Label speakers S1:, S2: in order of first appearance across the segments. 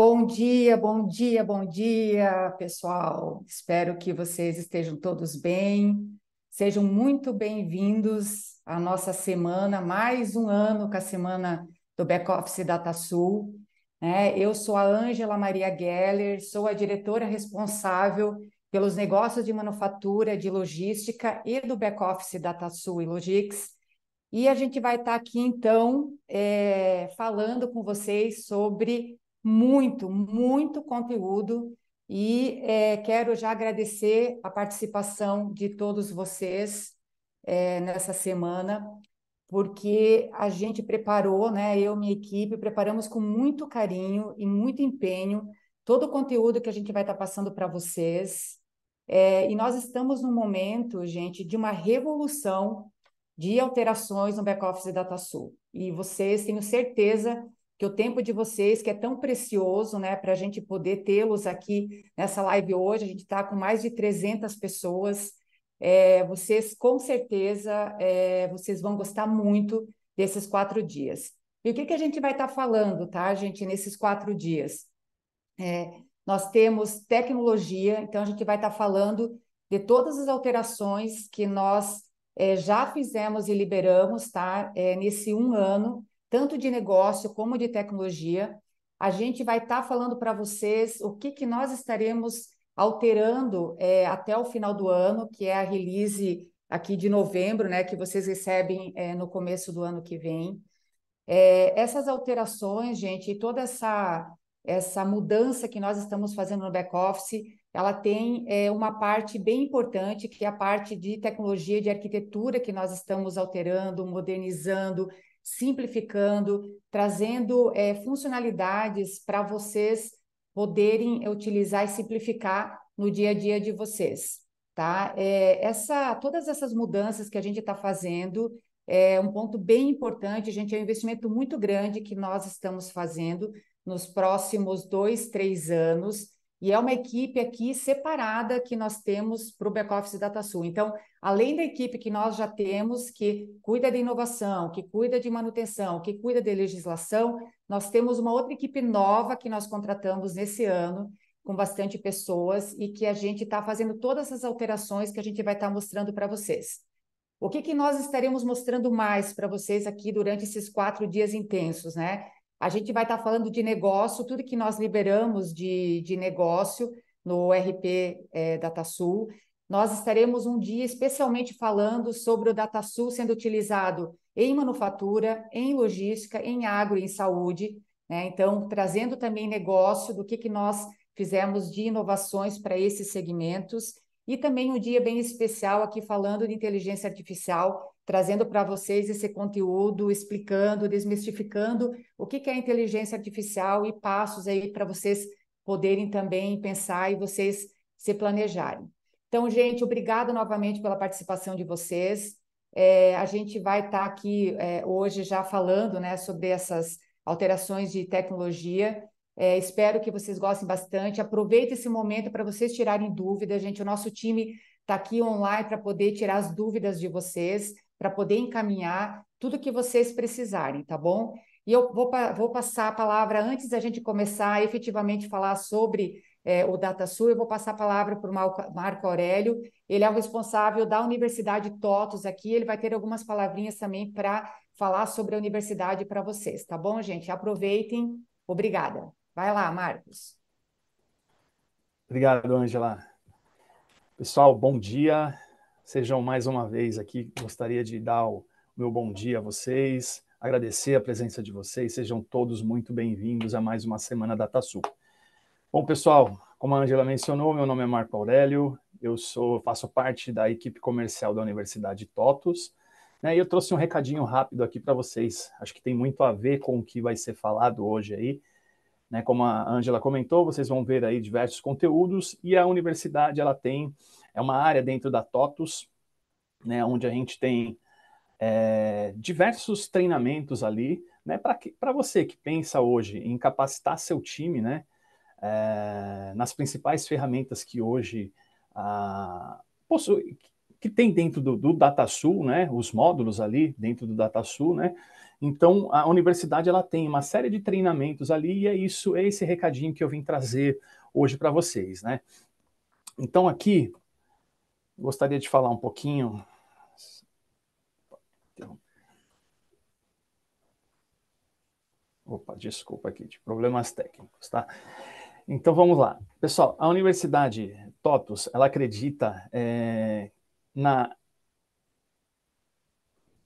S1: Bom dia, bom dia, bom dia, pessoal. Espero que vocês estejam todos bem. Sejam muito bem-vindos à nossa semana, mais um ano com a semana do Back Office DataSul. É, né? eu sou a Ângela Maria Geller, sou a diretora responsável pelos negócios de manufatura, de logística e do Back Office DataSul e Logix. E a gente vai estar aqui, então, é, falando com vocês sobre muito, muito conteúdo e é, quero já agradecer a participação de todos vocês é, nessa semana, porque a gente preparou, né, eu e minha equipe, preparamos com muito carinho e muito empenho todo o conteúdo que a gente vai estar tá passando para vocês. É, e nós estamos num momento, gente, de uma revolução de alterações no back-office da DataSul. E vocês, tenho certeza, que o tempo de vocês, que é tão precioso, né, para a gente poder tê-los aqui nessa live hoje. A gente está com mais de 300 pessoas. É, vocês, com certeza, é, vocês vão gostar muito desses quatro dias. E o que, que a gente vai estar tá falando, tá, gente, nesses quatro dias? É, nós temos tecnologia, então a gente vai estar tá falando de todas as alterações que nós é, já fizemos e liberamos, tá? É, nesse um ano tanto de negócio como de tecnologia. A gente vai estar tá falando para vocês o que, que nós estaremos alterando é, até o final do ano, que é a release aqui de novembro, né, que vocês recebem é, no começo do ano que vem. É, essas alterações, gente, e toda essa, essa mudança que nós estamos fazendo no back-office, ela tem é, uma parte bem importante, que é a parte de tecnologia, de arquitetura que nós estamos alterando, modernizando, simplificando, trazendo é, funcionalidades para vocês poderem utilizar e simplificar no dia a dia de vocês, tá? É, essa, todas essas mudanças que a gente está fazendo é um ponto bem importante, gente, é um investimento muito grande que nós estamos fazendo nos próximos dois, três anos e é uma equipe aqui separada que nós temos para o back-office DataSul. Então, além da equipe que nós já temos, que cuida de inovação, que cuida de manutenção, que cuida de legislação, nós temos uma outra equipe nova que nós contratamos nesse ano, com bastante pessoas, e que a gente está fazendo todas essas alterações que a gente vai estar tá mostrando para vocês. O que, que nós estaremos mostrando mais para vocês aqui durante esses quatro dias intensos, né? A gente vai estar tá falando de negócio, tudo que nós liberamos de, de negócio no RP é, DataSul. Nós estaremos um dia especialmente falando sobre o DataSul sendo utilizado em manufatura, em logística, em agro, em saúde. Né? Então, trazendo também negócio do que, que nós fizemos de inovações para esses segmentos. E também um dia bem especial aqui falando de inteligência artificial trazendo para vocês esse conteúdo, explicando, desmistificando o que, é inteligência artificial e passos aí para vocês poderem também pensar e vocês se planejarem. Então, gente, obrigado novamente pela participação de vocês. É, a gente vai estar tá aqui é, hoje já falando né, sobre essas alterações de tecnologia. É, espero que vocês gostem bastante. Aproveite esse momento para vocês tirarem dúvidas, gente. O nosso time está aqui online para poder tirar as dúvidas de vocês para poder encaminhar tudo que vocês precisarem, tá bom? E eu vou, vou passar a palavra, antes da gente começar a efetivamente falar sobre é, o DataSul, eu vou passar a palavra para o Marco Aurélio, ele é o responsável da Universidade TOTUS aqui, ele vai ter algumas palavrinhas também para falar sobre a universidade para vocês, tá bom, gente? Aproveitem, obrigada. Vai lá, Marcos.
S2: Obrigado, Angela. Pessoal, bom dia. Sejam mais uma vez aqui. Gostaria de dar o meu bom dia a vocês, agradecer a presença de vocês. Sejam todos muito bem-vindos a mais uma semana da Taçu. Bom, pessoal, como a Angela mencionou, meu nome é Marco Aurélio, eu sou, faço parte da equipe comercial da Universidade Totos. Né, e eu trouxe um recadinho rápido aqui para vocês. Acho que tem muito a ver com o que vai ser falado hoje aí. Né, como a Angela comentou, vocês vão ver aí diversos conteúdos e a universidade ela tem é uma área dentro da TOTUS, né, onde a gente tem é, diversos treinamentos ali, né, para você que pensa hoje em capacitar seu time, né, é, nas principais ferramentas que hoje possui, que tem dentro do, do DataSul, né, os módulos ali dentro do DataSul, né, então a universidade ela tem uma série de treinamentos ali e é isso, é esse recadinho que eu vim trazer hoje para vocês, né. Então aqui gostaria de falar um pouquinho. Então. Opa, desculpa aqui, de problemas técnicos, tá? Então vamos lá. Pessoal, a Universidade TOTUS, ela acredita é, na,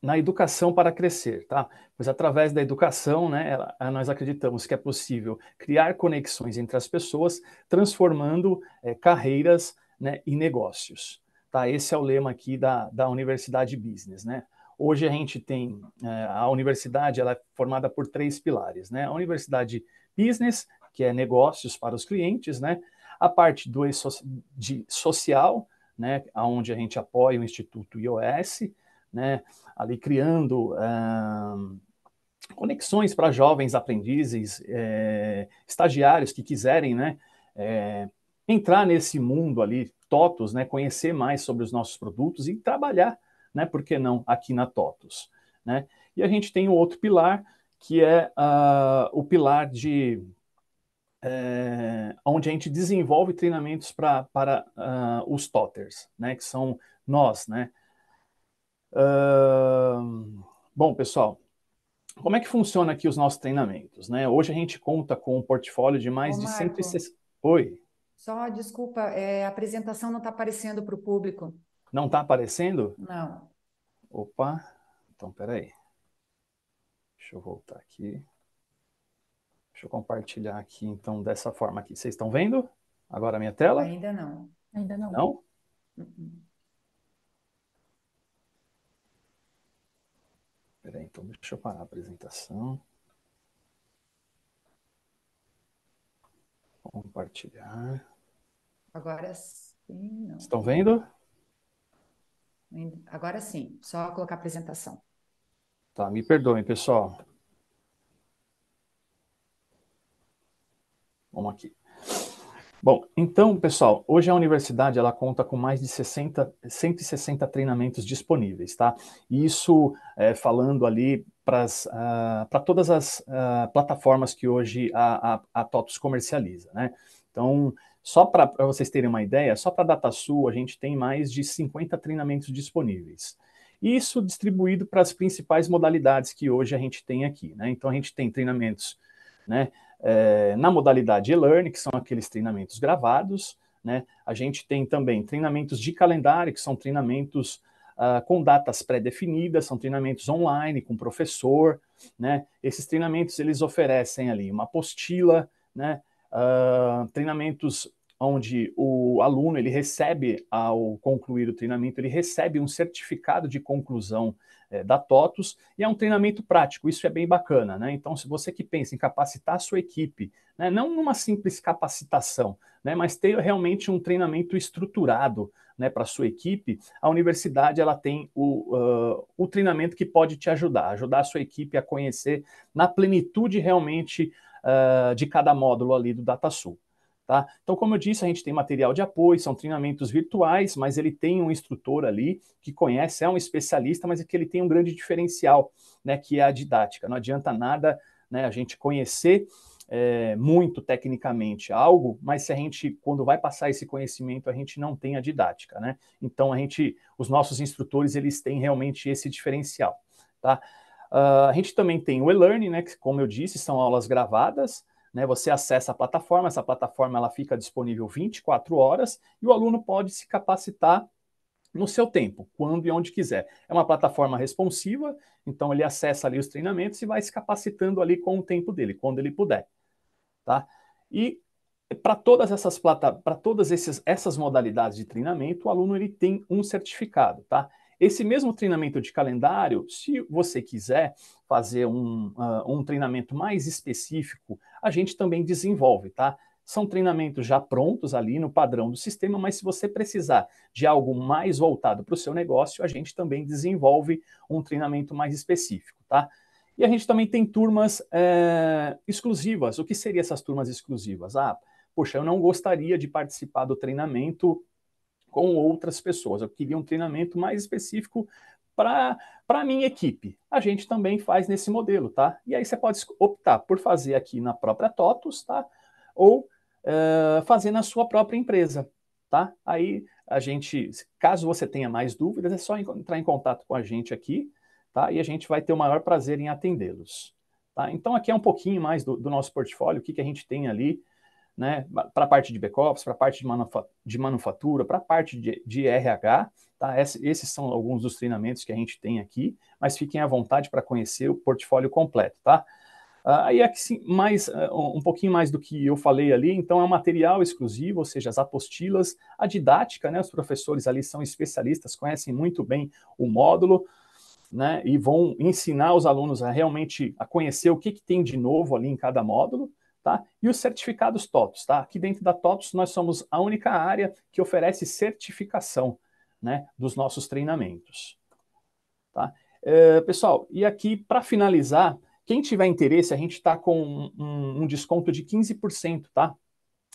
S2: na educação para crescer, tá? Pois através da educação, né, ela, nós acreditamos que é possível criar conexões entre as pessoas, transformando é, carreiras né, e negócios. Tá? Esse é o lema aqui da, da Universidade Business, né? Hoje a gente tem eh, a universidade, ela é formada por três pilares, né? A universidade business, que é negócios para os clientes, né? A parte do de social, né? Onde a gente apoia o Instituto IOS, né? Ali criando ah, conexões para jovens aprendizes, é, estagiários que quiserem, né? É, entrar nesse mundo ali TOTUS, né, conhecer mais sobre os nossos produtos e trabalhar, né, por que não, aqui na TOTUS. Né? E a gente tem o um outro pilar, que é uh, o pilar de é, onde a gente desenvolve treinamentos pra, para uh, os toters, né, que são nós, né. Uh, bom, pessoal, como é que funciona aqui os nossos treinamentos, né? Hoje a gente conta com um portfólio de mais Ô, de 160... Oi?
S1: Só, desculpa, é, a apresentação não está aparecendo para o público.
S2: Não está aparecendo? Não. Opa, então peraí. Deixa eu voltar aqui. Deixa eu compartilhar aqui, então, dessa forma aqui. Vocês estão vendo agora a minha tela? Ainda
S1: não. Ainda não. Não?
S2: Uhum. Peraí, então deixa eu parar a apresentação. Compartilhar.
S1: Agora sim. Não. Estão vendo? Agora sim, só colocar a apresentação.
S2: Tá, me perdoem, pessoal. Vamos aqui. Bom, então, pessoal, hoje a universidade ela conta com mais de 60, 160 treinamentos disponíveis, tá? Isso é, falando ali para ah, uh, todas as uh, plataformas que hoje a, a, a comercializa, né? Então, só para vocês terem uma ideia, só para DataSul a gente tem mais de 50 treinamentos disponíveis. Isso distribuído para as principais modalidades que hoje a gente tem aqui. Né? Então a gente tem treinamentos né, é, na modalidade e-learning, que são aqueles treinamentos gravados. Né? A gente tem também treinamentos de calendário, que são treinamentos uh, com datas pré-definidas, são treinamentos online com professor. Né? Esses treinamentos eles oferecem ali uma apostila, né? uh, treinamentos onde o aluno ele recebe, ao concluir o treinamento, ele recebe um certificado de conclusão é, da TOTUS e é um treinamento prático, isso é bem bacana, né? Então, se você que pensa em capacitar a sua equipe, né, não numa simples capacitação, né, mas ter realmente um treinamento estruturado né, para a sua equipe, a universidade ela tem o, uh, o treinamento que pode te ajudar, ajudar a sua equipe a conhecer na plenitude realmente uh, de cada módulo ali do DataSul. Tá? Então, como eu disse, a gente tem material de apoio, são treinamentos virtuais, mas ele tem um instrutor ali que conhece, é um especialista, mas é que ele tem um grande diferencial, né, que é a didática. Não adianta nada né, a gente conhecer é, muito tecnicamente algo, mas se a gente, quando vai passar esse conhecimento, a gente não tem a didática, né? Então a gente, os nossos instrutores, eles têm realmente esse diferencial, tá? Ah, a gente também tem o e-learning, né, que, como eu disse, são aulas gravadas. Né, você acessa a plataforma, essa plataforma ela fica disponível 24 horas e o aluno pode se capacitar no seu tempo, quando e onde quiser. É uma plataforma responsiva, então ele acessa ali os treinamentos e vai se capacitando ali com o tempo dele, quando ele puder. Tá? E para todas essas para todas esses, essas modalidades de treinamento, o aluno ele tem um certificado, tá? Esse mesmo treinamento de calendário, se você quiser fazer um, uh, um treinamento mais específico, a gente também desenvolve, tá? São treinamentos já prontos ali no padrão do sistema, mas se você precisar de algo mais voltado para o seu negócio, a gente também desenvolve um treinamento mais específico, tá? E a gente também tem turmas é, exclusivas. O que seriam essas turmas exclusivas? Ah, poxa, eu não gostaria de participar do treinamento com outras pessoas. Eu queria um treinamento mais específico para a minha equipe. A gente também faz nesse modelo, tá? E aí você pode optar por fazer aqui na própria TOTUS, tá? Ou uh, fazer na sua própria empresa, tá? Aí a gente, caso você tenha mais dúvidas, é só entrar em contato com a gente aqui, tá? E a gente vai ter o maior prazer em atendê-los. Tá? Então, aqui é um pouquinho mais do, do nosso portfólio, o que, que a gente tem ali né, para a parte de back-office, para a parte de, manufa de manufatura, para a parte de, de RH. Tá? Esse, esses são alguns dos treinamentos que a gente tem aqui, mas fiquem à vontade para conhecer o portfólio completo. Tá? Aí ah, sim, mais ah, um pouquinho mais do que eu falei ali, então é um material exclusivo, ou seja, as apostilas, a didática, né? Os professores ali são especialistas, conhecem muito bem o módulo, né? E vão ensinar os alunos a realmente a conhecer o que, que tem de novo ali em cada módulo. Tá? E os certificados TOTOS, tá? Aqui dentro da TOTOS nós somos a única área que oferece certificação, né, dos nossos treinamentos. Tá? É, pessoal, e aqui para finalizar, quem tiver interesse, a gente está com um, um, desconto de 15%, tá?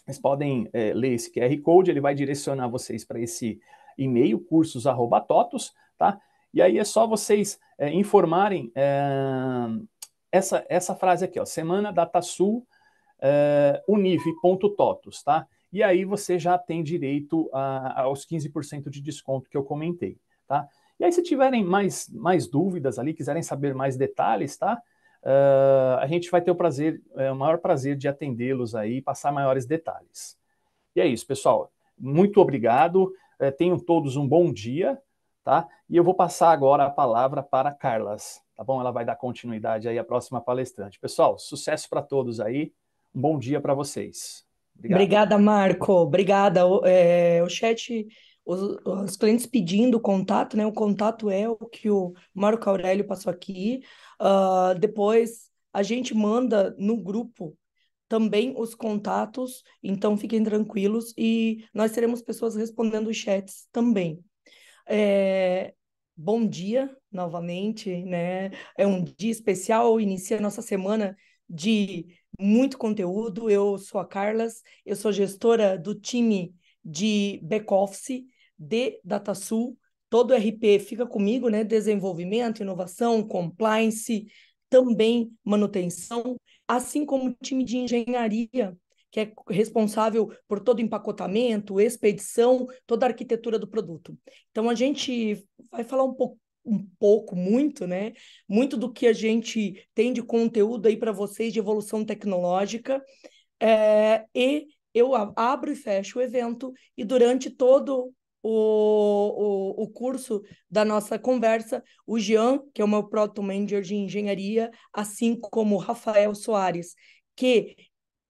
S2: Vocês podem é, ler esse QR Code, ele vai direcionar vocês para esse e-mail, cursos.totos, tá? E aí é só vocês é, informarem é, essa, essa frase aqui, ó, Semana Sul é, tá? E aí você já tem direito a, aos 15% de desconto que eu comentei, tá? E aí se tiverem mais, mais dúvidas ali, quiserem saber mais detalhes, tá? Uh, a gente vai ter o prazer, é, o maior prazer de atendê-los aí e passar maiores detalhes. E é isso, pessoal. Muito obrigado. É, tenham todos um bom dia, tá? E eu vou passar agora a palavra para a Carlas, tá bom? Ela vai dar continuidade aí à próxima palestrante. Pessoal, sucesso para todos aí bom dia para vocês.
S3: Obrigado. Obrigada, Marco. Obrigada. O, é, o chat, os, os, clientes pedindo contato, né? O contato é o que o Marco Aurélio passou aqui. Uh, depois a gente manda no grupo também os contatos, então fiquem tranquilos e nós teremos pessoas respondendo os chats também. É, bom dia novamente, né? É um dia especial, inicia a nossa semana de muito conteúdo. Eu sou a Carlas, eu sou gestora do time de back-office de DataSul. Todo RP fica comigo, né? Desenvolvimento, inovação, compliance, também manutenção, assim como o time de engenharia, que é responsável por todo o empacotamento, expedição, toda a arquitetura do produto. Então, a gente vai falar um pouco um pouco, muito, né? Muito do que a gente tem de conteúdo aí para vocês de evolução tecnológica. É, e eu abro e fecho o evento, e durante todo o, o, o, curso da nossa conversa, o Jean, que é o meu Proto Manager de engenharia, assim como o Rafael Soares, que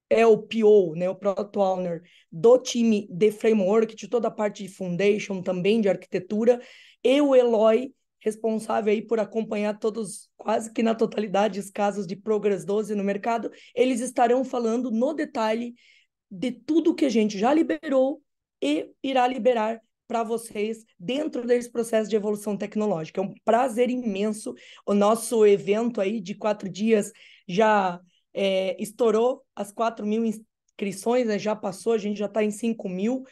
S3: é o PO, né, o Proto Owner do time de framework, de toda a parte de foundation, também de arquitetura, e o Eloy, responsável aí por acompanhar todos, quase que na totalidade, os casos de Progress 12 no mercado, eles estarão falando no detalhe de tudo que a gente já liberou e irá liberar para vocês dentro desse processo de evolução tecnológica. É um prazer imenso. O nosso evento aí de quatro dias já é, estourou as quatro mil inscrições, né? já passou, a gente já está em 5 mil.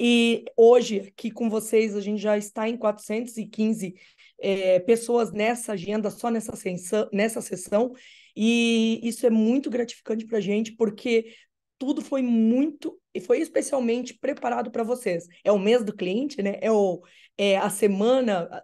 S3: E hoje, aqui com vocês, a gente já está em 415 é, pessoas nessa agenda, só nessa, sensa, nessa sessão, e isso é muito gratificante para a gente, porque tudo foi muito e foi especialmente preparado para vocês. É o mês do cliente, né? É, o, é a semana.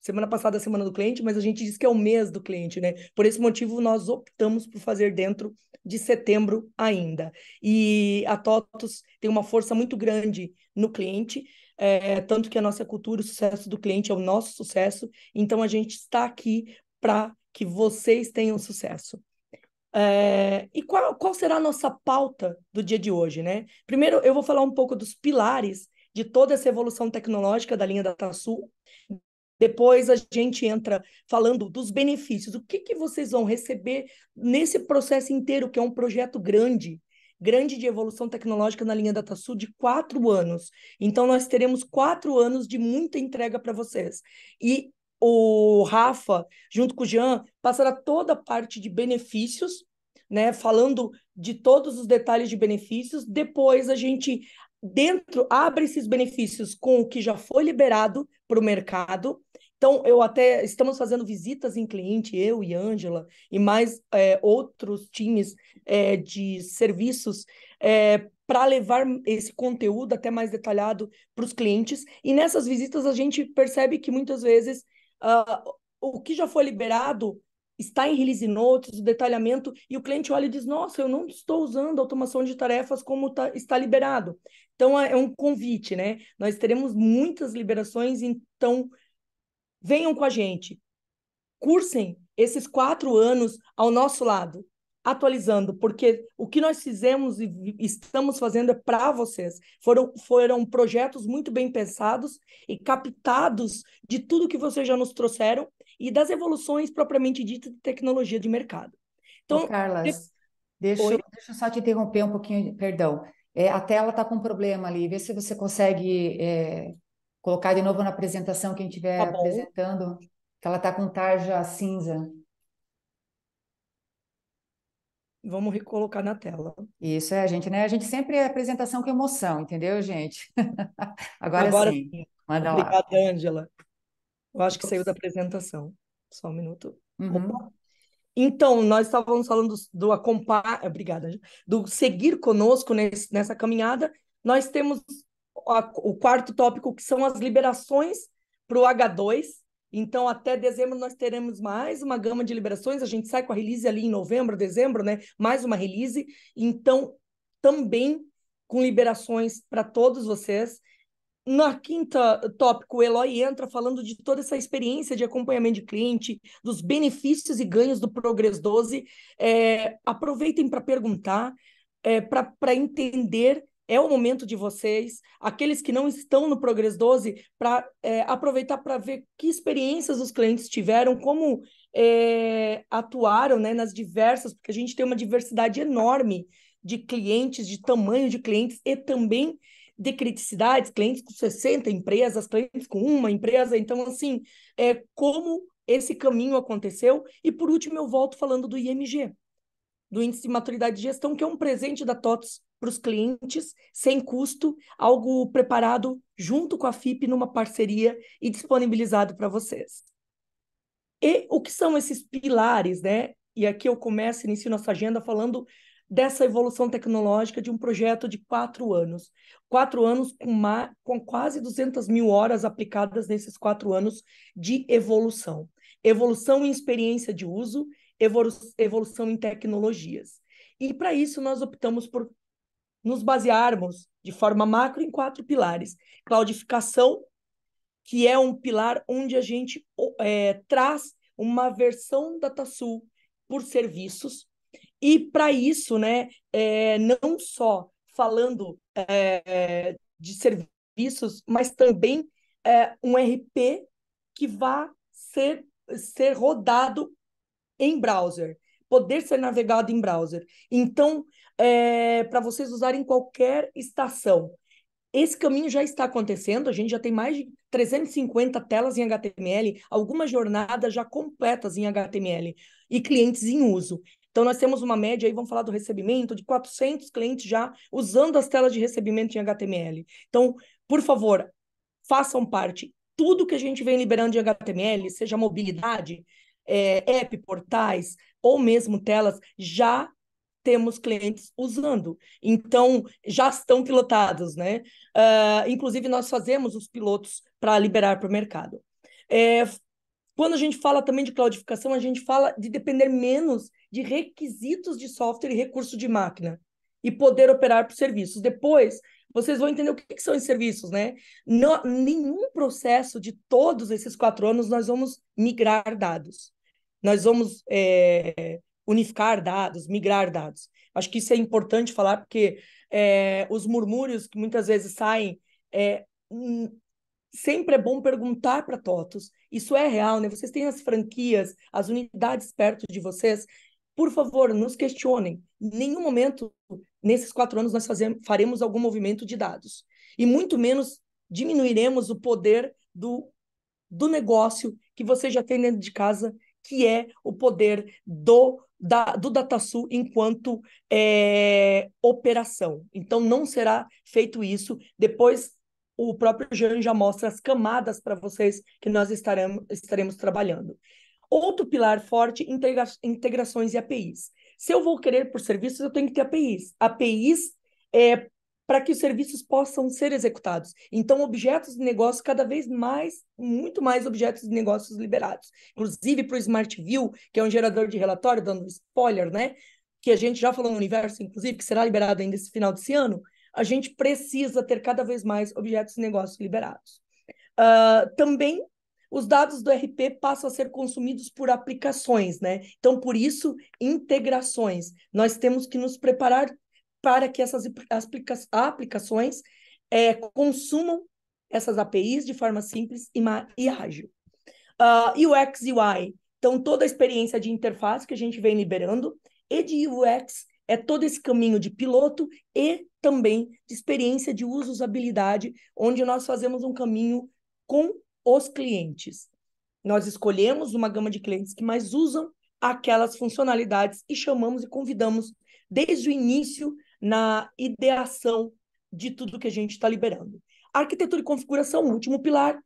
S3: Semana passada é a semana do cliente, mas a gente diz que é o mês do cliente, né? Por esse motivo, nós optamos por fazer dentro de setembro ainda. E a TOTUS tem uma força muito grande no cliente, é, tanto que a nossa cultura, o sucesso do cliente é o nosso sucesso, então a gente está aqui para que vocês tenham sucesso. É, e qual, qual será a nossa pauta do dia de hoje, né? Primeiro, eu vou falar um pouco dos pilares de toda essa evolução tecnológica da linha da DataSul. Depois a gente entra falando dos benefícios, o que, que vocês vão receber nesse processo inteiro, que é um projeto grande, grande de evolução tecnológica na linha DataSul de quatro anos. Então, nós teremos quatro anos de muita entrega para vocês. E o Rafa, junto com o Jean, passará toda a parte de benefícios, né? Falando de todos os detalhes de benefícios. Depois a gente dentro abre esses benefícios com o que já foi liberado para o mercado então, eu até estamos fazendo visitas em cliente, eu e Ângela, e mais é, outros times é, de serviços é, eh, para levar esse conteúdo até mais detalhado para os clientes. E nessas visitas a gente percebe que muitas vezes uh, o que já foi liberado está em release notes, o detalhamento, e o cliente olha e diz: Nossa, eu não estou usando automação de tarefas como tá, está liberado. Então, é, é um convite, né? Nós teremos muitas liberações, então Venham com a gente. Cursem esses quatro anos ao nosso lado, atualizando, porque o que nós fizemos e estamos fazendo é para vocês. Foram, foram projetos muito bem pensados e captados de tudo que vocês já nos trouxeram e das evoluções propriamente ditas de tecnologia de mercado. Então, Ô, deixa,
S1: deixa eu só te interromper um pouquinho, perdão. É, a tela está com um problema ali, vê se você consegue é, colocar de novo na apresentação, quem estiver tá apresentando, que ela está com tarja cinza. Vamos recolocar na tela. Isso é a gente, né? A gente sempre é apresentação com emoção, entendeu, gente?
S3: Agora, Agora sim. sim. Manda Obrigada, Ângela. Eu acho que saiu da apresentação. Só um minuto. Uhum. Então, nós estávamos falando do, do acompanhar, obrigada, do seguir conosco nesse, nessa caminhada. Nós temos a, o quarto tópico, que são as liberações para o H2. Então, até dezembro, nós teremos mais uma gama de liberações. A gente sai com a release ali em novembro, dezembro, né? Mais uma release. Então, também com liberações para todos vocês. Na quinta tópico, o Eloy entra falando de toda essa experiência de acompanhamento de cliente, dos benefícios e ganhos do Progress 12. É, aproveitem para perguntar, é, para entender é o momento de vocês, aqueles que não estão no Progress 12, para é, aproveitar para ver que experiências os clientes tiveram, como é, atuaram né, nas diversas, porque a gente tem uma diversidade enorme de clientes, de tamanho de clientes e também de criticidades, clientes com 60 empresas, clientes com uma empresa. Então, assim, é, como esse caminho aconteceu. E por último, eu volto falando do IMG do índice de maturidade de gestão, que é um presente da TOTS para os clientes, sem custo, algo preparado junto com a FIP numa parceria e disponibilizado para vocês. E o que são esses pilares, né? E aqui eu começo, inicio nossa agenda falando dessa evolução tecnológica de um projeto de quatro anos. Quatro anos com, uma, com quase 200 mil horas aplicadas nesses quatro anos de evolução. Evolução em experiência de uso, evolução em tecnologias. E para isso nós optamos por nos basearmos de forma macro em quatro pilares: cloudificação, que é um pilar onde a gente é, traz uma versão DataSul por serviços. E para isso, né, é, não só falando é, de serviços, mas também é, um RP que vá ser, ser rodado em browser, poder ser navegado em browser. Então, é, para vocês usarem qualquer estação. Esse caminho já está acontecendo, a gente já tem mais de 350 telas em HTML, algumas jornadas já completas em HTML e clientes em uso. Então, nós temos uma média, aí vamos falar do recebimento, de 400 clientes já usando as telas de recebimento em HTML. Então, por favor, façam parte. Tudo que a gente vem liberando de HTML, seja mobilidade, é, app, portais ou mesmo telas, já temos clientes usando. Então, já estão pilotados, né? Uh, inclusive, nós fazemos os pilotos para liberar para o mercado. É, quando a gente fala também de cloudificação, a gente fala de depender menos de requisitos de software e recurso de máquina e poder operar os serviços. Depois, vocês vão entender o que, que são esses serviços, né? nenhum processo de todos esses quatro anos nós vamos migrar dados. Nós vamos é, unificar dados, migrar dados. Acho que isso é importante falar, porque é, os murmúrios que muitas vezes saem, é, sempre é bom perguntar para TOTOS. Isso é real, né? Vocês têm as franquias, as unidades perto de vocês. Por favor, nos questionem. Em nenhum momento nesses quatro anos nós fazemos, faremos algum movimento de dados. E muito menos diminuiremos o poder do, do negócio que você já tem dentro de casa, que é o poder do, da, do DataSul enquanto é, operação. Então, não será feito isso. Depois, o próprio Jean já mostra as camadas para vocês que nós estaremos, estaremos trabalhando. Outro pilar forte, integra, integrações e APIs. Se eu vou querer por serviços, eu tenho que ter APIs. APIs é para que os serviços possam ser executados. Então, objetos de negócio, cada vez mais, muito mais objetos de negócios liberados. Inclusive para o Smart View, que é um gerador de relatório, dando spoiler, né? Que a gente já falou no universo, inclusive, que será liberado ainda esse final desse ano. A gente precisa ter cada vez mais objetos de negócio liberados. Uh, também os dados do RP passam a ser consumidos por aplicações, né? Então, por isso, integrações. Nós temos que nos preparar para que essas aplica aplicações é, consumam essas APIs de forma simples e, e ágil. Uh, ah, UX e UI, então toda a experiência de interface que a gente vem liberando, e de UX é todo esse caminho de piloto e também de experiência de usabilidade, onde nós fazemos um caminho com os clientes. Nós escolhemos uma gama de clientes que mais usam aquelas funcionalidades e chamamos e convidamos desde o início na ideação de tudo que a gente está liberando. arquitetura e configuração, o último pilar,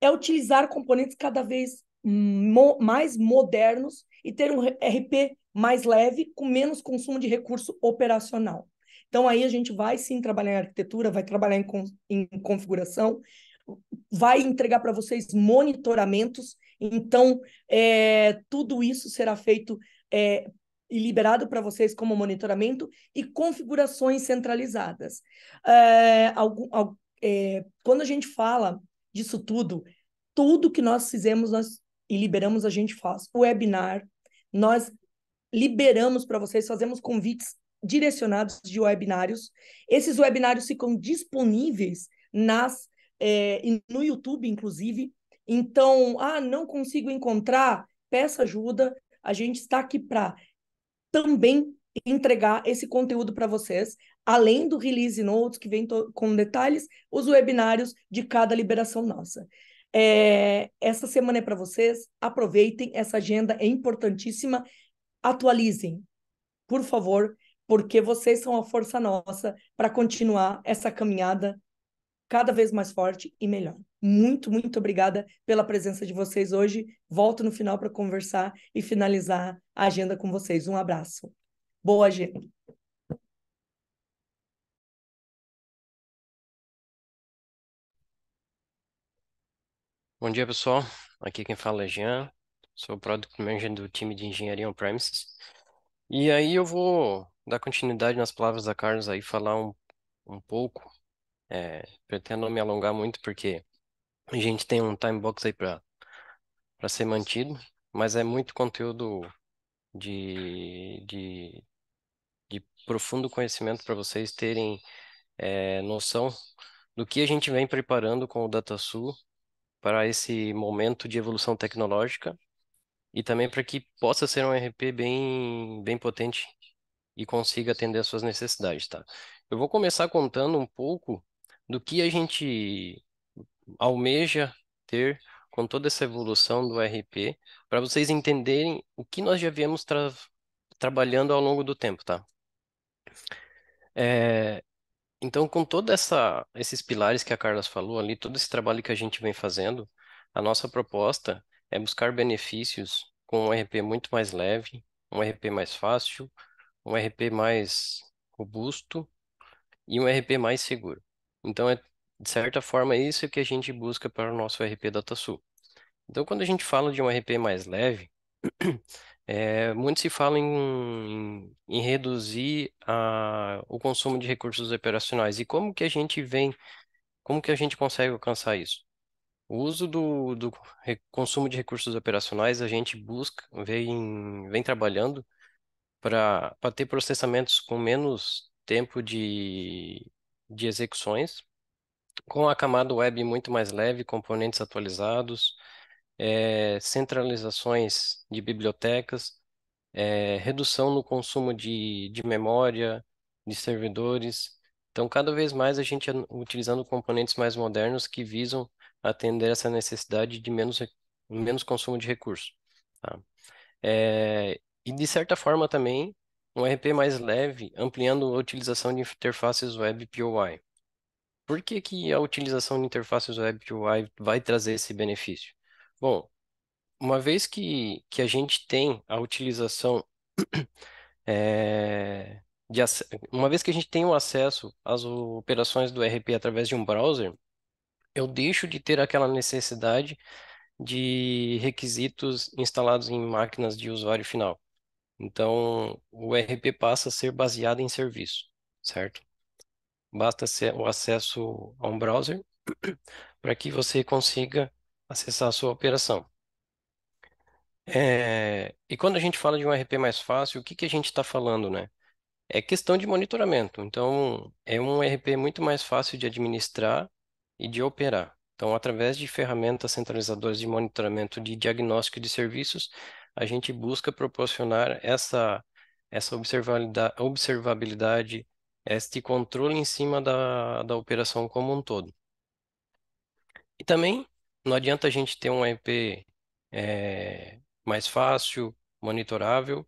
S3: é utilizar componentes cada vez mo mais modernos e ter um RP mais leve, com menos consumo de recurso operacional. Então, aí a gente vai sim trabalhar em arquitetura, vai trabalhar em, em configuração vai entregar para vocês monitoramentos. Então, é, tudo isso será feito é, e liberado para vocês como monitoramento e configurações centralizadas. É, algum, é, quando a gente fala disso tudo, tudo que nós fizemos nós, e liberamos, a gente faz. O webinar, nós liberamos para vocês, fazemos convites direcionados de webinários. Esses webinários ficam disponíveis nas é, e no YouTube, inclusive. Então, ah, não consigo encontrar, peça ajuda. A gente está aqui para também entregar esse conteúdo para vocês, além do release notes, que vem com detalhes, os webinários de cada liberação nossa. É, essa semana é para vocês, aproveitem, essa agenda é importantíssima, atualizem, por favor, porque vocês são a força nossa para continuar essa caminhada cada vez mais forte e melhor. Muito, muito obrigada pela presença de vocês hoje. Volto no final para conversar e finalizar a agenda com vocês. Um abraço. Boa agenda.
S4: Bom dia, pessoal. Aqui quem fala é Jean. Sou Product Manager do time de Engenharia On-Premises. E aí eu vou dar continuidade nas palavras da Carlos aí, falar um, um pouco é, pretendo não me alongar muito porque a gente tem um time box aí para para ser mantido, mas é muito conteúdo de, de, de profundo conhecimento para vocês terem é, noção do que a gente vem preparando com o DataSul para esse momento de evolução tecnológica e também para que possa ser um RP bem, bem potente e consiga atender às suas necessidades, tá? Eu vou começar contando um pouco do que a gente almeja ter com toda essa evolução do RP, para vocês entenderem o que nós já viemos tra trabalhando ao longo do tempo, tá? É, então, com todos esses pilares que a Carla falou ali, todo esse trabalho que a gente vem fazendo, a nossa proposta é buscar benefícios com um RP muito mais leve, um RP mais fácil, um RP mais robusto e um RP mais seguro. Então, é, de certa forma, isso que a gente busca para o nosso RP DataSul. Então, quando a gente fala de um RP mais leve, é, muito se fala em, em reduzir a, o consumo de recursos operacionais. E como que a gente vem, como que a gente consegue alcançar isso? O uso do, do consumo de recursos operacionais, a gente busca, vem, vem trabalhando para ter processamentos com menos tempo de, de execuções, com a camada web muito mais leve, componentes atualizados, é, centralizações de bibliotecas, é, redução no consumo de, de memória, de servidores. Então, cada vez mais a gente utilizando componentes mais modernos que visam atender essa necessidade de menos, menos consumo de recursos. Tá? É, e, de certa forma, também um RP mais leve, ampliando a utilização de interfaces web POI. Por que, que a utilização de interfaces web POI vai trazer esse benefício? Bom, uma vez que, que a gente tem a utilização é, de, uma vez que a gente tem o acesso às operações do RP através de um browser, eu deixo de ter aquela necessidade de requisitos instalados em máquinas de usuário final. Então, o RP passa a ser baseado em serviço, certo? Basta ser o acesso a um browser para que você consiga acessar a sua operação. É... E quando a gente fala de um RP mais fácil, o que, que a gente está falando, né? É questão de monitoramento. Então, é um RP muito mais fácil de administrar e de operar. Então, através de ferramentas centralizadoras de monitoramento de diagnóstico de serviços, a gente busca proporcionar essa, essa observabilidade, observabilidade, este controle em cima da, da operação como um todo. E também não adianta a gente ter um IP é, mais fácil, monitorável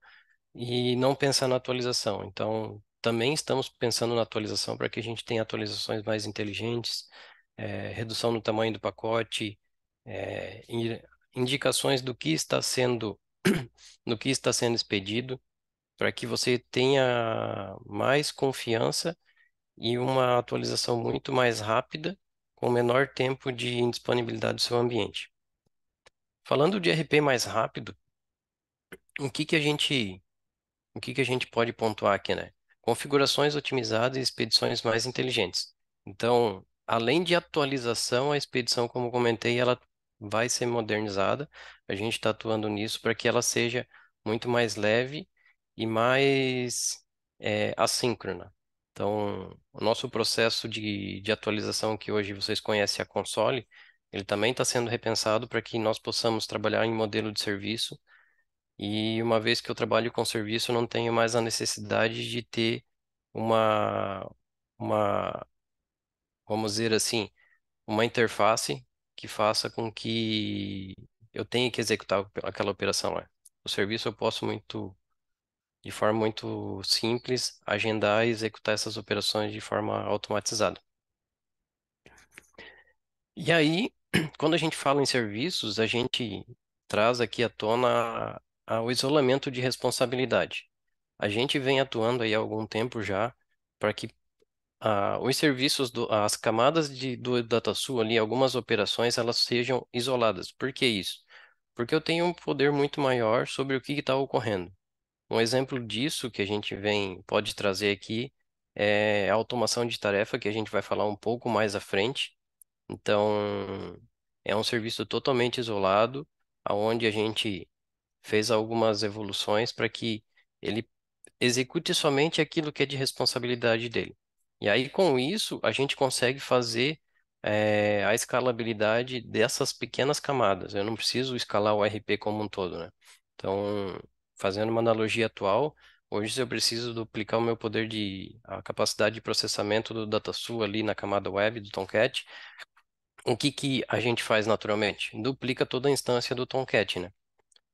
S4: e não pensar na atualização. Então, também estamos pensando na atualização para que a gente tenha atualizações mais inteligentes, é, redução no tamanho do pacote, é, indicações do que está sendo no que está sendo expedido, para que você tenha mais confiança e uma atualização muito mais rápida, com menor tempo de indisponibilidade do seu ambiente. Falando de RP mais rápido, o que que a gente o que que a gente pode pontuar aqui, né? Configurações otimizadas e expedições mais inteligentes. Então, além de atualização, a expedição, como comentei, ela vai ser modernizada, a gente está atuando nisso para que ela seja muito mais leve e mais é, assíncrona. Então, o nosso processo de, de atualização, que hoje vocês conhecem a console, ele também está sendo repensado para que nós possamos trabalhar em modelo de serviço. E uma vez que eu trabalho com serviço, eu não tenho mais a necessidade de ter uma, uma vamos dizer assim, uma interface que faça com que eu tenho que executar aquela operação lá. O serviço eu posso muito, de forma muito simples, agendar e executar essas operações de forma automatizada. E aí, quando a gente fala em serviços, a gente traz aqui à tona o isolamento de responsabilidade. A gente vem atuando aí há algum tempo já para que ah, os serviços, do, as camadas de, do DataSul ali, algumas operações, elas sejam isoladas. Por que isso? Porque eu tenho um poder muito maior sobre o que está ocorrendo. Um exemplo disso que a gente vem, pode trazer aqui, é a automação de tarefa, que a gente vai falar um pouco mais à frente. Então, é um serviço totalmente isolado, aonde a gente fez algumas evoluções para que ele execute somente aquilo que é de responsabilidade dele. E aí, com isso, a gente consegue fazer é, a escalabilidade dessas pequenas camadas. Eu não preciso escalar o RP como um todo, né? Então, fazendo uma analogia atual, hoje se eu preciso duplicar o meu poder de a capacidade de processamento do DataSul ali na camada web do Tomcat, o que que a gente faz naturalmente? Duplica toda a instância do Tomcat, né?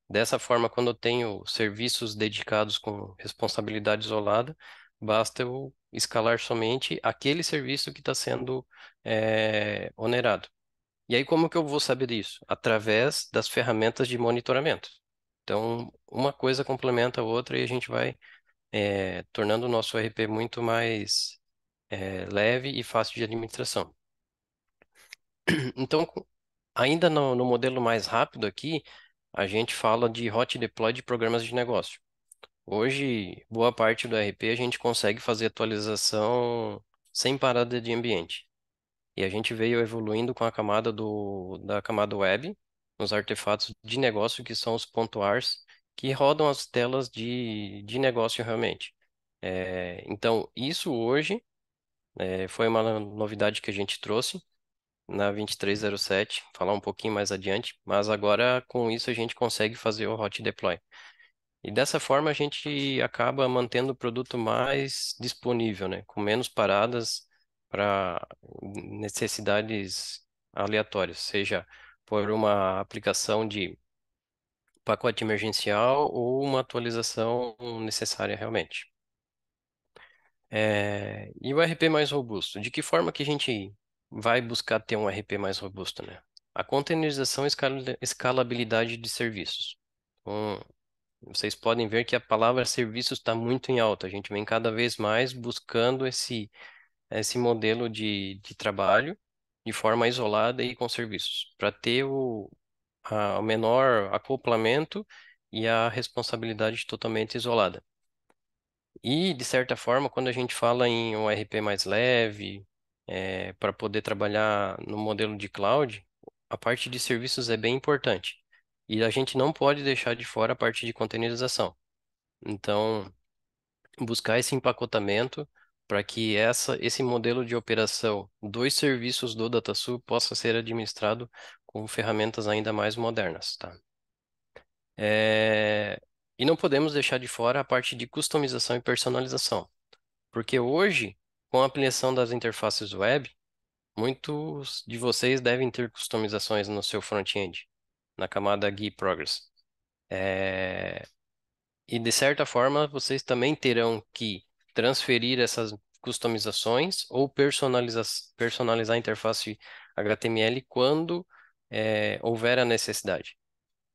S4: Dessa forma, quando eu tenho serviços dedicados com responsabilidade isolada, basta eu escalar somente aquele serviço que está sendo é, onerado. E aí, como que eu vou saber disso? Através das ferramentas de monitoramento. Então, uma coisa complementa a outra e a gente vai é, tornando o nosso RP muito mais é, leve e fácil de administração. Então, ainda no, no modelo mais rápido aqui, a gente fala de hot deploy de programas de negócio. Hoje, boa parte do RP a gente consegue fazer atualização sem parada de ambiente. E a gente veio evoluindo com a camada do, da camada web, nos artefatos de negócio que são os pontuars, que rodam as telas de, de negócio realmente. É, então, isso hoje é, foi uma novidade que a gente trouxe na 2307, falar um pouquinho mais adiante, mas agora com isso a gente consegue fazer o hot deploy. E dessa forma a gente acaba mantendo o produto mais disponível, né? Com menos paradas para necessidades aleatórias, seja por uma aplicação de pacote emergencial ou uma atualização necessária realmente. É... e o RP mais robusto? De que forma que a gente vai buscar ter um RP mais robusto, né? A containerização e escalabilidade de serviços. Vocês podem ver que a palavra serviço está muito em alta. A gente vem cada vez mais buscando esse, esse modelo de, de trabalho de forma isolada e com serviços, para ter o, a, o menor acoplamento e a responsabilidade totalmente isolada. E, de certa forma, quando a gente fala em um RP mais leve, é, para poder trabalhar no modelo de cloud, a parte de serviços é bem importante. E a gente não pode deixar de fora a parte de containerização. Então, buscar esse empacotamento para que essa, esse modelo de operação dos serviços do DataSul possa ser administrado com ferramentas ainda mais modernas. Tá? É... E não podemos deixar de fora a parte de customização e personalização, porque hoje, com a ampliação das interfaces web, muitos de vocês devem ter customizações no seu front-end na camada Gui Progress. É... E de certa forma, vocês também terão que transferir essas customizações ou personalizar, personalizar a interface HTML quando é, houver a necessidade.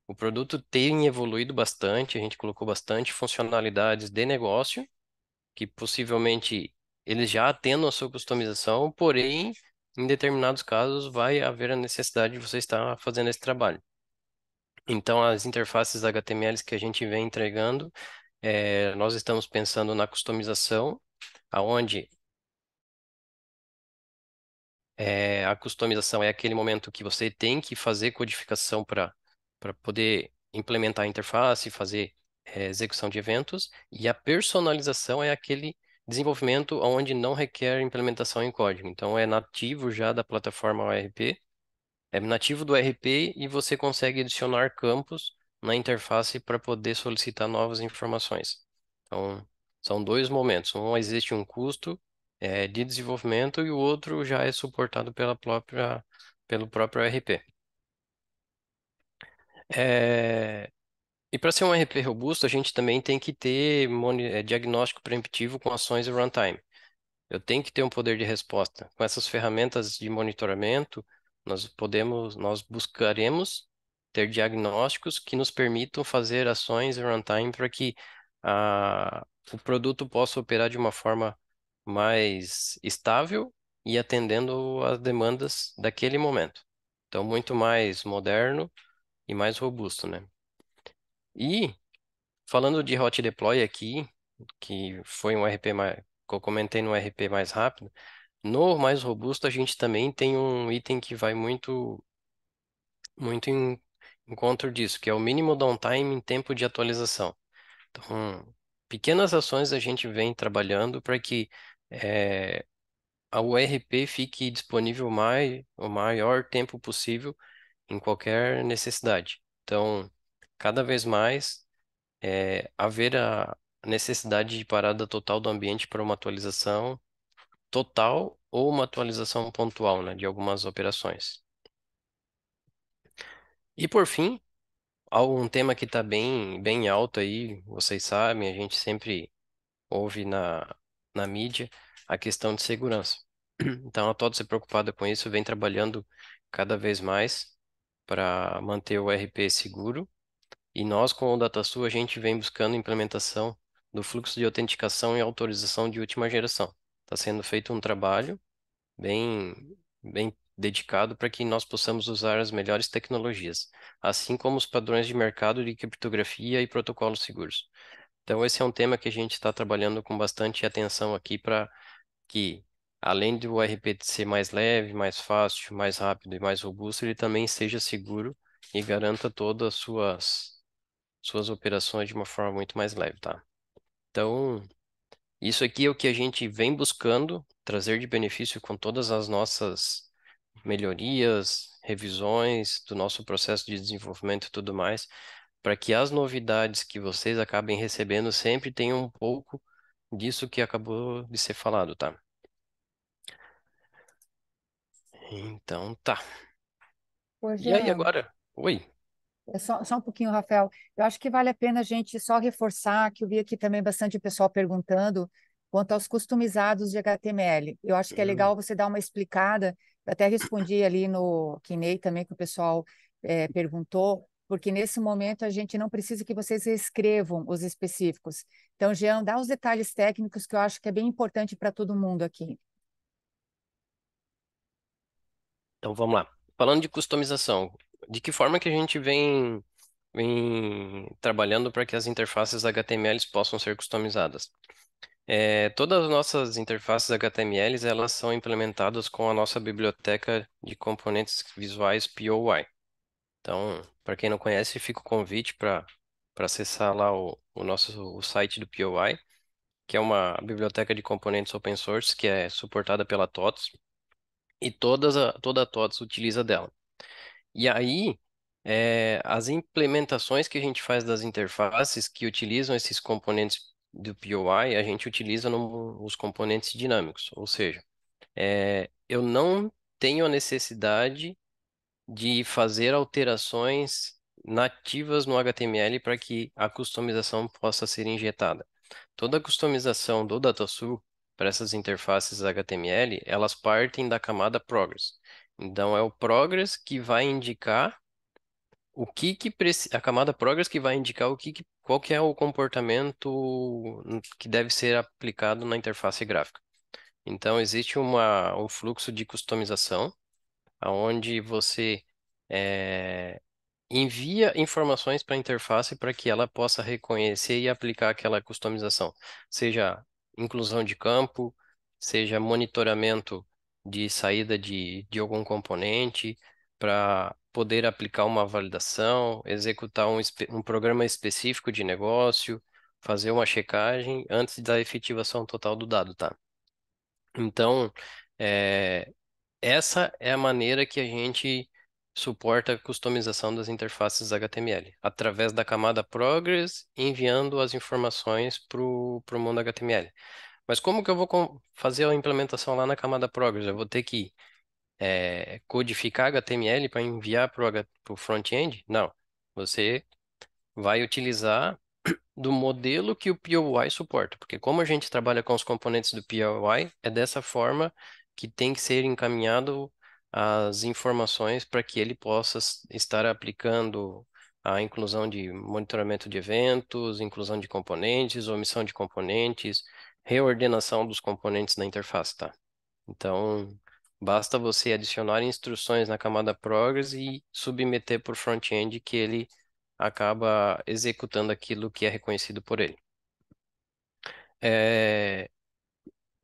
S4: O produto tem evoluído bastante, a gente colocou bastante funcionalidades de negócio, que possivelmente eles já atendam a sua customização, porém, em determinados casos, vai haver a necessidade de você estar fazendo esse trabalho. Então, as interfaces HTML que a gente vem entregando, é, nós estamos pensando na customização, aonde é, a customização é aquele momento que você tem que fazer codificação para poder implementar a interface, fazer é, execução de eventos, e a personalização é aquele desenvolvimento onde não requer implementação em código. Então, é nativo já da plataforma ORP é nativo do RP e você consegue adicionar campos na interface para poder solicitar novas informações. Então, são dois momentos. Um existe um custo é, de desenvolvimento e o outro já é suportado pela própria, pelo próprio RP. É... E para ser um RP robusto, a gente também tem que ter é, diagnóstico preemptivo com ações runtime. Eu tenho que ter um poder de resposta. Com essas ferramentas de monitoramento, nós podemos, nós buscaremos ter diagnósticos que nos permitam fazer ações em runtime para que a, ah, o produto possa operar de uma forma mais estável e atendendo às demandas daquele momento. Então, muito mais moderno e mais robusto, né? E, falando de Hot Deploy aqui, que foi um RP mais, que eu comentei no RP mais rápido, no mais robusto, a gente também tem um item que vai muito, muito em encontro disso, que é o mínimo downtime em tempo de atualização. Então, pequenas ações a gente vem trabalhando para que é, a URP fique disponível mai, o maior tempo possível em qualquer necessidade. Então, cada vez mais, é, haver a necessidade de parada total do ambiente para uma atualização total ou uma atualização pontual, né, de algumas operações. E por fim, um tema que está bem, bem alto aí, vocês sabem, a gente sempre ouve na, na mídia a questão de segurança. Então, a todos ser é preocupada com isso, vem trabalhando cada vez mais para manter o RP seguro. E nós, com o DataSul, a gente vem buscando implementação do fluxo de autenticação e autorização de última geração está sendo feito um trabalho bem, bem dedicado para que nós possamos usar as melhores tecnologias, assim como os padrões de mercado de criptografia e protocolos seguros. Então, esse é um tema que a gente está trabalhando com bastante atenção aqui para que, além do RP ser mais leve, mais fácil, mais rápido e mais robusto, ele também seja seguro e garanta todas as suas, suas operações de uma forma muito mais leve, tá? Então, isso aqui é o que a gente vem buscando trazer de benefício com todas as nossas melhorias, revisões do nosso processo de desenvolvimento e tudo mais, para que as novidades que vocês acabem recebendo sempre tenham um pouco disso que acabou de ser falado, tá? Então, tá. Oi, e aí agora? Oi.
S1: É só, só, um pouquinho, Rafael. Eu acho que vale a pena a gente só reforçar, que eu vi aqui também bastante pessoal perguntando, quanto aos customizados de HTML. Eu acho que é uhum. legal você dar uma explicada, eu até respondi ali no Kinei também, que o pessoal é, perguntou, porque nesse momento a gente não precisa que vocês escrevam os específicos. Então, Jean, dá os detalhes técnicos que eu acho que é bem importante para todo mundo aqui.
S4: Então, vamos lá. Falando de customização, de que forma que a gente vem, vem trabalhando para que as interfaces HTML possam ser customizadas? É, todas as nossas interfaces HTML elas são implementadas com a nossa biblioteca de componentes visuais POI. Então, para quem não conhece, fica o convite para acessar lá o, o nosso o site do POI, que é uma biblioteca de componentes open source que é suportada pela TOTS, e todas a, toda a TOTS utiliza dela. E aí, é, as implementações que a gente faz das interfaces que utilizam esses componentes do POI, a gente utiliza no, os componentes dinâmicos. Ou seja, é, eu não tenho a necessidade de fazer alterações nativas no HTML para que a customização possa ser injetada. Toda a customização do DataSul para essas interfaces HTML, elas partem da camada Progress. Então, é o progress que vai indicar o que que a camada progress que vai indicar o que, que qual que é o comportamento que deve ser aplicado na interface gráfica. Então existe uma, um fluxo de customização aonde você é, envia informações para a interface para que ela possa reconhecer e aplicar aquela customização, seja inclusão de campo, seja monitoramento de saída de, de algum componente para poder aplicar uma validação, executar um, um programa específico de negócio, fazer uma checagem antes da efetivação total do dado, tá? Então, é, essa é a maneira que a gente suporta a customização das interfaces HTML, através da camada Progress, enviando as informações para o mundo HTML. Mas como que eu vou fazer a implementação lá na camada Progress? Eu vou ter que é, codificar HTML para enviar para o front-end? Não. Você vai utilizar do modelo que o POI suporta, porque como a gente trabalha com os componentes do POI, é dessa forma que tem que ser encaminhado as informações para que ele possa estar aplicando a inclusão de monitoramento de eventos, inclusão de componentes, omissão de componentes, reordenação dos componentes da interface, tá? Então, basta você adicionar instruções na camada Progress e submeter por front-end que ele acaba executando aquilo que é reconhecido por ele. É...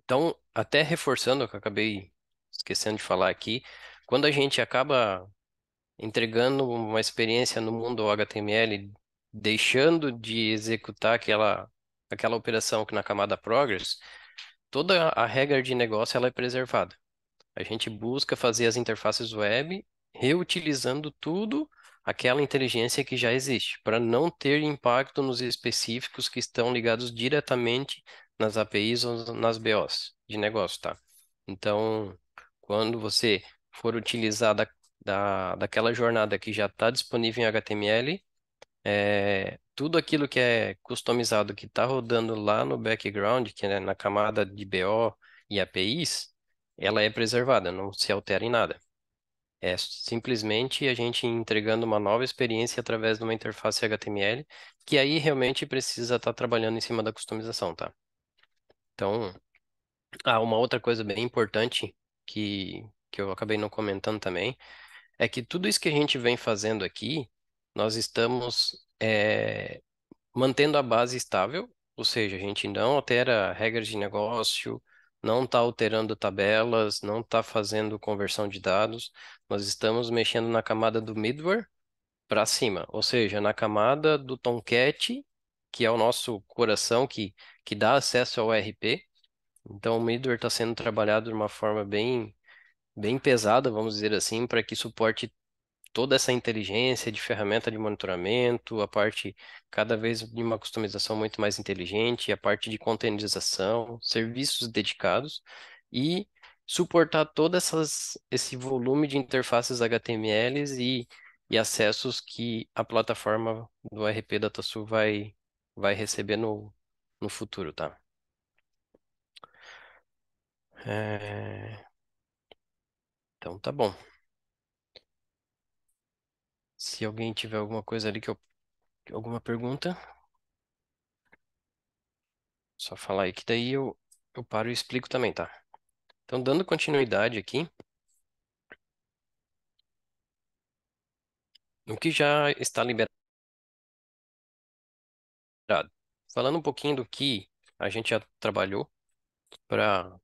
S4: Então, até reforçando o que eu acabei esquecendo de falar aqui, quando a gente acaba entregando uma experiência no mundo HTML, deixando de executar aquela aquela operação que na camada Progress, toda a regra de negócio ela é preservada. A gente busca fazer as interfaces web reutilizando tudo aquela inteligência que já existe, para não ter impacto nos específicos que estão ligados diretamente nas APIs ou nas BOs de negócio, tá? Então, quando você for utilizar da, da, daquela jornada que já está disponível em HTML, é, eh, tudo aquilo que é customizado, que está rodando lá no background, que é na camada de BO e APIs, ela é preservada, não se altera em nada. É simplesmente a gente entregando uma nova experiência através de uma interface HTML, que aí realmente precisa estar tá trabalhando em cima da customização, tá? Então, há ah, uma outra coisa bem importante que, que eu acabei não comentando também, é que tudo isso que a gente vem fazendo aqui, nós estamos é, mantendo a base estável, ou seja, a gente não altera regras de negócio, não está alterando tabelas, não está fazendo conversão de dados, nós estamos mexendo na camada do middleware para cima, ou seja, na camada do Tomcat, que é o nosso coração que, que dá acesso ao RP. Então, o middleware está sendo trabalhado de uma forma bem, bem pesada, vamos dizer assim, para que suporte toda essa inteligência de ferramenta de monitoramento, a parte cada vez de uma customização muito mais inteligente, a parte de containerização, serviços dedicados e suportar todo essas, esse volume de interfaces HTML e, e acessos que a plataforma do RP DataSul vai, vai receber no, no futuro, tá? É... Então tá bom. Se alguém tiver alguma coisa ali que eu. Alguma pergunta, só falar aí que daí eu, eu paro e explico também, tá? Então, dando continuidade aqui. No que já está liberado. Falando um pouquinho do que a gente já trabalhou para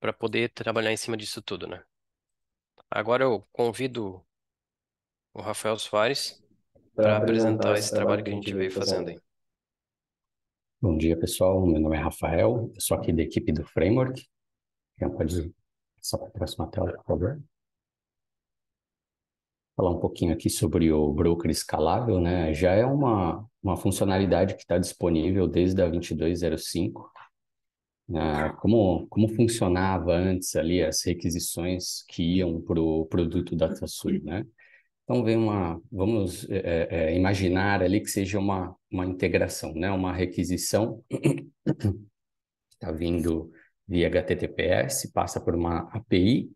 S4: para poder trabalhar em cima disso tudo, né? Agora eu convido o Rafael Soares para apresentar esse trabalho que a gente veio fazendo aí.
S5: Bom dia, pessoal. Meu nome é Rafael, eu sou aqui da equipe do Framework. Quem pode passar para a próxima tela, por favor? Falar um pouquinho aqui sobre o broker escalável, né? Já é uma, uma funcionalidade que está disponível desde a 2205, né? como, como funcionava antes ali as requisições que iam para o produto DataSUI, né? Então vem uma, vamos é, é, imaginar ali que seja uma, uma integração, né? uma requisição está vindo via HTTPS, passa por uma API,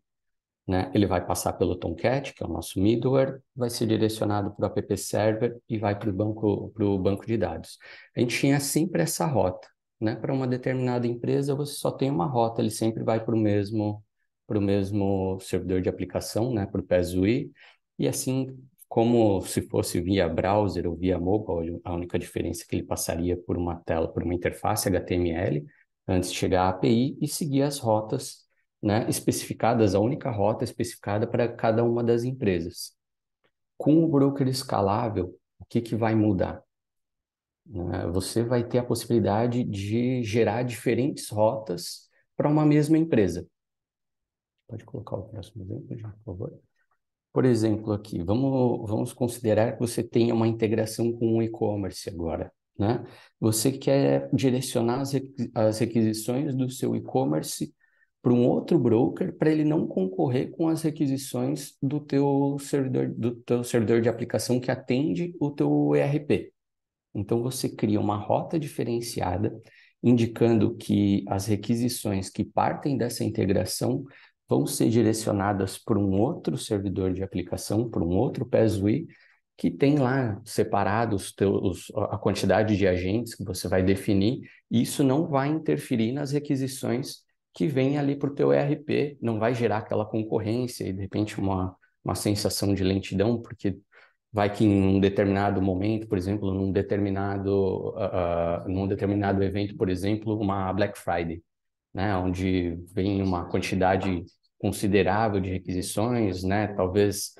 S5: né? ele vai passar pelo Tomcat, que é o nosso middleware, vai ser direcionado para o app server e vai para o banco, o banco de dados. A gente tinha sempre essa rota. Né? Para uma determinada empresa, você só tem uma rota, ele sempre vai para o mesmo, o mesmo servidor de aplicação, né? para o PSUI, e assim como se fosse via browser ou via mobile, a única diferença é que ele passaria por uma tela, por uma interface HTML, antes de chegar à API e seguir as rotas né, especificadas, a única rota especificada para cada uma das empresas. Com o broker escalável, o que, que vai mudar? Né, você vai ter a possibilidade de gerar diferentes rotas para uma mesma empresa. Pode colocar o próximo exemplo, por favor. Por exemplo, aqui, vamos, vamos considerar que você tenha uma integração com o e-commerce agora. Né? Você quer direcionar as, as requisições do seu e-commerce para um outro broker para ele não concorrer com as requisições do teu servidor do teu servidor de aplicação que atende o teu ERP. Então você cria uma rota diferenciada indicando que as requisições que partem dessa integração vão ser direcionadas para um outro servidor de aplicação, para um outro PESUI, que tem lá separados a quantidade de agentes que você vai definir, e isso não vai interferir nas requisições que vêm ali para o teu ERP, não vai gerar aquela concorrência e, de repente, uma, uma sensação de lentidão, porque vai que em um determinado momento, por exemplo, num determinado, uh, num determinado evento, por exemplo, uma Black Friday né, onde vem uma quantidade considerável de requisições, né, talvez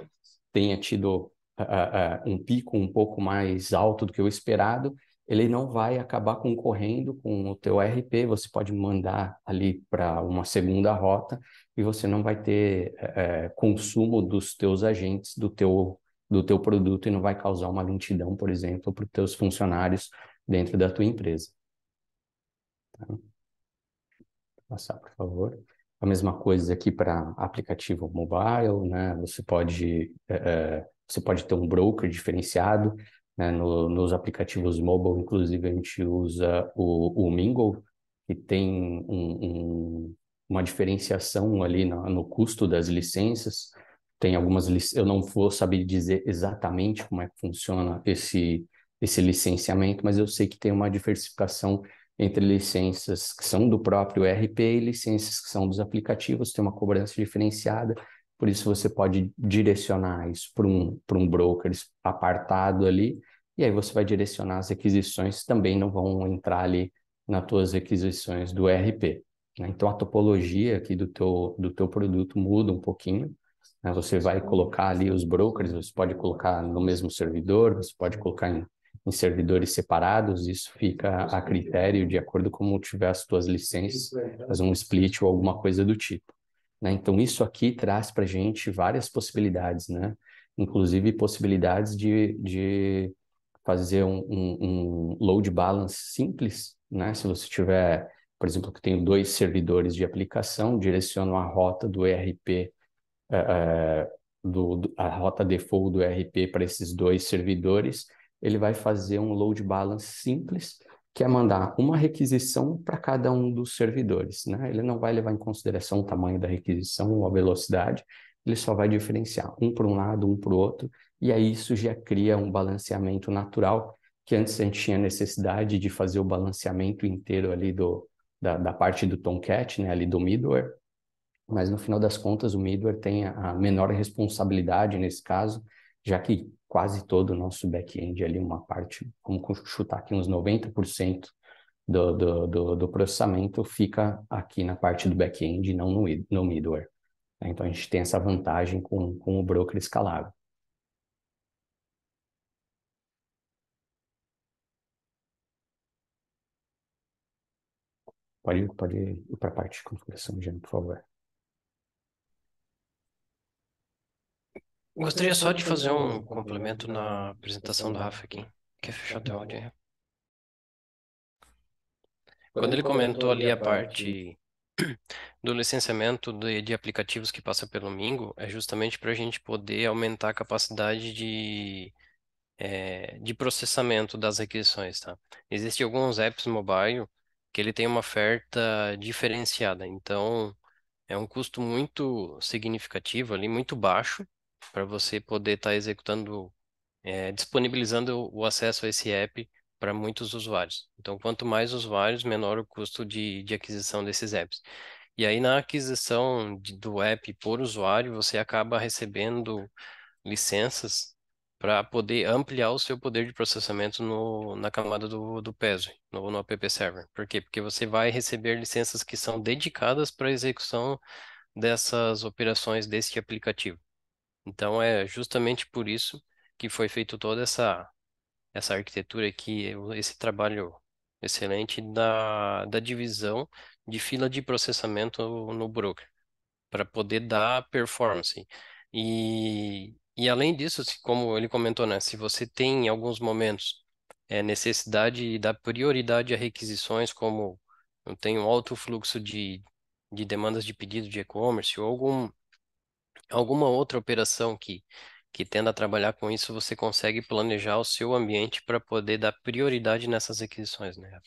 S5: tenha tido uh, uh, um pico um pouco mais alto do que o esperado, ele não vai acabar concorrendo com o teu RP, você pode mandar ali para uma segunda rota e você não vai ter uh, consumo dos teus agentes, do teu, do teu produto e não vai causar uma lentidão, por exemplo, para os teus funcionários dentro da tua empresa. Tá? Passar, por favor. A mesma coisa aqui para aplicativo mobile, né? Você pode, é, é, você pode ter um broker diferenciado, né? No, nos aplicativos mobile, inclusive, a gente usa o, o Mingle, que tem um, um, uma diferenciação ali no, no custo das licenças. Tem algumas eu não vou saber dizer exatamente como é que funciona esse, esse licenciamento, mas eu sei que tem uma diversificação entre licenças que são do próprio RP e licenças que são dos aplicativos, tem uma cobrança diferenciada, por isso você pode direcionar isso para um, um broker apartado ali, e aí você vai direcionar as aquisições, também não vão entrar ali nas tuas aquisições do RP. Né? Então a topologia aqui do teu, do teu produto muda um pouquinho, né? você vai colocar ali os brokers, você pode colocar no mesmo servidor, você pode colocar em em servidores separados, isso fica a critério, de acordo com como tiver as tuas licenças, é, fazer um split ou alguma coisa do tipo. Né? Então, isso aqui traz para gente várias possibilidades, né? inclusive possibilidades de, de fazer um, um, um load balance simples. Né? Se você tiver, por exemplo, que tenho dois servidores de aplicação, direciono a rota do ERP eh, eh, do, a rota default do ERP para esses dois servidores ele vai fazer um load balance simples, que é mandar uma requisição para cada um dos servidores. Né? Ele não vai levar em consideração o tamanho da requisição ou a velocidade, ele só vai diferenciar um para um lado, um para o outro, e aí isso já cria um balanceamento natural, que antes a gente tinha necessidade de fazer o balanceamento inteiro ali do, da, da parte do Tomcat, né? ali do middleware, mas no final das contas o middleware tem a menor responsabilidade nesse caso, já que quase todo o nosso back-end ali, uma parte, vamos chutar aqui uns 90% do, do, do, do, processamento fica aqui na parte do back-end e não no, no middleware. Né? Então a gente tem essa vantagem com, com o broker escalável. Pode, pode ir para a parte de configuração, Jean, por favor.
S4: Gostaria só de fazer um complemento na apresentação do Rafa aqui. Quer fechar teu áudio aí? Quando ele comentou ali a parte do licenciamento de, de aplicativos que passa pelo Mingo, é justamente para a gente poder aumentar a capacidade de, é, de processamento das requisições, tá? Existem alguns apps mobile que ele tem uma oferta diferenciada, então é um custo muito significativo ali, muito baixo, para você poder estar tá executando, é, disponibilizando o acesso a esse app para muitos usuários. Então, quanto mais usuários, menor o custo de, de aquisição desses apps. E aí, na aquisição de, do app por usuário, você acaba recebendo licenças para poder ampliar o seu poder de processamento no, na camada do, do PESO, no, no app server. Por quê? Porque você vai receber licenças que são dedicadas para a execução dessas operações desse aplicativo. Então é justamente por isso que foi feito toda essa essa arquitetura aqui, esse trabalho excelente da, da divisão de fila de processamento no broker, para poder dar performance. E, e além disso, como ele comentou, né, se você tem em alguns momentos é, necessidade dar prioridade a requisições, como eu tenho alto fluxo de, de demandas de pedido de e-commerce ou algum, alguma outra operação que, que tenda a trabalhar com isso, você consegue planejar o seu ambiente para poder dar prioridade nessas aquisições, né?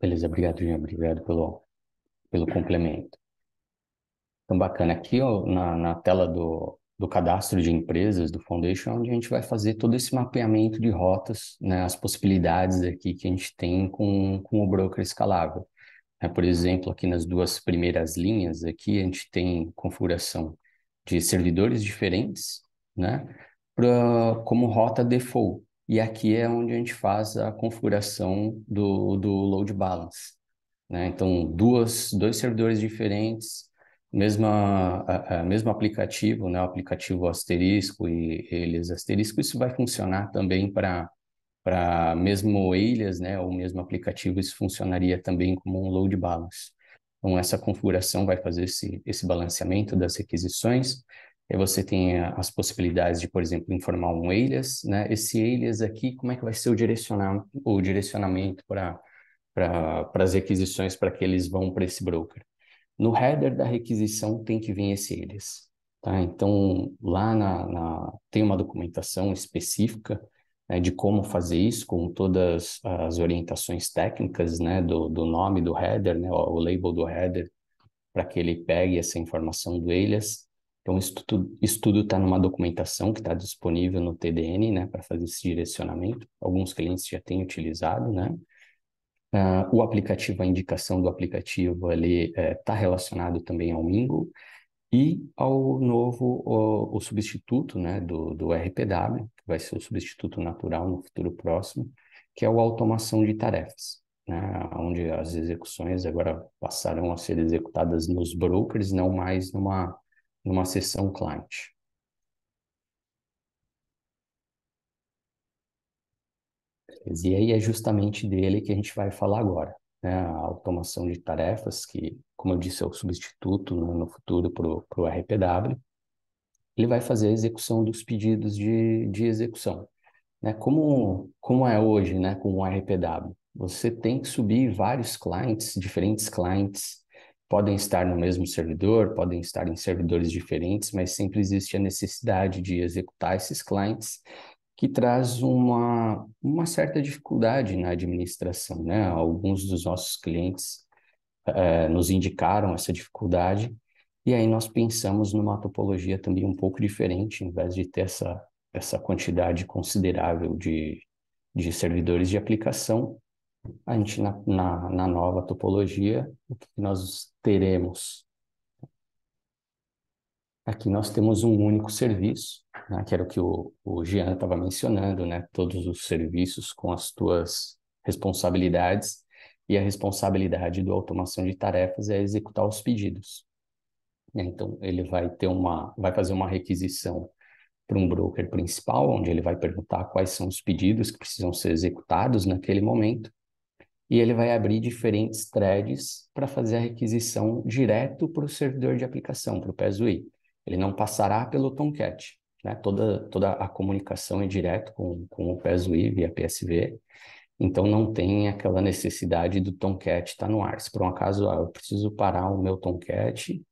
S5: Beleza, obrigado, Jean. Obrigado pelo, pelo complemento. Então, bacana. Aqui ó, na, na tela do, do cadastro de empresas do Foundation, é onde a gente vai fazer todo esse mapeamento de rotas, né, as possibilidades aqui que a gente tem com, com o broker escalável. É, por exemplo, aqui nas duas primeiras linhas, aqui a gente tem configuração de servidores diferentes, né? Pra, como rota default. E aqui é onde a gente faz a configuração do, do load balance. Né? Então, duas, dois servidores diferentes, mesma, a, a, mesmo aplicativo, né? o aplicativo asterisco e eles asterisco, isso vai funcionar também para para mesmo Elias, né, ou mesmo aplicativo, isso funcionaria também como um load balance. Então, essa configuração vai fazer esse, esse balanceamento das requisições. Aí você tem as possibilidades de, por exemplo, informar um alias, né? Esse alias aqui, como é que vai ser o, direcionar, o direcionamento para as requisições para que eles vão para esse broker? No header da requisição tem que vir esse alias, tá? Então, lá na, na tem uma documentação específica né, de como fazer isso, com todas as orientações técnicas né, do, do nome do header, né, o label do header, para que ele pegue essa informação do Elias. Então, isso tudo está numa documentação que está disponível no TDN, né, para fazer esse direcionamento. Alguns clientes já têm utilizado, né? Uh, o aplicativo, a indicação do aplicativo ali está eh, é, relacionado também ao Mingo e ao novo o, o, substituto né, do, do RPW, que vai ser o substituto natural no futuro próximo, que é a automação de tarefas, né, onde as execuções agora passarão a ser executadas nos brokers, não mais numa, numa sessão client. E aí é justamente dele que a gente vai falar agora né, a automação de tarefas, que, como eu disse, é o substituto né, no futuro para o RPW, ele vai fazer a execução dos pedidos de, de execução. Né, como, como é hoje né, com o RPW? Você tem que subir vários clientes, diferentes clientes, podem estar no mesmo servidor, podem estar em servidores diferentes, mas sempre existe a necessidade de executar esses clientes que traz uma, uma certa dificuldade na administração. Né? Alguns dos nossos clientes eh, nos indicaram essa dificuldade, e aí nós pensamos numa topologia também um pouco diferente, em vez de ter essa, essa quantidade considerável de, de servidores de aplicação, a gente, na, na, na nova topologia, o que nós teremos? Aqui nós temos um único serviço, né, que era o que o, o Jean estava mencionando, né, todos os serviços com as tuas responsabilidades, e a responsabilidade do automação de tarefas é executar os pedidos. Né, então, ele vai ter uma, vai fazer uma requisição para um broker principal, onde ele vai perguntar quais são os pedidos que precisam ser executados naquele momento, e ele vai abrir diferentes threads para fazer a requisição direto para o servidor de aplicação, para o PSUI. Ele não passará pelo Tomcat né? toda, toda a comunicação é direto com, com o e via PSV, então não tem aquela necessidade do Tomcat estar tá no ar. Se por um acaso ah, eu preciso parar o meu Tomcat,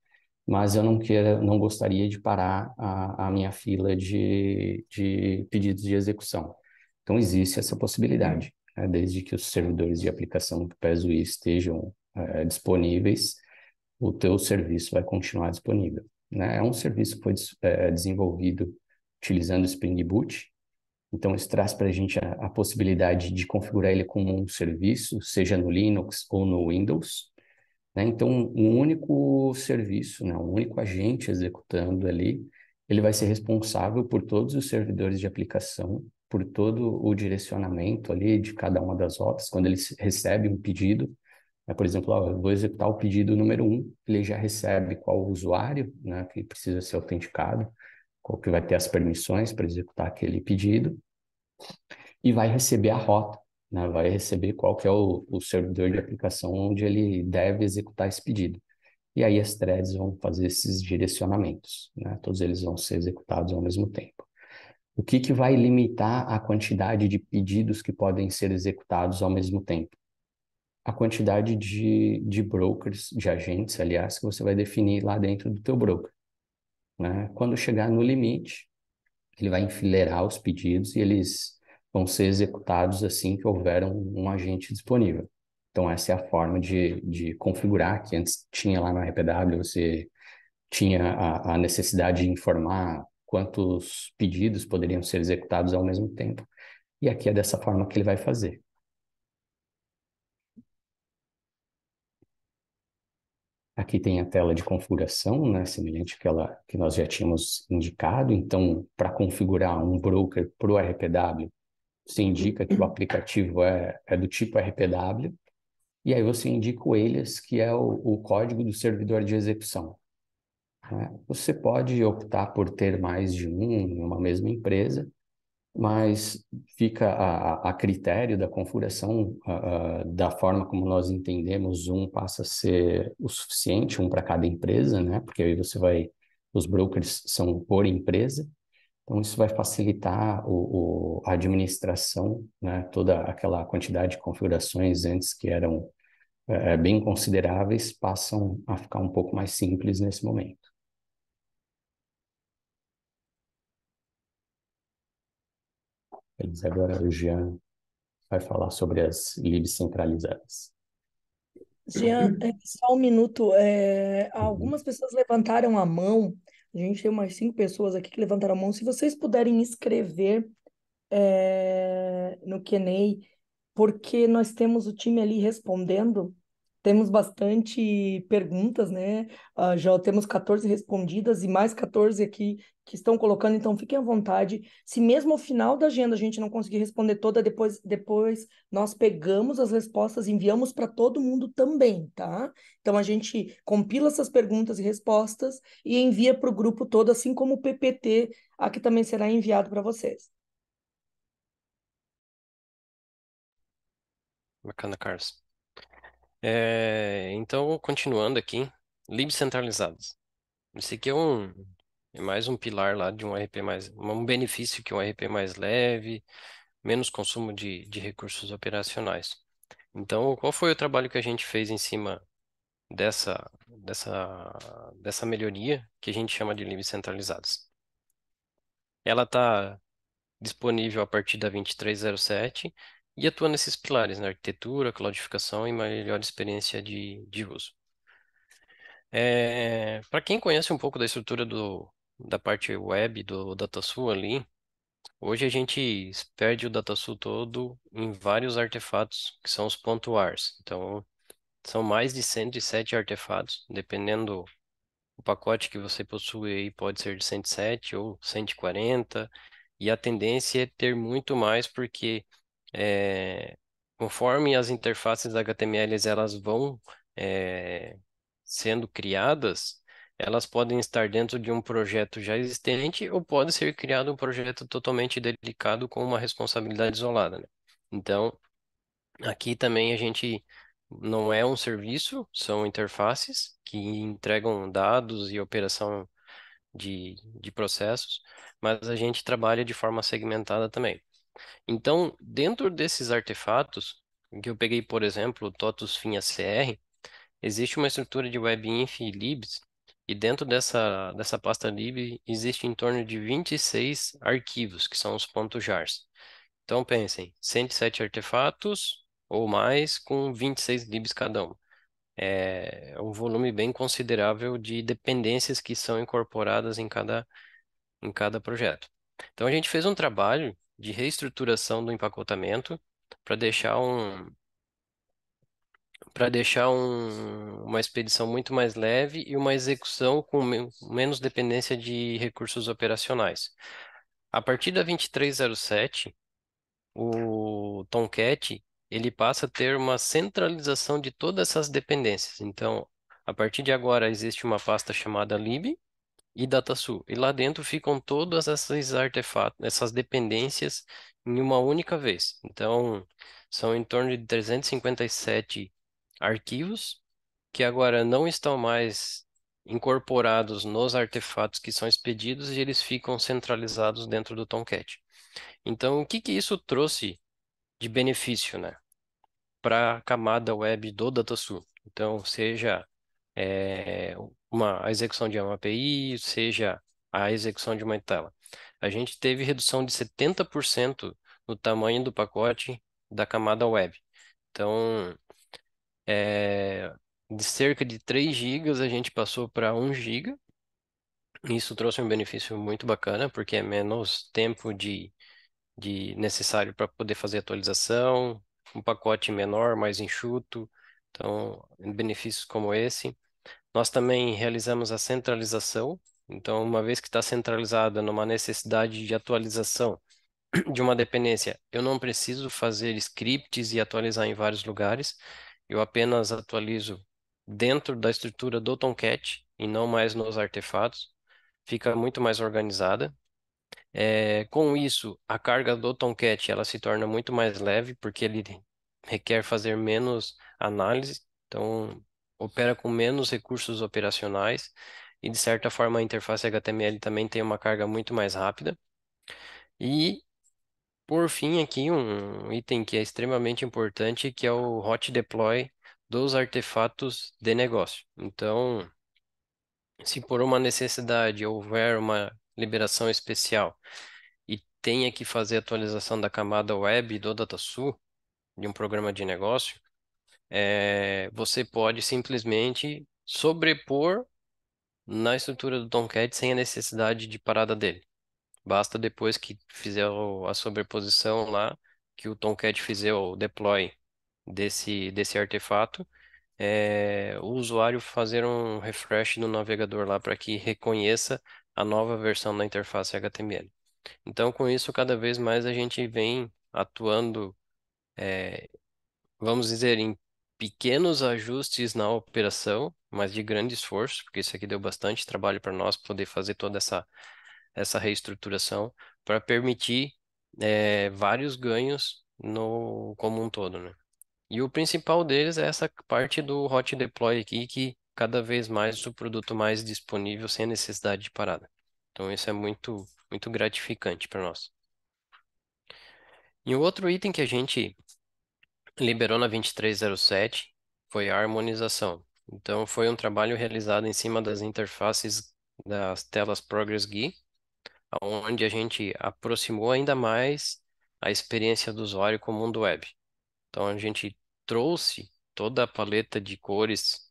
S5: mas eu não queira, não gostaria de parar a, a minha fila de, de pedidos de execução. Então existe essa possibilidade, né? desde que os servidores de aplicação do PSUI estejam é, disponíveis, o teu serviço vai continuar disponível. Né? É um serviço que foi é, desenvolvido utilizando Spring Boot. Então, isso traz para a gente a, possibilidade de configurar ele como um serviço, seja no Linux ou no Windows. Né? Então, um único serviço, né? um único agente executando ali, ele vai ser responsável por todos os servidores de aplicação, por todo o direcionamento ali de cada uma das rotas. Quando ele recebe um pedido, é, por exemplo, ó, vou executar o pedido número um, ele já recebe qual o usuário né, que precisa ser autenticado, qual que vai ter as permissões para executar aquele pedido, e vai receber a rota, né, vai receber qual que é o, o servidor de aplicação onde ele deve executar esse pedido. E aí as threads vão fazer esses direcionamentos, né? todos eles vão ser executados ao mesmo tempo. O que, que vai limitar a quantidade de pedidos que podem ser executados ao mesmo tempo? a quantidade de, de brokers, de agentes, aliás, que você vai definir lá dentro do teu broker. Né? Quando chegar no limite, ele vai enfileirar os pedidos e eles vão ser executados assim que houver um, um agente disponível. Então, essa é a forma de, de configurar, que antes tinha lá na RPW, você tinha a, a necessidade de informar quantos pedidos poderiam ser executados ao mesmo tempo. E aqui é dessa forma que ele vai fazer. Aqui tem a tela de configuração, né, semelhante àquela que nós já tínhamos indicado. Então, para configurar um broker para o RPW, você indica que o aplicativo é, é, do tipo RPW, e aí você indica o alias, que é o, o código do servidor de execução. Né. Você pode optar por ter mais de um em uma mesma empresa, mas fica a, a critério da configuração a, a, da forma como nós entendemos um passa a ser o suficiente um para cada empresa né porque aí você vai os brokers são por empresa então isso vai facilitar o, o a administração né toda aquela quantidade de configurações antes que eram é, bem consideráveis passam a ficar um pouco mais simples nesse momento Eles agora, o Jean vai falar sobre as libs centralizadas.
S3: Jean, uhum. é, só um minuto. É, uhum. algumas pessoas levantaram a mão. A gente tem umas cinco pessoas aqui que levantaram a mão. Se vocês puderem escrever é, no Q&A, porque nós temos o time ali respondendo, temos bastante perguntas, né? Uh, já temos 14 respondidas e mais 14 aqui que estão colocando, então fiquem à vontade. Se mesmo ao final da agenda a gente não conseguir responder toda, depois, depois nós pegamos as respostas e enviamos para todo mundo também, tá? Então a gente compila essas perguntas e respostas e envia para o grupo todo, assim como o PPT, aqui também será enviado para vocês.
S4: Bacana, Carlos. É, então, continuando aqui, libs centralizados. Esse aqui é um é mais um pilar lá de um RP mais um benefício que um RP mais leve, menos consumo de, de recursos operacionais. Então, qual foi o trabalho que a gente fez em cima dessa dessa dessa melhoria que a gente chama de libs centralizados? Ela está disponível a partir da 2307 e atua nesses pilares, né? arquitetura, cloudificação e melhor experiência de, de uso. É, eh, Para quem conhece um pouco da estrutura do, da parte web do DataSul ali, hoje a gente perde o DataSul todo em vários artefatos, que são os .ars. Então, são mais de 107 artefatos, dependendo o pacote que você possui aí pode ser de 107 ou 140, e a tendência é ter muito mais, porque é, conforme as interfaces HTMLs elas vão é, sendo criadas, elas podem estar dentro de um projeto já existente ou pode ser criado um projeto totalmente dedicado com uma responsabilidade isolada. Né? Então, aqui também a gente não é um serviço, são interfaces que entregam dados e operação de, de processos, mas a gente trabalha de forma segmentada também. Então, dentro desses artefatos, que eu peguei, por exemplo, o TOTUS Finha CR, existe uma estrutura de webinf libs, e dentro dessa, dessa pasta lib existe em torno de 26 arquivos, que são os pontos .jars. Então, pensem, 107 artefatos ou mais com 26 libs cada um. É um volume bem considerável de dependências que são incorporadas em cada, em cada projeto. Então, a gente fez um trabalho de reestruturação do empacotamento para deixar um para deixar um, uma expedição muito mais leve e uma execução com menos dependência de recursos operacionais. A partir da 2307, o Tomcat ele passa a ter uma centralização de todas essas dependências. Então, a partir de agora existe uma pasta chamada lib, e DataSU E lá dentro ficam todas essas artefatos, essas dependências em uma única vez. Então, são em torno de 357 arquivos que agora não estão mais incorporados nos artefatos que são expedidos e eles ficam centralizados dentro do Tomcat. Então, o que, que isso trouxe de benefício né, para a camada web do DataSU? Então, seja é, uma, a execução de uma API, seja a execução de uma tela. A gente teve redução de 70% no tamanho do pacote da camada web. Então, é, de cerca de 3 GB, a gente passou para 1 GB. Isso trouxe um benefício muito bacana, porque é menos tempo de, de necessário para poder fazer atualização, um pacote menor, mais enxuto. Então, benefícios como esse. Nós também realizamos a centralização, então, uma vez que está centralizada numa necessidade de atualização de uma dependência, eu não preciso fazer scripts e atualizar em vários lugares, eu apenas atualizo dentro da estrutura do Tomcat e não mais nos artefatos, fica muito mais organizada. É, com isso, a carga do Tomcat ela se torna muito mais leve, porque ele requer fazer menos análise, então opera com menos recursos operacionais e, de certa forma, a interface HTML também tem uma carga muito mais rápida. E, por fim, aqui um item que é extremamente importante, que é o hot deploy dos artefatos de negócio. Então, se por uma necessidade houver uma liberação especial e tenha que fazer atualização da camada web do DataSul de um programa de negócio, é, você pode simplesmente sobrepor na estrutura do Tomcat sem a necessidade de parada dele. Basta depois que fizer a sobreposição lá, que o Tomcat fizer o deploy desse, desse artefato, é, o usuário fazer um refresh no navegador lá para que reconheça a nova versão da interface HTML. Então, com isso, cada vez mais a gente vem atuando, é, vamos dizer, em pequenos ajustes na operação, mas de grande esforço, porque isso aqui deu bastante trabalho para nós poder fazer toda essa, essa reestruturação para permitir é, vários ganhos no como um todo, né? E o principal deles é essa parte do hot deploy aqui, que cada vez mais o produto mais disponível sem a necessidade de parada. Então isso é muito muito gratificante para nós. E o outro item que a gente liberou na 2307 foi a harmonização. Então, foi um trabalho realizado em cima das interfaces das telas Progress GUI, onde a gente aproximou ainda mais a experiência do usuário com o mundo web. Então, a gente trouxe toda a paleta de cores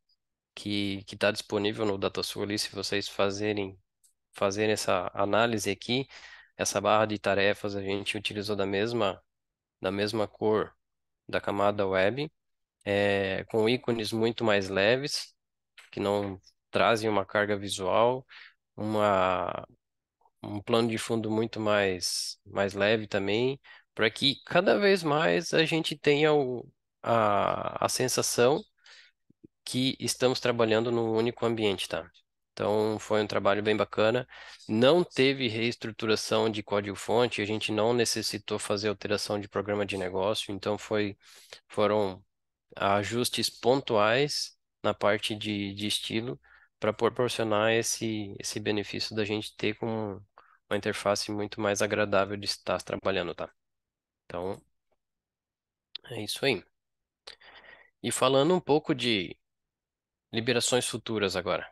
S4: que está disponível no DataSul ali, se vocês fazerem, fazerem essa análise aqui, essa barra de tarefas a gente utilizou da mesma, da mesma cor da camada web, é, com ícones muito mais leves, que não trazem uma carga visual, uma, um plano de fundo muito mais, mais leve também, para que cada vez mais a gente tenha o, a, a sensação que estamos trabalhando num único ambiente, tá? Então, foi um trabalho bem bacana. Não teve reestruturação de código-fonte, a gente não necessitou fazer alteração de programa de negócio, então foi, foram ajustes pontuais na parte de, de estilo para proporcionar esse, esse benefício da gente ter com uma interface muito mais agradável de estar trabalhando, tá? Então, é isso aí. E falando um pouco de liberações futuras agora.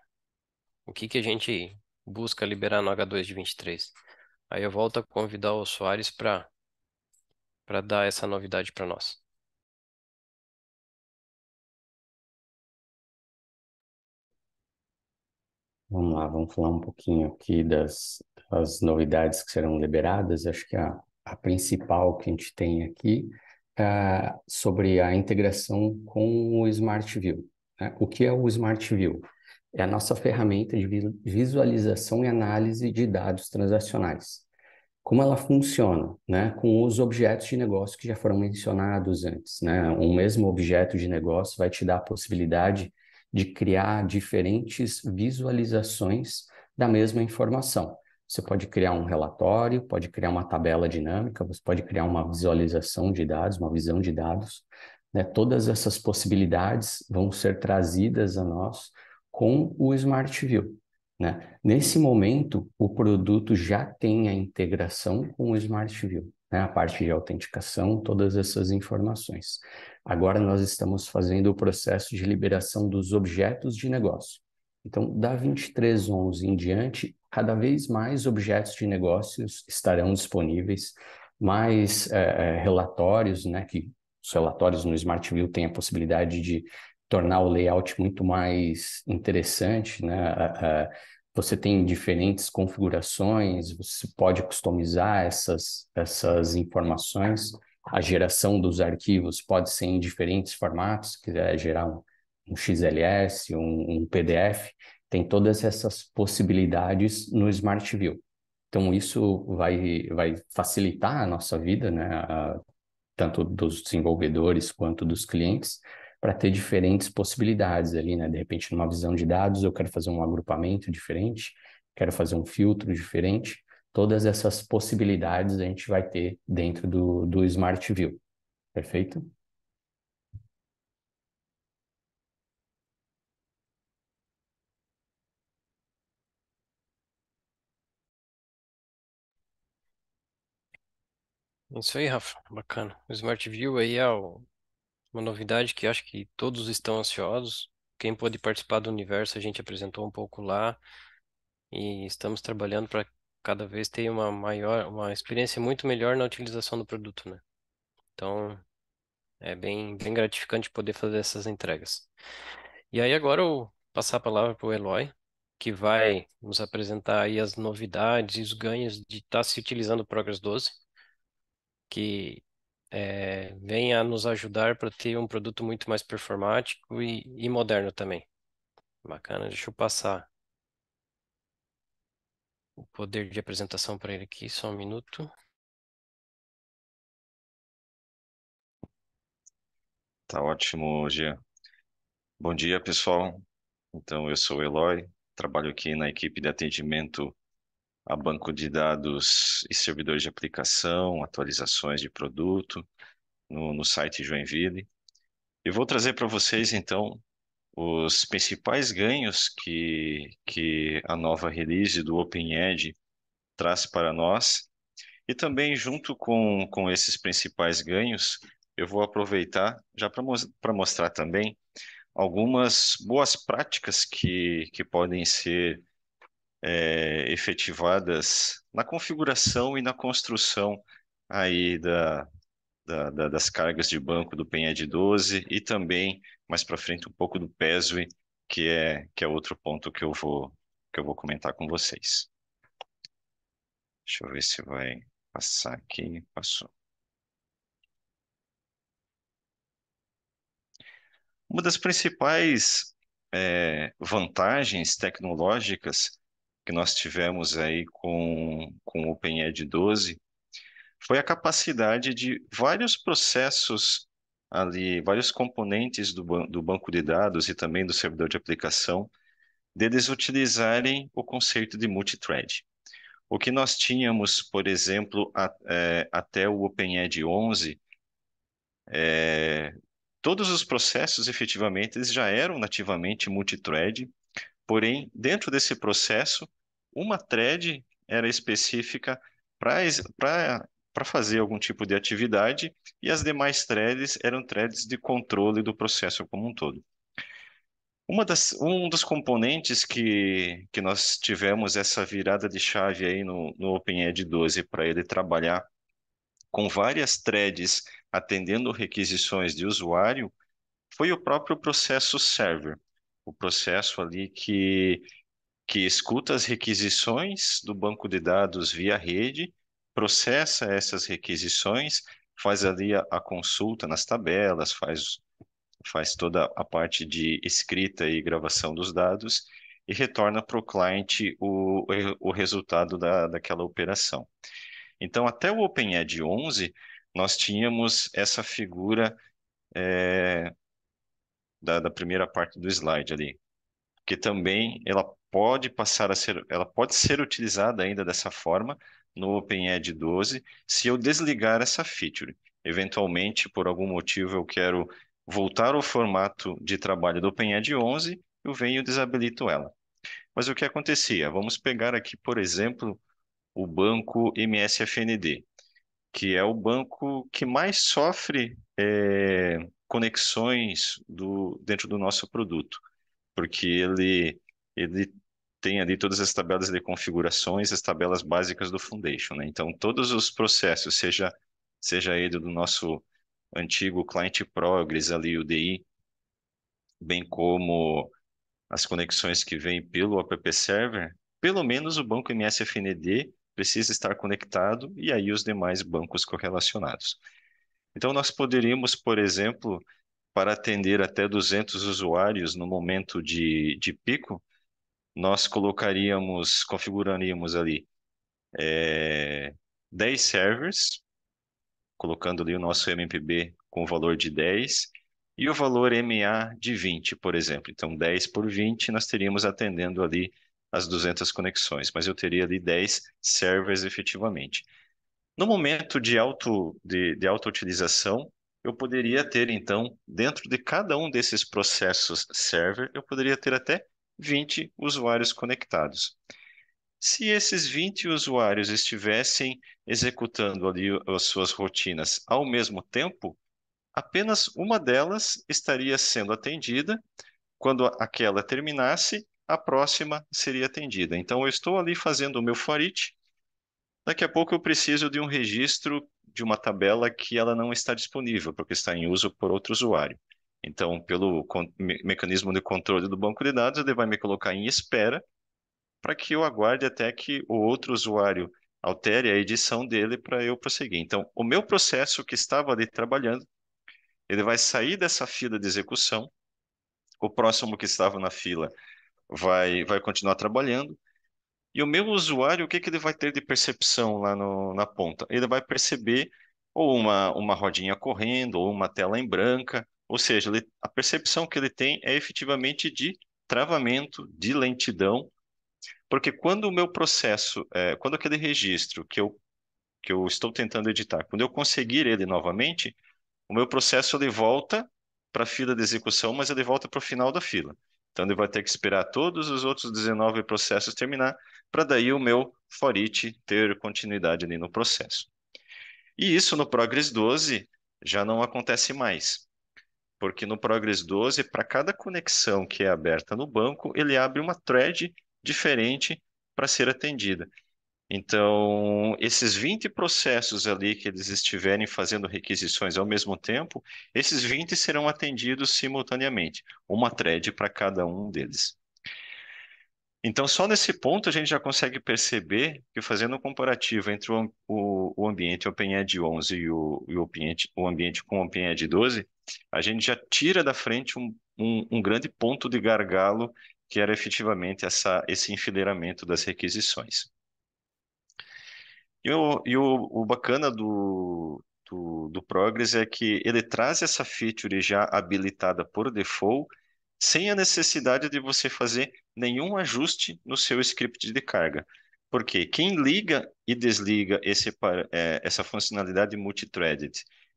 S4: O que, que a gente busca liberar no H2 de 23? Aí eu volto a convidar o Soares para para dar essa novidade para nós.
S3: Vamos lá, vamos falar um pouquinho aqui
S5: das, das novidades que serão liberadas. Acho que a, a principal que a gente tem aqui é sobre a integração com o Smart View. Né? O que é o Smart View? é a nossa ferramenta de visualização e análise de dados transacionais. Como ela funciona, né? Com os objetos de negócio que já foram mencionados antes, né? Um mesmo objeto de negócio vai te dar a possibilidade de criar diferentes visualizações da mesma informação. Você pode criar um relatório, pode criar uma tabela dinâmica, você pode criar uma visualização de dados, uma visão de dados. Né? Todas essas possibilidades vão ser trazidas a nós com o Smart View. Né? Nesse momento, o produto já tem a integração com o Smart View, né? a parte de autenticação, todas essas informações. Agora nós estamos fazendo o processo de liberação dos objetos de negócio. Então, da 2311 em diante, cada vez mais objetos de negócios estarão disponíveis, mais é, relatórios, né, que os relatórios no Smart View têm a possibilidade de tornar o layout muito mais interessante, né? Você tem diferentes configurações, você pode customizar essas, essas informações. A geração dos arquivos pode ser em diferentes formatos, se quiser gerar um, um XLS, um, um PDF, tem todas essas possibilidades no Smart View. Então, isso vai, vai facilitar a nossa vida, né? tanto dos desenvolvedores quanto dos clientes para ter diferentes possibilidades ali, né? De repente, numa visão de dados, eu quero fazer um agrupamento diferente, quero fazer um filtro diferente. Todas essas possibilidades a gente vai ter dentro do, do Smart View. Perfeito?
S4: É isso aí, Rafa, bacana. O Smart View aí é o uma novidade que acho que todos estão ansiosos. Quem pôde participar do universo, a gente apresentou um pouco lá e estamos trabalhando para cada vez ter uma maior, uma experiência muito melhor na utilização do produto, né? Então, é bem, bem gratificante poder fazer essas entregas. E aí agora eu passar a palavra para o Eloy, que vai nos apresentar aí as novidades e os ganhos de estar tá se utilizando o Progress 12, que é, venha nos ajudar para ter um produto muito mais performático e, e moderno também. Bacana, deixa eu passar o poder de apresentação para ele aqui, só um minuto.
S3: Tá ótimo, Jean. Bom
S6: dia, pessoal. Então, eu sou o Eloy, trabalho aqui na equipe de atendimento a banco de dados e servidores de aplicação, atualizações de produto no, no site Joinville. E vou trazer para vocês, então, os principais ganhos que, que a nova release do OpenEd traz para nós. E também, junto com, com esses principais ganhos, eu vou aproveitar já para mostrar também algumas boas práticas que, que podem ser é, efetivadas na configuração e na construção aí da, da, da, das cargas de banco do PENHED 12 e também mais para frente um pouco do PESWE, que é que é outro ponto que eu vou que eu vou comentar com vocês. Deixa eu ver se vai passar aqui, passou. Uma das principais é, vantagens tecnológicas que nós tivemos aí com, com o OpenED 12 foi a capacidade de vários processos ali, vários componentes do, do banco de dados e também do servidor de aplicação, deles utilizarem o conceito de multithread. O que nós tínhamos, por exemplo, a, é, até o OpenED 11, é, todos os processos efetivamente eles já eram nativamente multithread, porém, dentro desse processo, uma thread era específica para para fazer algum tipo de atividade e as demais threads eram threads de controle do processo como um todo. Uma das, um dos componentes que, que nós tivemos essa virada de chave aí no, no OpenED 12 para ele trabalhar com várias threads atendendo requisições de usuário foi o próprio processo server, o processo ali que que escuta as requisições do banco de dados via rede, processa essas requisições, faz ali a, a consulta nas tabelas, faz, faz toda a parte de escrita e gravação dos dados e retorna para o cliente o, o resultado da, daquela operação. Então, até o OpenEd 11, nós tínhamos essa figura é, da, da primeira parte do slide ali, que também ela pode passar a ser, ela pode ser utilizada ainda dessa forma no OpenED 12, se eu desligar essa feature. Eventualmente, por algum motivo, eu quero voltar ao formato de trabalho do OpenED 11, eu venho e desabilito ela. Mas o que acontecia? Vamos pegar aqui, por exemplo, o banco MSFND, que é o banco que mais sofre é, conexões do, dentro do nosso produto, porque ele, ele tem ali todas as tabelas de configurações, as tabelas básicas do Foundation. Né? Então, todos os processos, seja, seja ele do nosso antigo client progress ali, o di, bem como as conexões que vêm pelo app server, pelo menos o banco MSFND precisa estar conectado e aí os demais bancos correlacionados. Então, nós poderíamos, por exemplo, para atender até 200 usuários no momento de, de pico, nós colocaríamos, configuraríamos ali é, 10 servers, colocando ali o nosso MPB com o valor de 10 e o valor MA de 20, por exemplo. Então, 10 por 20 nós teríamos atendendo ali as 200 conexões, mas eu teria ali 10 servers efetivamente. No momento de, auto, de, de auto-utilização, eu poderia ter, então, dentro de cada um desses processos server, eu poderia ter até 20 usuários conectados. Se esses 20 usuários estivessem executando ali as suas rotinas ao mesmo tempo, apenas uma delas estaria sendo atendida. Quando aquela terminasse, a próxima seria atendida. Então, eu estou ali fazendo o meu for Daqui a pouco eu preciso de um registro de uma tabela que ela não está disponível, porque está em uso por outro usuário. Então, pelo me mecanismo de controle do banco de dados, ele vai me colocar em espera para que eu aguarde até que o outro usuário altere a edição dele para eu prosseguir. Então, o meu processo que estava ali trabalhando, ele vai sair dessa fila de execução, o próximo que estava na fila vai, vai continuar trabalhando, e o meu usuário, o que, que ele vai ter de percepção lá no, na ponta? Ele vai perceber ou uma, uma rodinha correndo, ou uma tela em branca, ou seja, ele, a percepção que ele tem é efetivamente de travamento, de lentidão, porque quando o meu processo, é, quando aquele registro que eu, que eu estou tentando editar, quando eu conseguir ele novamente, o meu processo ele volta para a fila de execução, mas ele volta para o final da fila. Então ele vai ter que esperar todos os outros 19 processos terminar para daí o meu for ter continuidade ali no processo. E isso no Progress 12 já não acontece mais porque no Progress 12, para cada conexão que é aberta no banco, ele abre uma thread diferente para ser atendida. Então, esses 20 processos ali que eles estiverem fazendo requisições ao mesmo tempo, esses 20 serão atendidos simultaneamente, uma thread para cada um deles. Então, só nesse ponto a gente já consegue perceber que fazendo um comparativo entre o, o, o ambiente OpenEd 11 e o, e o, ambiente, o ambiente com o OpenEd 12, a gente já tira da frente um, um, um grande ponto de gargalo que era efetivamente essa, esse enfileiramento das requisições. E o, e o, o bacana do, do, do Progress é que ele traz essa feature já habilitada por default, sem a necessidade de você fazer nenhum ajuste no seu script de carga. Porque quem liga e desliga esse, é, essa funcionalidade multithreaded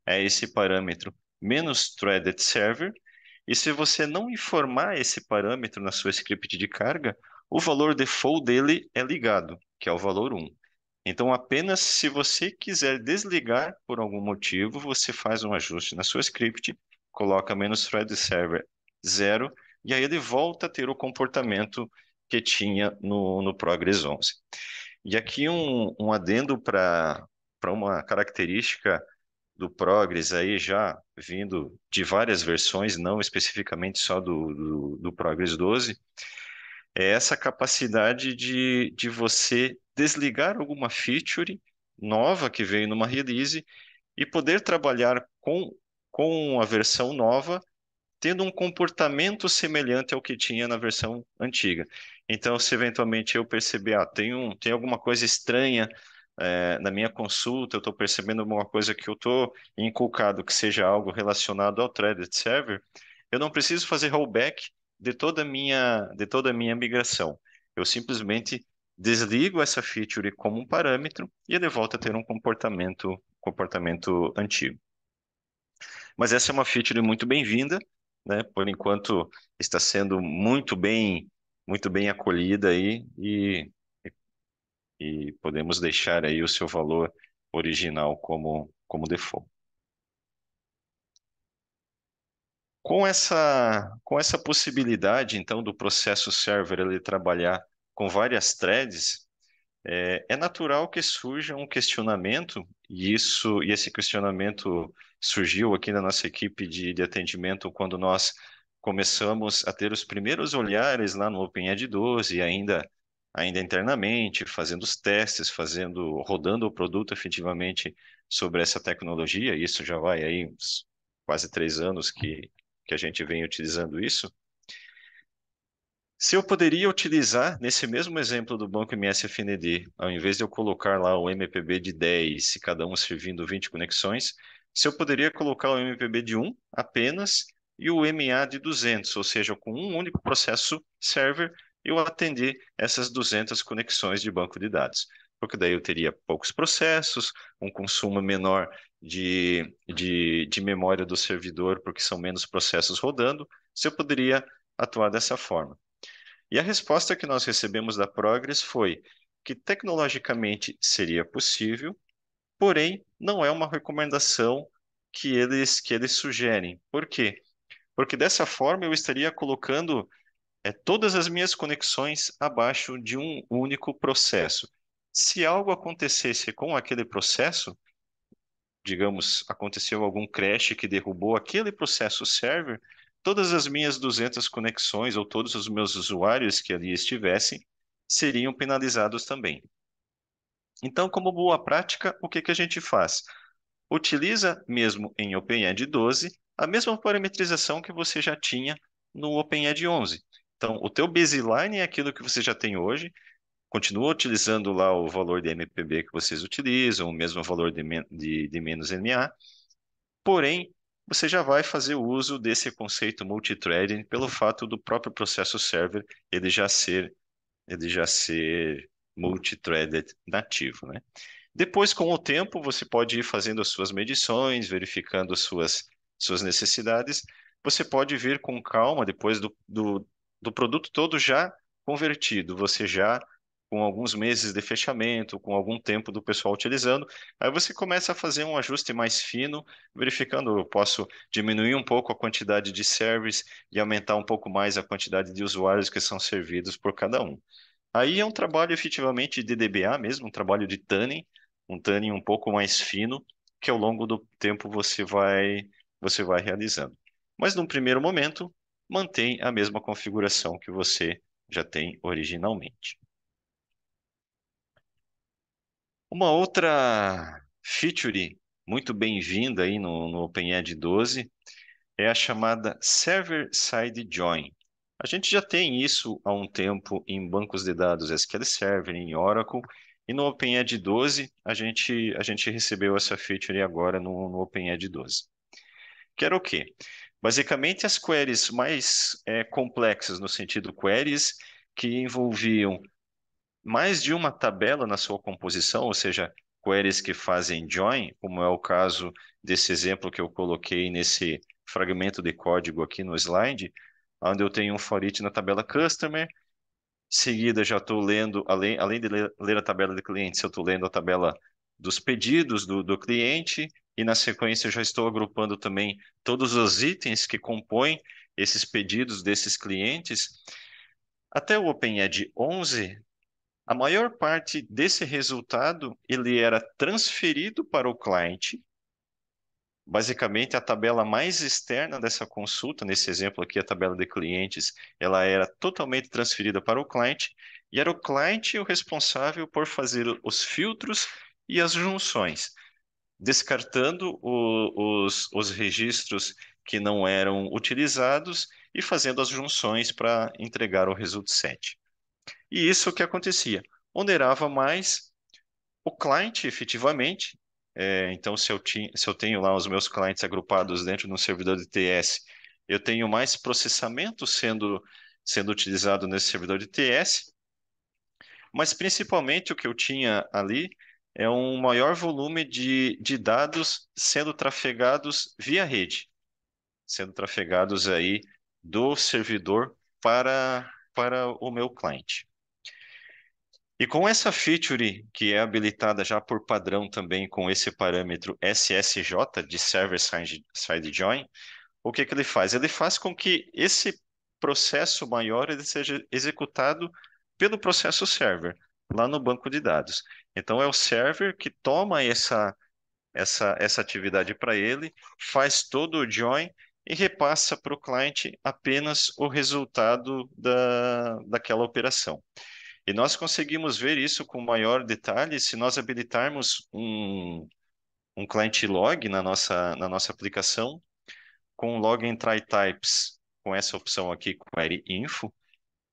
S6: é esse parâmetro menos threaded server, e se você não informar esse parâmetro na sua script de carga, o valor default dele é ligado, que é o valor 1. Então, apenas se você quiser desligar por algum motivo, você faz um ajuste na sua script, coloca menos thread server 0, e aí ele volta a ter o comportamento que tinha no, no Progress 11. E aqui um, um adendo para uma característica do Progress aí já vindo de várias versões, não especificamente só do, do, do Progress 12, é essa capacidade de, de você desligar alguma feature nova que veio numa release e poder trabalhar com, com a versão nova tendo um comportamento semelhante ao que tinha na versão antiga. Então, se eventualmente eu perceber, ah, tem, um, tem alguma coisa estranha é, na minha consulta eu estou percebendo alguma coisa que eu estou inculcado que seja algo relacionado ao Threaded Server, eu não preciso fazer rollback de toda a minha, de toda minha migração. Eu simplesmente desligo essa feature como um parâmetro e ele volta a ter um comportamento, comportamento antigo. Mas essa é uma feature muito bem-vinda, né? Por enquanto está sendo muito bem, muito bem acolhida aí e e podemos deixar aí o seu valor original como, como default. Com essa, com essa possibilidade, então, do processo server ele trabalhar com várias threads, é, é natural que surja um questionamento, e, isso, e esse questionamento surgiu aqui na nossa equipe de, de atendimento quando nós começamos a ter os primeiros olhares lá no OpenEd 12 e ainda ainda internamente, fazendo os testes, fazendo, rodando o produto efetivamente sobre essa tecnologia. Isso já vai aí uns quase três anos que, que a gente vem utilizando isso. Se eu poderia utilizar, nesse mesmo exemplo do banco MSFND, ao invés de eu colocar lá o MPB de 10, se cada um servindo 20 conexões, se eu poderia colocar o MPB de 1 apenas e o MA de 200, ou seja, com um único processo server, eu atendi essas 200 conexões de banco de dados. Porque daí eu teria poucos processos, um consumo menor de, de, de memória do servidor, porque são menos processos rodando, se eu poderia atuar dessa forma. E a resposta que nós recebemos da Progress foi que tecnologicamente seria possível, porém não é uma recomendação que eles, que eles sugerem. Por quê? Porque dessa forma eu estaria colocando é todas as minhas conexões abaixo de um único processo. Se algo acontecesse com aquele processo, digamos, aconteceu algum crash que derrubou aquele processo server, todas as minhas 200 conexões ou todos os meus usuários que ali estivessem seriam penalizados também. Então, como boa prática, o que, que a gente faz? Utiliza, mesmo em OpenAD 12, a mesma parametrização que você já tinha no OpenAD 11. Então, o teu baseline é aquilo que você já tem hoje, continua utilizando lá o valor de MPB que vocês utilizam, o mesmo valor de, de, de menos NA, porém, você já vai fazer uso desse conceito multithreading pelo fato do próprio processo server ele já ser ele já ser multithreaded nativo, né? Depois, com o tempo, você pode ir fazendo as suas medições, verificando suas, suas necessidades. Você pode vir com calma, depois do, do, do produto todo já convertido, você já com alguns meses de fechamento, com algum tempo do pessoal utilizando, aí você começa a fazer um ajuste mais fino, verificando, eu posso diminuir um pouco a quantidade de service e aumentar um pouco mais a quantidade de usuários que são servidos por cada um. Aí é um trabalho efetivamente de DBA mesmo, um trabalho de tanning, um tanning um pouco mais fino, que ao longo do tempo você vai você vai realizando. Mas num primeiro momento, mantém a mesma configuração que você já tem originalmente. Uma outra feature muito bem-vinda aí no, no OpenED 12 é a chamada Server-Side Join. A gente já tem isso há um tempo em bancos de dados SQL Server, em Oracle, e no OpenED 12 a gente, a gente recebeu essa feature agora no, no OpenED 12. Que era o quê? Basicamente, as queries mais é, complexas, no sentido queries que envolviam mais de uma tabela na sua composição, ou seja, queries que fazem join, como é o caso desse exemplo que eu coloquei nesse fragmento de código aqui no slide, onde eu tenho um for na tabela customer, em seguida já estou lendo, além, além de ler, ler, a tabela de clientes, eu estou lendo a tabela dos pedidos do, do cliente, e na sequência já estou agrupando também todos os itens que compõem esses pedidos desses clientes. Até o OpenEd 11, a maior parte desse resultado ele era transferido para o cliente. Basicamente, a tabela mais externa dessa consulta, nesse exemplo aqui, a tabela de clientes, ela era totalmente transferida para o cliente e era o cliente o responsável por fazer os filtros e as junções descartando o, os, os registros que não eram utilizados e fazendo as junções para entregar o resultado set. E isso que acontecia, onerava mais o cliente efetivamente. É, então, se eu, ti, se eu tenho lá os meus clientes agrupados dentro de um servidor de TS, eu tenho mais processamento sendo, sendo utilizado nesse servidor de TS, mas principalmente o que eu tinha ali é um maior volume de, de dados sendo trafegados via rede, sendo trafegados aí do servidor para, para o meu cliente. E com essa feature que é habilitada já por padrão também com esse parâmetro SSJ de Server Side Join, o que, que ele faz? Ele faz com que esse processo maior ele seja executado pelo processo server lá no banco de dados. Então é o server que toma essa essa essa atividade para ele, faz todo o join e repassa para o cliente apenas o resultado da, daquela operação. E nós conseguimos ver isso com maior detalhe se nós habilitarmos um, um cliente log na nossa, na nossa aplicação com login try types, com essa opção aqui, query info,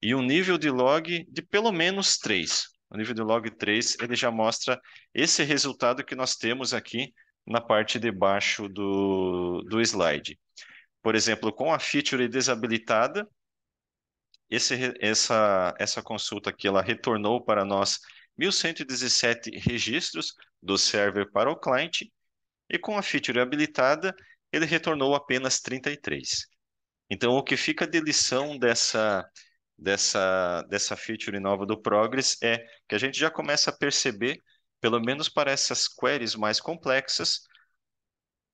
S6: e um nível de log de pelo menos 3 no nível do log 3, ele já mostra esse resultado que nós temos aqui na parte de baixo do, do slide. Por exemplo, com a feature desabilitada, esse, essa, essa consulta aqui ela retornou para nós 1.117 registros do server para o cliente, e com a feature habilitada, ele retornou apenas 33. Então, o que fica de lição dessa dessa, dessa feature nova do Progress é que a gente já começa a perceber, pelo menos para essas queries mais complexas,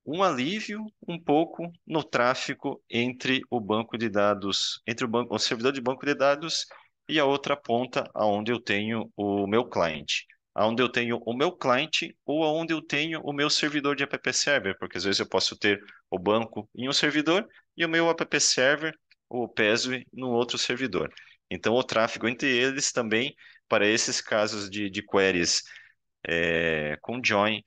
S6: um alívio um pouco no tráfego entre o banco de dados, entre o, banco, o servidor de banco de dados e a outra ponta aonde eu tenho o meu cliente, aonde eu tenho o meu cliente ou aonde eu tenho o meu servidor de app server, porque às vezes eu posso ter o banco em um servidor e o meu app server o PESWE no outro servidor. Então, o tráfego entre eles também, para esses casos de, de queries é, com join,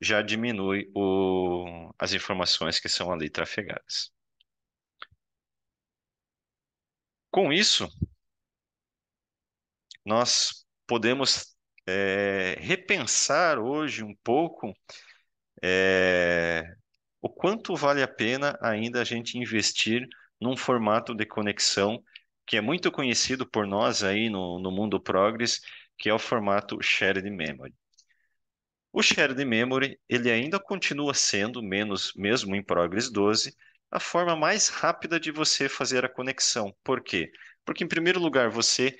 S6: já diminui o, as informações que são ali trafegadas. Com isso, nós podemos é, repensar hoje um pouco é, o quanto vale a pena ainda a gente investir num formato de conexão que é muito conhecido por nós aí no, no mundo Progress, que é o formato Shared Memory. O Shared Memory, ele ainda continua sendo, menos mesmo em Progress 12, a forma mais rápida de você fazer a conexão. Por quê? Porque, em primeiro lugar, você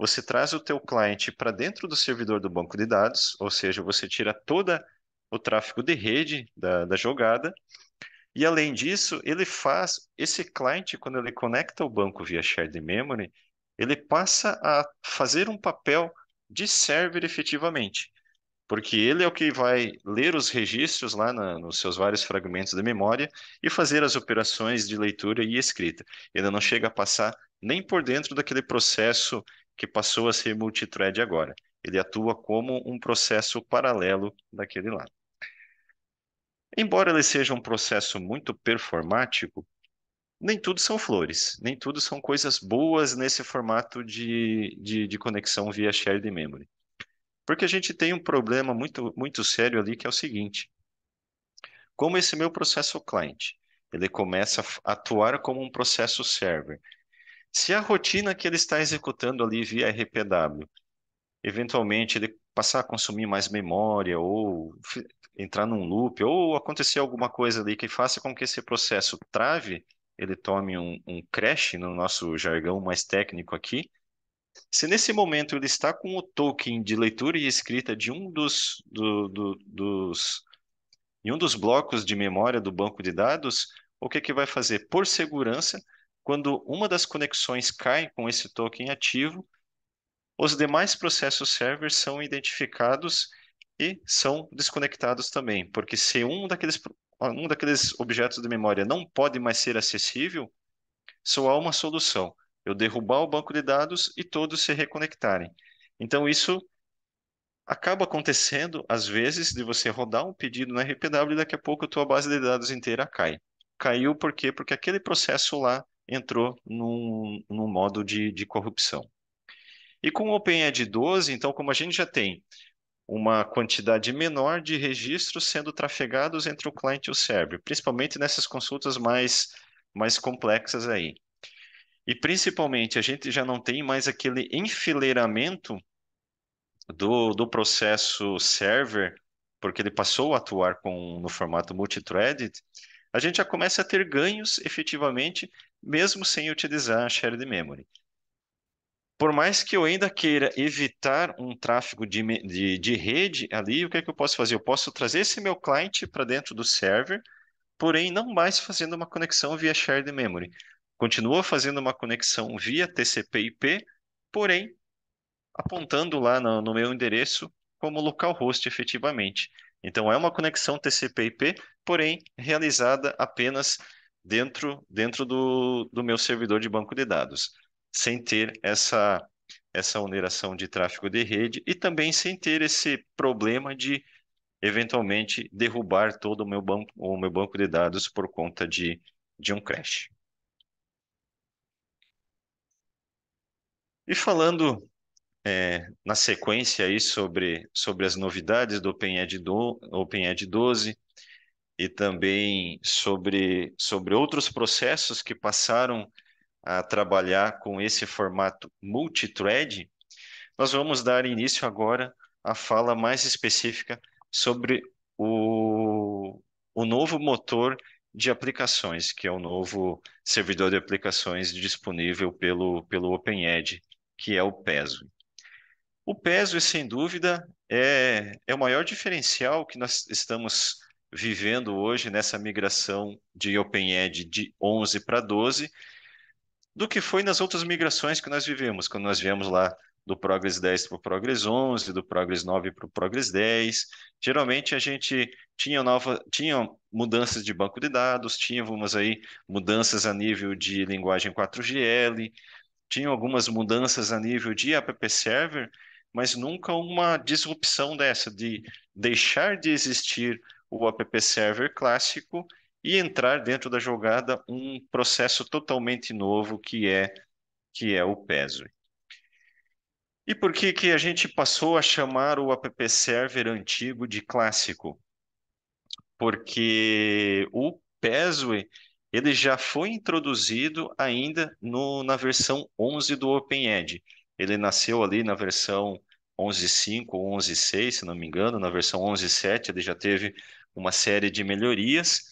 S6: você traz o teu cliente para dentro do servidor do banco de dados, ou seja, você tira todo o tráfego de rede da, da jogada, e além disso, ele faz esse cliente quando ele conecta o banco via shared memory, ele passa a fazer um papel de server efetivamente, porque ele é o que vai ler os registros lá na, nos seus vários fragmentos de memória e fazer as operações de leitura e escrita. Ele não chega a passar nem por dentro daquele processo que passou a ser multithread agora. Ele atua como um processo paralelo daquele lado. Embora ele seja um processo muito performático, nem tudo são flores, nem tudo são coisas boas nesse formato de, de, de, conexão via shared memory. Porque a gente tem um problema muito, muito sério ali que é o seguinte: como esse meu processo client, ele começa a atuar como um processo server. Se a rotina que ele está executando ali via RPW, eventualmente ele passar a consumir mais memória ou entrar num loop ou acontecer alguma coisa ali que faça com que esse processo trave, ele tome um, um crash no nosso jargão mais técnico aqui. Se nesse momento ele está com o token de leitura e escrita de um dos, do, do, dos, em um dos blocos de memória do banco de dados, o que, que vai fazer? Por segurança, quando uma das conexões cai com esse token ativo, os demais processos servers são identificados e são desconectados também, porque se um daqueles, um daqueles objetos de memória não pode mais ser acessível, só há uma solução: eu derrubar o banco de dados e todos se reconectarem. Então, isso acaba acontecendo, às vezes, de você rodar um pedido na RPW e daqui a pouco a tua base de dados inteira cai. Caiu por quê? Porque aquele processo lá entrou num, num modo de, de corrupção. E com o OpenEd 12, então, como a gente já tem uma quantidade menor de registros sendo trafegados entre o cliente e o server, principalmente nessas consultas mais, mais complexas aí. E principalmente, a gente já não tem mais aquele enfileiramento do, do processo server, porque ele passou a atuar com, no formato multithreaded, a gente já começa a ter ganhos efetivamente, mesmo sem utilizar a shared memory por mais que eu ainda queira evitar um tráfego de, de, de rede ali, o que é que eu posso fazer? Eu posso trazer esse meu cliente para dentro do server, porém não mais fazendo uma conexão via shared memory. Continua fazendo uma conexão via TCP/IP, porém apontando lá no, no meu endereço como localhost efetivamente. Então é uma conexão TCP/IP, porém realizada apenas dentro, dentro do, do meu servidor de banco de dados sem ter essa, essa oneração de tráfego de rede e também sem ter esse problema de eventualmente derrubar todo o meu banco, o meu banco de dados por conta de, de um crash. E falando é, na sequência aí sobre, sobre as novidades do OpenEd, do, 12 e também sobre, sobre outros processos que passaram a trabalhar com esse formato multithread, nós vamos dar início agora à fala mais específica sobre o, o novo motor de aplicações, que é o novo servidor de aplicações disponível pelo, pelo OpenEd, que é o PESO. O PESO, sem dúvida, é, é o maior diferencial que nós estamos vivendo hoje nessa migração de OpenEd de 11 para 12, do que foi nas outras migrações que nós vivemos, quando nós viemos lá do Progress 10 para o Progress 11, do Progress 9 para o Progress 10. Geralmente a gente tinha, nova, tinha mudanças de banco de dados, tínhamos aí mudanças a nível de linguagem 4GL, tinha algumas mudanças a nível de app server, mas nunca uma disrupção dessa de deixar de existir o app server clássico e entrar dentro da jogada um processo totalmente novo que é que é o PESWE. E por que que a gente passou a chamar o app server antigo de clássico? Porque o PESWE ele já foi introduzido ainda no, na versão 11 do OpenEd. Ele nasceu ali na versão 11.5 ou 11.6, se não me engano, na versão 11.7 ele já teve uma série de melhorias,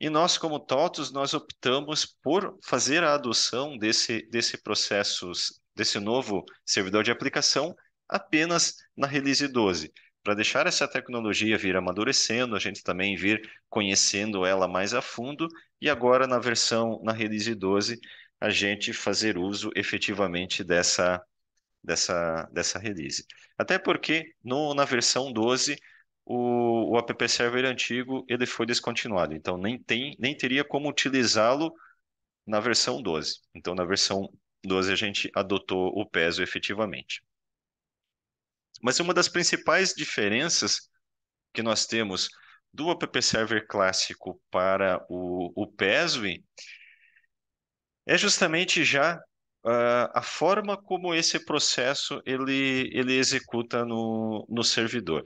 S6: e nós, como TOTOS, nós optamos por fazer a adoção desse, desse processo, desse novo servidor de aplicação, apenas na release 12. Para deixar essa tecnologia vir amadurecendo, a gente também vir conhecendo ela mais a fundo, e agora na versão, na release 12, a gente fazer uso efetivamente dessa, dessa, dessa release. Até porque no, na versão 12, o, o app server é antigo ele foi descontinuado, então nem tem, nem teria como utilizá-lo na versão 12. Então na versão 12 a gente adotou o peso efetivamente. Mas uma das principais diferenças que nós temos do app server clássico para o, o PESWI é justamente já uh, a forma como esse processo ele, ele executa no, no servidor.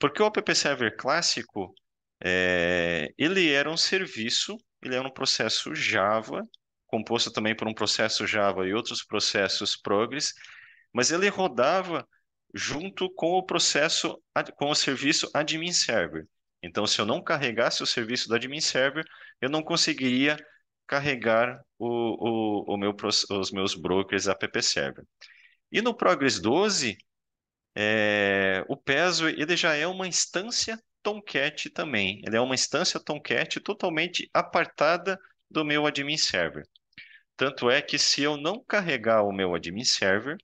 S6: Porque o app server clássico, é, ele era um serviço, ele era um processo Java, composto também por um processo Java e outros processos Progress, mas ele rodava junto com o processo, com o serviço admin server. Então, se eu não carregasse o serviço do admin server, eu não conseguiria carregar o, o, o meu, os meus brokers app server. E no Progress 12, é, o PESO ele já é uma instância Tomcat também. Ele é uma instância Tomcat totalmente apartada do meu admin server. Tanto é que se eu não carregar o meu admin server,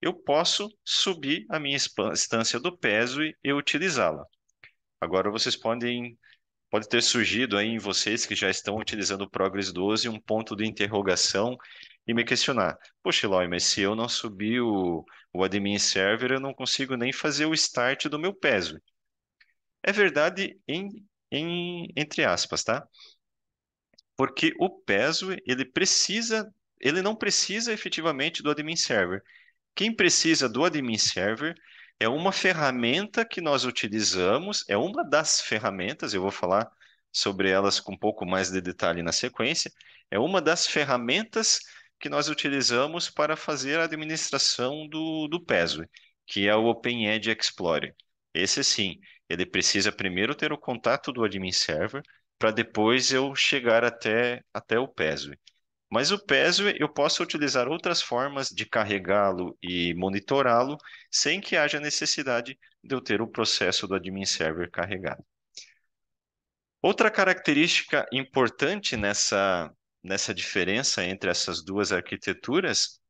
S6: eu posso subir a minha instância do PESO e utilizá-la. Agora vocês podem pode ter surgido aí em vocês que já estão utilizando o Progress 12 um ponto de interrogação e me questionar: "Poxa, Eloy, mas se eu não subir o o admin server, eu não consigo nem fazer o start do meu peso. É verdade em, em entre aspas, tá? Porque o peso ele precisa, ele não precisa efetivamente do admin server. Quem precisa do admin server é uma ferramenta que nós utilizamos, é uma das ferramentas, eu vou falar sobre elas com um pouco mais de detalhe na sequência, é uma das ferramentas que nós utilizamos para fazer a administração do, do PESO, que é o Open Edge Explorer. Esse sim, ele precisa primeiro ter o contato do admin server para depois eu chegar até, até o PESWE. Mas o PESWE, eu posso utilizar outras formas de carregá-lo e monitorá-lo sem que haja necessidade de eu ter o processo do admin server carregado. Outra característica importante nessa, nessa diferença entre essas duas arquiteturas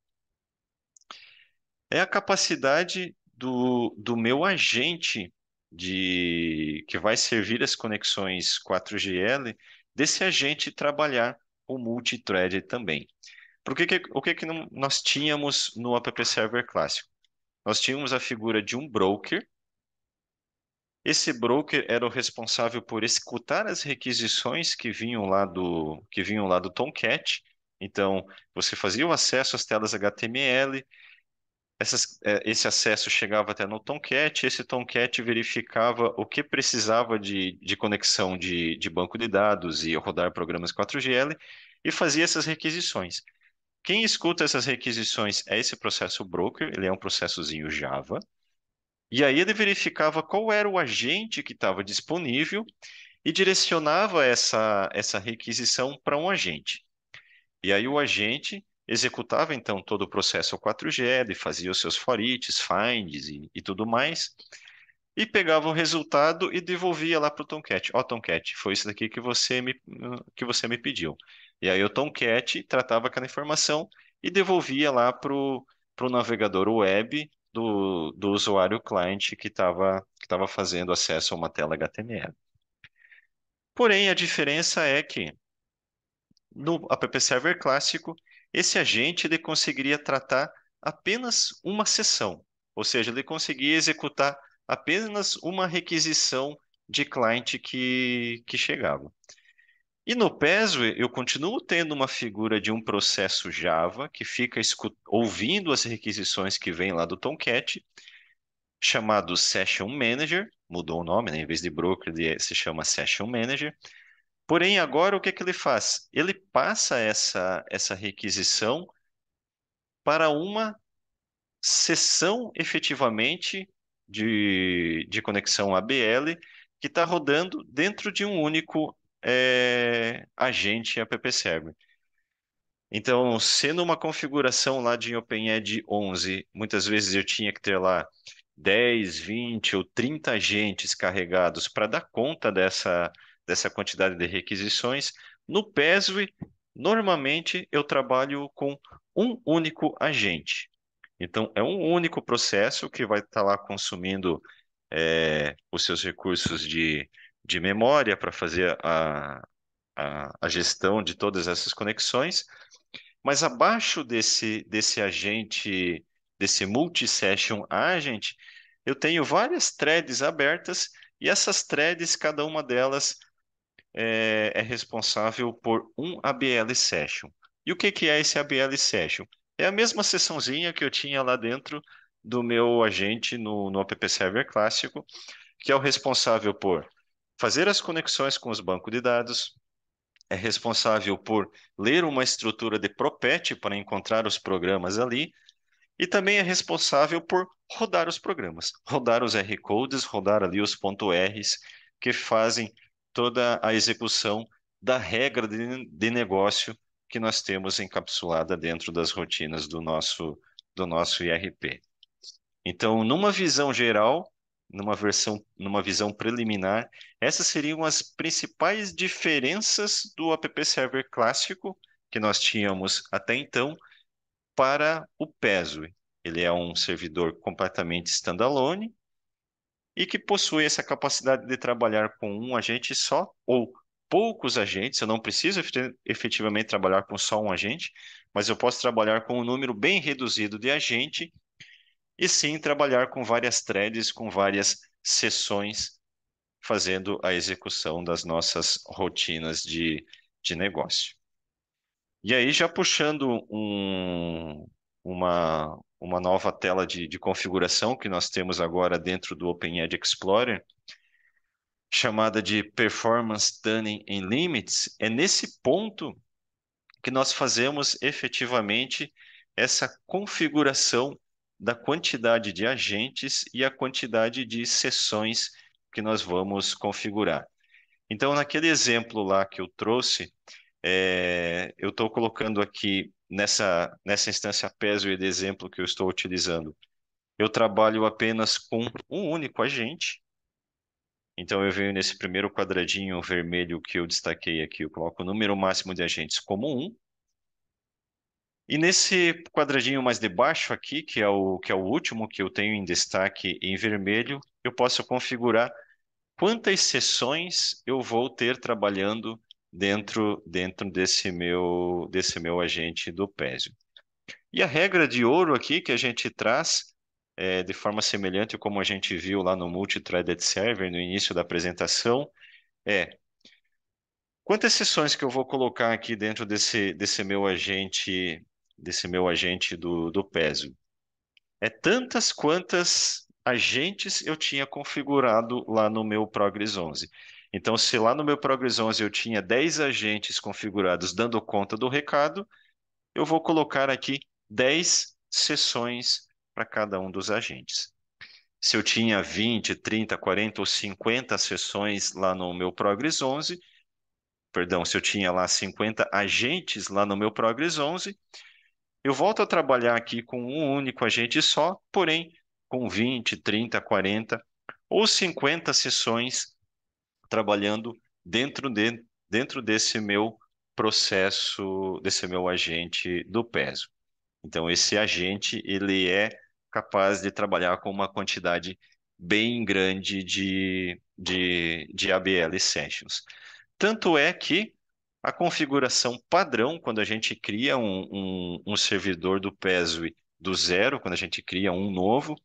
S6: é a capacidade do, do meu agente de que vai servir as conexões 4GL desse agente trabalhar o multithread também. Porque que, o que, que nós tínhamos no app server clássico? Nós tínhamos a figura de um broker esse broker era o responsável por escutar as requisições que vinham lá do que vinham lá do Tomcat. Então, você fazia o acesso às telas HTML, essas, é, esse acesso chegava até no Tomcat, esse Tomcat verificava o que precisava de, de conexão de, de banco de dados e rodar programas 4GL e fazia essas requisições. Quem escuta essas requisições é esse processo broker, ele é um processozinho Java, e aí ele verificava qual era o agente que estava disponível e direcionava essa, essa requisição para um agente. E aí o agente executava então todo o processo 4G, ele fazia os seus for finds e, e tudo mais, e pegava o resultado e devolvia lá para o Tomcat. Ó, oh, Tomcat, foi isso daqui que você, me, que você me pediu. E aí o Tomcat tratava aquela informação e devolvia lá para o navegador web do, do usuário cliente que estava que tava fazendo acesso a uma tela HTML. Porém, a diferença é que no app server clássico, esse agente ele conseguiria tratar apenas uma sessão, ou seja, ele conseguia executar apenas uma requisição de cliente que, que chegava. E no Pezwe, eu continuo tendo uma figura de um processo Java que fica ouvindo as requisições que vêm lá do Tomcat, chamado Session Manager, mudou o nome, né? em vez de broker ele é, se chama Session Manager. Porém, agora o que, é que ele faz? Ele passa essa, essa requisição para uma sessão efetivamente de, de conexão ABL que está rodando dentro de um único é, agente app server. Então, sendo uma configuração lá de OpenEd 11, muitas vezes eu tinha que ter lá 10, 20 ou 30 agentes carregados para dar conta dessa, dessa quantidade de requisições. No PESWE, normalmente eu trabalho com um único agente. Então, é um único processo que vai estar tá lá consumindo é, os seus recursos de, de memória para fazer a, a, a, gestão de todas essas conexões, mas abaixo desse, desse agente, desse multi-session agent, eu tenho várias threads abertas e essas threads, cada uma delas é, é responsável por um ABL session. E o que, que é esse ABL session? É a mesma sessãozinha que eu tinha lá dentro do meu agente no, no app server clássico, que é o responsável por fazer as conexões com os bancos de dados, é responsável por ler uma estrutura de Propet para encontrar os programas ali, e também é responsável por rodar os programas, rodar os R-codes, rodar ali os .r's que fazem toda a execução da regra de, de negócio que nós temos encapsulada dentro das rotinas do nosso, do nosso IRP. Então, numa visão geral, numa versão, numa visão preliminar, essas seriam as principais diferenças do app server clássico que nós tínhamos até então para o PESWE. Ele é um servidor completamente standalone e que possui essa capacidade de trabalhar com um agente só ou poucos agentes. Eu não preciso efetivamente trabalhar com só um agente, mas eu posso trabalhar com um número bem reduzido de agente e sim trabalhar com várias threads, com várias sessões, fazendo a execução das nossas rotinas de, de negócio. E aí, já puxando um, uma, uma nova tela de, de configuração que nós temos agora dentro do Open Edge Explorer, chamada de Performance Tuning and Limits, é nesse ponto que nós fazemos efetivamente essa configuração da quantidade de agentes e a quantidade de sessões que nós vamos configurar. Então, naquele exemplo lá que eu trouxe, é, eu estou colocando aqui nessa, nessa instância PESWE de exemplo que eu estou utilizando. Eu trabalho apenas com um único agente. Então, eu venho nesse primeiro quadradinho vermelho que eu destaquei aqui, eu coloco o número máximo de agentes como um e nesse quadradinho mais de baixo aqui, que é o, que é o último que eu tenho em destaque em vermelho, eu posso configurar quantas sessões eu vou ter trabalhando dentro, dentro desse, meu, desse meu agente do PESIO. E a regra de ouro aqui que a gente traz é, de forma semelhante como a gente viu lá no Multithreaded Server no início da apresentação é quantas sessões que eu vou colocar aqui dentro desse, desse meu agente desse meu agente do, do PESO. É tantas quantas agentes eu tinha configurado lá no meu Progress 11. Então, se lá no meu Progress 11 eu tinha 10 agentes configurados dando conta do recado, eu vou colocar aqui 10 sessões para cada um dos agentes. Se eu tinha 20, 30, 40 ou 50 sessões lá no meu Progress 11, perdão, se eu tinha lá 50 agentes lá no meu Progress 11, eu volto a trabalhar aqui com um único agente só, porém com 20, 30, 40 ou 50 sessões trabalhando dentro, de, dentro desse meu processo, desse meu agente do peso. Então, esse agente ele é capaz de trabalhar com uma quantidade bem grande de, de, de ABL Sessions. Tanto é que a configuração padrão, quando a gente cria um, um, um servidor do PESWI do zero, quando a gente cria um novo,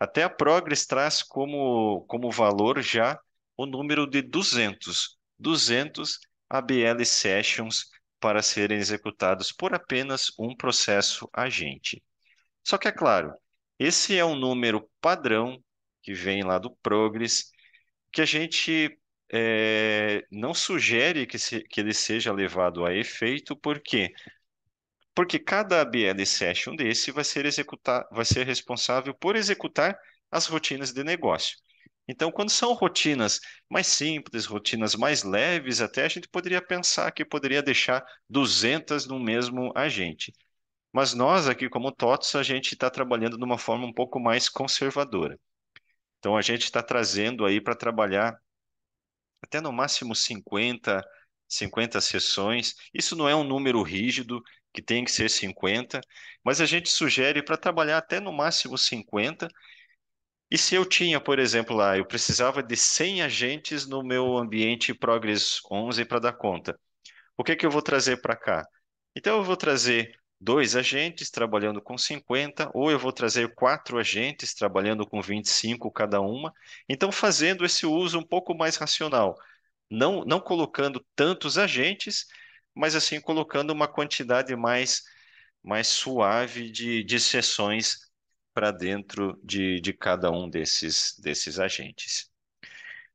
S6: até a Progress traz como, como valor já o número de 200. 200 ABL Sessions para serem executados por apenas um processo agente. Só que é claro, esse é um número padrão que vem lá do Progress, que a gente é, não sugere que, se, que ele seja levado a efeito, por quê? Porque cada ABL session desse vai ser, executar, vai ser responsável por executar as rotinas de negócio. Então, quando são rotinas mais simples, rotinas mais leves, até a gente poderia pensar que poderia deixar 200 no mesmo agente. Mas nós aqui, como TOTS, a gente está trabalhando de uma forma um pouco mais conservadora. Então, a gente está trazendo aí para trabalhar até no máximo 50, 50 sessões. Isso não é um número rígido, que tem que ser 50, mas a gente sugere para trabalhar até no máximo 50. E se eu tinha, por exemplo, lá, eu precisava de 100 agentes no meu ambiente Progress 11 para dar conta, o que, que eu vou trazer para cá? Então, eu vou trazer dois agentes trabalhando com 50, ou eu vou trazer quatro agentes trabalhando com 25 cada uma. Então, fazendo esse uso um pouco mais racional, não, não colocando tantos agentes, mas assim colocando uma quantidade mais, mais suave de, de sessões para dentro de, de cada um desses, desses agentes.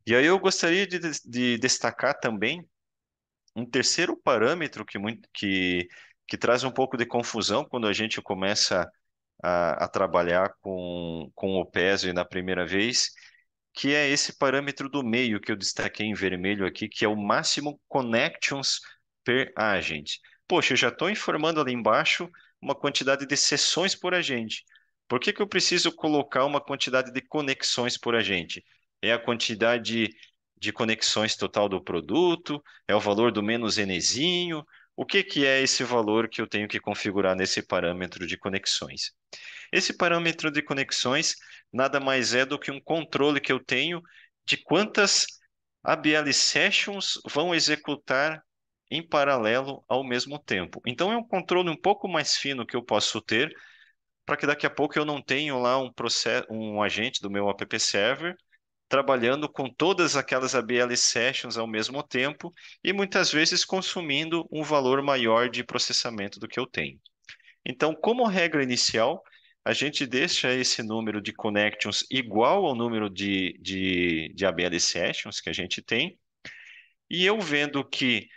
S6: E aí eu gostaria de, de destacar também um terceiro parâmetro que, muito, que que traz um pouco de confusão quando a gente começa a, a trabalhar com, com o peso na primeira vez, que é esse parâmetro do meio que eu destaquei em vermelho aqui, que é o máximo connections per agent. Poxa, eu já estou informando ali embaixo uma quantidade de sessões por agente. Por que, que eu preciso colocar uma quantidade de conexões por agente? É a quantidade de conexões total do produto? É o valor do menos Nzinho? O que, que é esse valor que eu tenho que configurar nesse parâmetro de conexões? Esse parâmetro de conexões nada mais é do que um controle que eu tenho de quantas ABL sessions vão executar em paralelo ao mesmo tempo. Então é um controle um pouco mais fino que eu posso ter para que daqui a pouco eu não tenha lá um um agente do meu app server trabalhando com todas aquelas ABL sessions ao mesmo tempo e muitas vezes consumindo um valor maior de processamento do que eu tenho. Então, como regra inicial, a gente deixa esse número de connections igual ao número de, de, de ABL sessions que a gente tem, e eu vendo que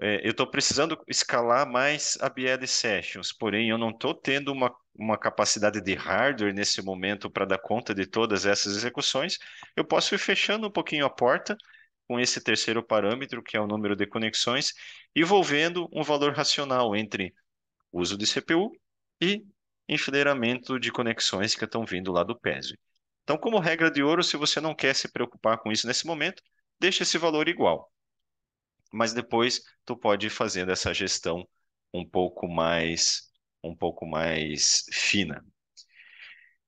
S6: é, eu estou precisando escalar mais ABL sessions, porém eu não estou tendo uma uma capacidade de hardware nesse momento para dar conta de todas essas execuções, eu posso ir fechando um pouquinho a porta com esse terceiro parâmetro, que é o número de conexões, e vou vendo um valor racional entre uso de CPU e enfileiramento de conexões que estão vindo lá do PESV. Então, como regra de ouro, se você não quer se preocupar com isso nesse momento, deixa esse valor igual. Mas depois, tu pode ir fazendo essa gestão um pouco mais um pouco mais fina.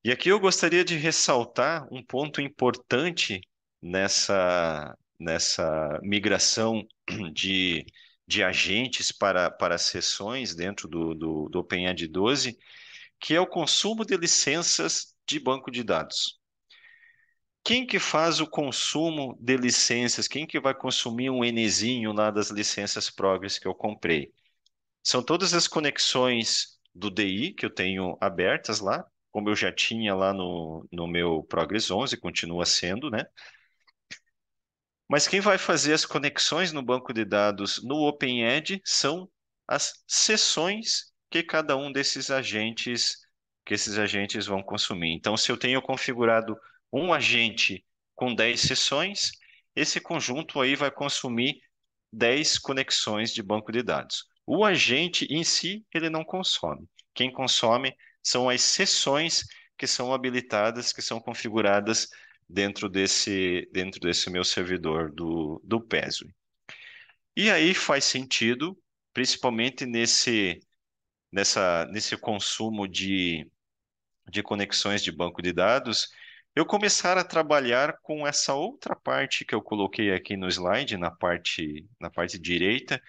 S6: E aqui eu gostaria de ressaltar um ponto importante nessa, nessa migração de, de agentes para, para sessões dentro do, do, do OpenAD 12, que é o consumo de licenças de banco de dados. Quem que faz o consumo de licenças? Quem que vai consumir um Nzinho lá das licenças Progress que eu comprei? São todas as conexões do DI que eu tenho abertas lá, como eu já tinha lá no, no meu Progress 11, continua sendo, né? Mas quem vai fazer as conexões no banco de dados no OpenEd são as sessões que cada um desses agentes que esses agentes vão consumir. Então, se eu tenho configurado um agente com 10 sessões, esse conjunto aí vai consumir 10 conexões de banco de dados. O agente em si, ele não consome. Quem consome são as sessões que são habilitadas, que são configuradas dentro desse, dentro desse meu servidor do, do PESWI. E aí faz sentido, principalmente nesse, nessa, nesse consumo de, de conexões de banco de dados, eu começar a trabalhar com essa outra parte que eu coloquei aqui no slide, na parte, na parte direita,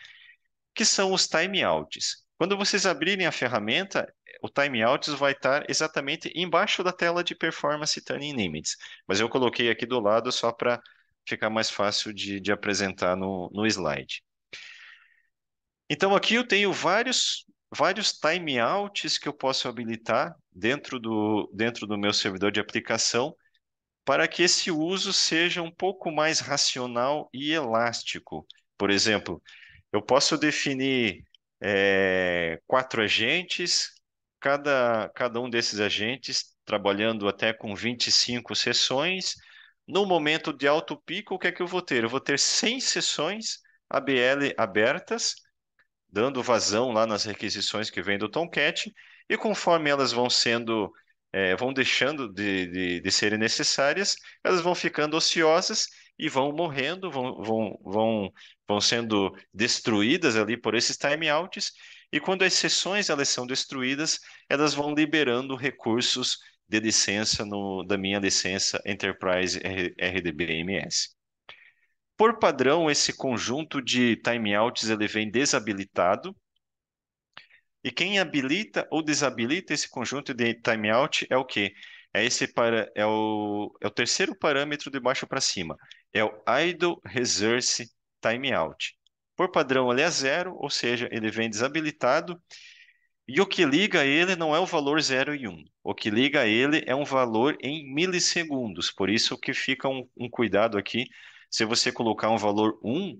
S6: que são os timeouts. Quando vocês abrirem a ferramenta, o timeout vai estar exatamente embaixo da tela de performance turning limits. Mas eu coloquei aqui do lado só para ficar mais fácil de, de apresentar no, no, slide. Então aqui eu tenho vários, vários timeouts que eu posso habilitar dentro do, dentro do meu servidor de aplicação para que esse uso seja um pouco mais racional e elástico. Por exemplo, eu posso definir é, quatro agentes, cada, cada um desses agentes trabalhando até com 25 sessões. No momento de alto pico, o que é que eu vou ter? Eu vou ter 100 sessões ABL abertas, dando vazão lá nas requisições que vem do Tomcat, e conforme elas vão sendo, é, vão deixando de, de, de serem necessárias, elas vão ficando ociosas e vão morrendo, vão, vão, vão, vão sendo destruídas ali por esses timeouts, e quando as sessões elas são destruídas, elas vão liberando recursos de licença no, da minha licença Enterprise RDBMS. Por padrão, esse conjunto de timeouts ele vem desabilitado, e quem habilita ou desabilita esse conjunto de timeout é o que? É esse para é o, é o terceiro parâmetro de baixo para cima é o Idle Resource Timeout. Por padrão, ele é zero, ou seja, ele vem desabilitado. E o que liga ele não é o valor 0 e 1. Um. O que liga ele é um valor em milissegundos. Por isso que fica um, um cuidado aqui. Se você colocar um valor 1, um,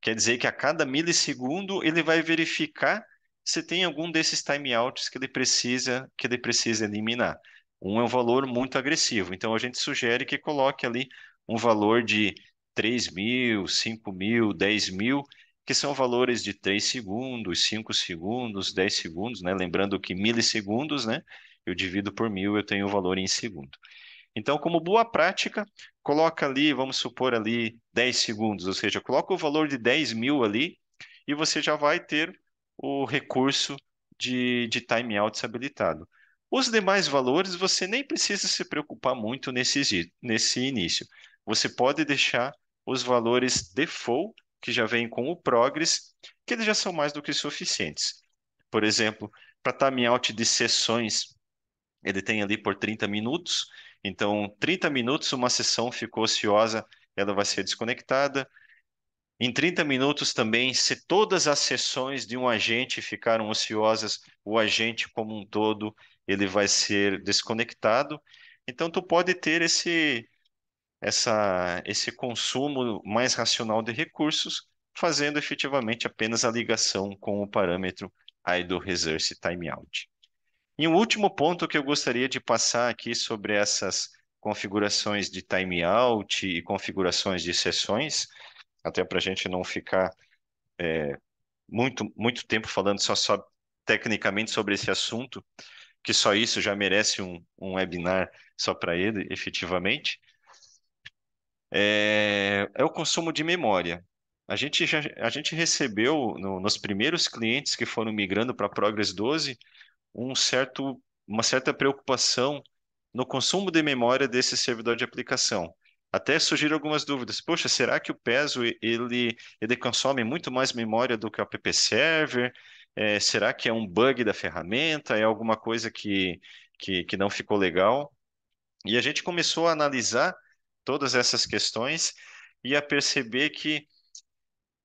S6: quer dizer que a cada milissegundo ele vai verificar se tem algum desses timeouts que ele precisa, que ele precisa eliminar. um é um valor muito agressivo. Então a gente sugere que coloque ali um valor de 3 mil, 5 mil, 10 mil, que são valores de 3 segundos, 5 segundos, 10 segundos, né? Lembrando que milissegundos, né? Eu divido por mil, eu tenho o valor em segundo. Então, como boa prática, coloca ali, vamos supor ali 10 segundos, ou seja, coloca o valor de 10 mil ali e você já vai ter o recurso de, de timeout habilitado. Os demais valores você nem precisa se preocupar muito nesse, nesse início. Você pode deixar os valores default, que já vem com o progress, que eles já são mais do que suficientes. Por exemplo, para timeout de sessões, ele tem ali por 30 minutos, então 30 minutos uma sessão ficou ociosa, ela vai ser desconectada. Em 30 minutos também, se todas as sessões de um agente ficaram ociosas, o agente como um todo, ele vai ser desconectado. Então tu pode ter esse essa, esse consumo mais racional de recursos, fazendo efetivamente apenas a ligação com o parâmetro idle resource timeout. E um último ponto que eu gostaria de passar aqui sobre essas configurações de timeout e configurações de sessões, até para a gente não ficar é, muito, muito tempo falando só, só tecnicamente sobre esse assunto, que só isso já merece um, um webinar só para ele, efetivamente é, é o consumo de memória. A gente, já, a gente recebeu, no, nos primeiros clientes que foram migrando para Progress 12, um certo, uma certa preocupação no consumo de memória desse servidor de aplicação. Até surgiram algumas dúvidas. Poxa, será que o peso ele, ele consome muito mais memória do que o app server? É, será que é um bug da ferramenta? É alguma coisa que, que, que não ficou legal? E a gente começou a analisar todas essas questões e a perceber que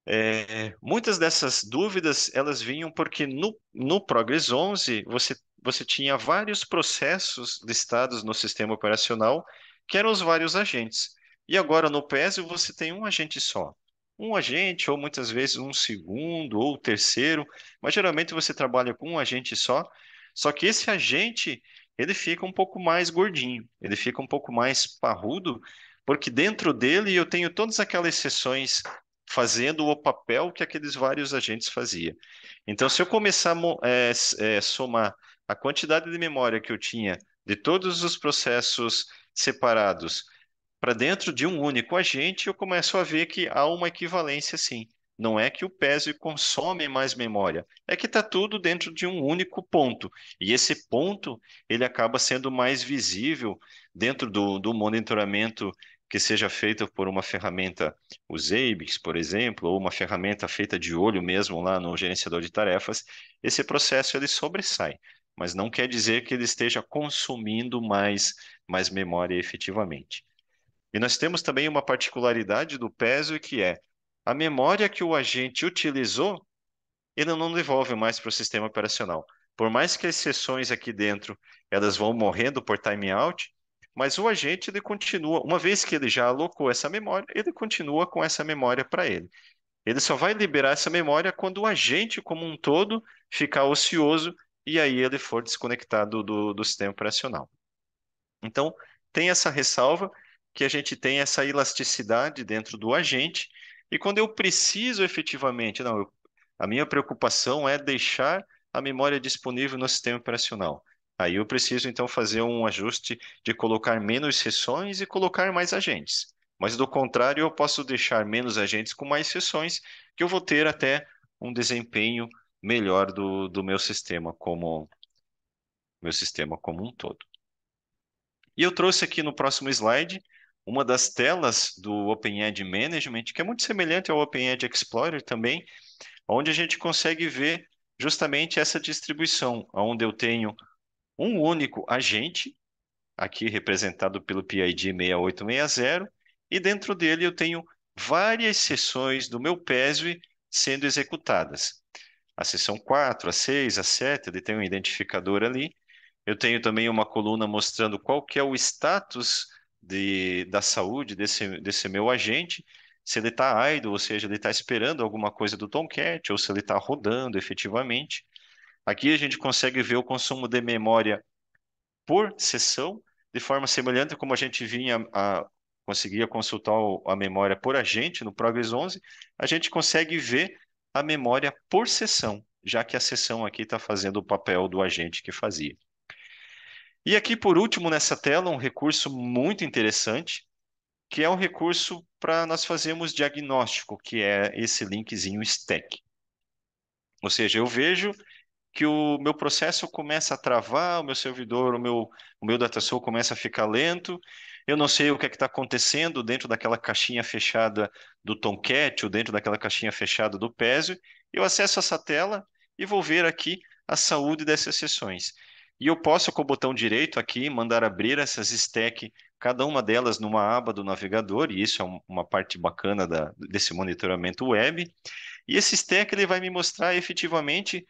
S6: é, muitas dessas dúvidas elas vinham porque no, no Progress 11 você, você tinha vários processos listados no sistema operacional que eram os vários agentes. E agora no PES você tem um agente só. Um agente, ou muitas vezes um segundo ou terceiro, mas geralmente você trabalha com um agente só. Só que esse agente ele fica um pouco mais gordinho, ele fica um pouco mais parrudo, porque dentro dele eu tenho todas aquelas sessões fazendo o papel que aqueles vários agentes faziam. Então, se eu começar a é, é, somar a quantidade de memória que eu tinha de todos os processos separados para dentro de um único agente, eu começo a ver que há uma equivalência sim. Não é que o PESI consome mais memória, é que está tudo dentro de um único ponto. E esse ponto ele acaba sendo mais visível dentro do, do monitoramento que seja feita por uma ferramenta, o Zabbix, por exemplo, ou uma ferramenta feita de olho mesmo lá no gerenciador de tarefas, esse processo ele sobressai, mas não quer dizer que ele esteja consumindo mais, mais memória efetivamente. E nós temos também uma particularidade do PESO que é a memória que o agente utilizou, ele não devolve mais para o sistema operacional. Por mais que as sessões aqui dentro elas vão morrendo por time out, mas o agente ele continua, uma vez que ele já alocou essa memória, ele continua com essa memória para ele. Ele só vai liberar essa memória quando o agente como um todo ficar ocioso e aí ele for desconectado do, do sistema operacional. Então, tem essa ressalva que a gente tem essa elasticidade dentro do agente, e quando eu preciso efetivamente, não, eu, a minha preocupação é deixar a memória disponível no sistema operacional. Aí eu preciso então fazer um ajuste de colocar menos sessões e colocar mais agentes. Mas do contrário, eu posso deixar menos agentes com mais sessões, que eu vou ter até um desempenho melhor do, do meu sistema como meu sistema como um todo. E eu trouxe aqui no próximo slide uma das telas do OpenEd Management, que é muito semelhante ao OpenEd Explorer também, onde a gente consegue ver justamente essa distribuição, onde eu tenho um único agente, aqui representado pelo PID 6860, e dentro dele eu tenho várias sessões do meu PESV sendo executadas. A sessão 4, a 6, a 7, ele tem um identificador ali. Eu tenho também uma coluna mostrando qual que é o status de, da saúde desse, desse meu agente, se ele está idle, ou seja, ele está esperando alguma coisa do Tomcat, ou se ele está rodando efetivamente. Aqui a gente consegue ver o consumo de memória por sessão, de forma semelhante como a gente vinha a, conseguia consultar a memória por agente no Progress 11, a gente consegue ver a memória por sessão, já que a sessão aqui está fazendo o papel do agente que fazia. E aqui, por último, nessa tela, um recurso muito interessante, que é um recurso para nós fazermos diagnóstico, que é esse linkzinho stack. Ou seja, eu vejo que o meu processo começa a travar, o meu servidor, o meu, o meu DataSoul começa a ficar lento, eu não sei o que é está acontecendo dentro daquela caixinha fechada do Tomcat ou dentro daquela caixinha fechada do Pesio, eu acesso essa tela e vou ver aqui a saúde dessas sessões. E eu posso, com o botão direito aqui, mandar abrir essas stack, cada uma delas numa aba do navegador, e isso é uma parte bacana da, desse monitoramento web. E esse stack ele vai me mostrar efetivamente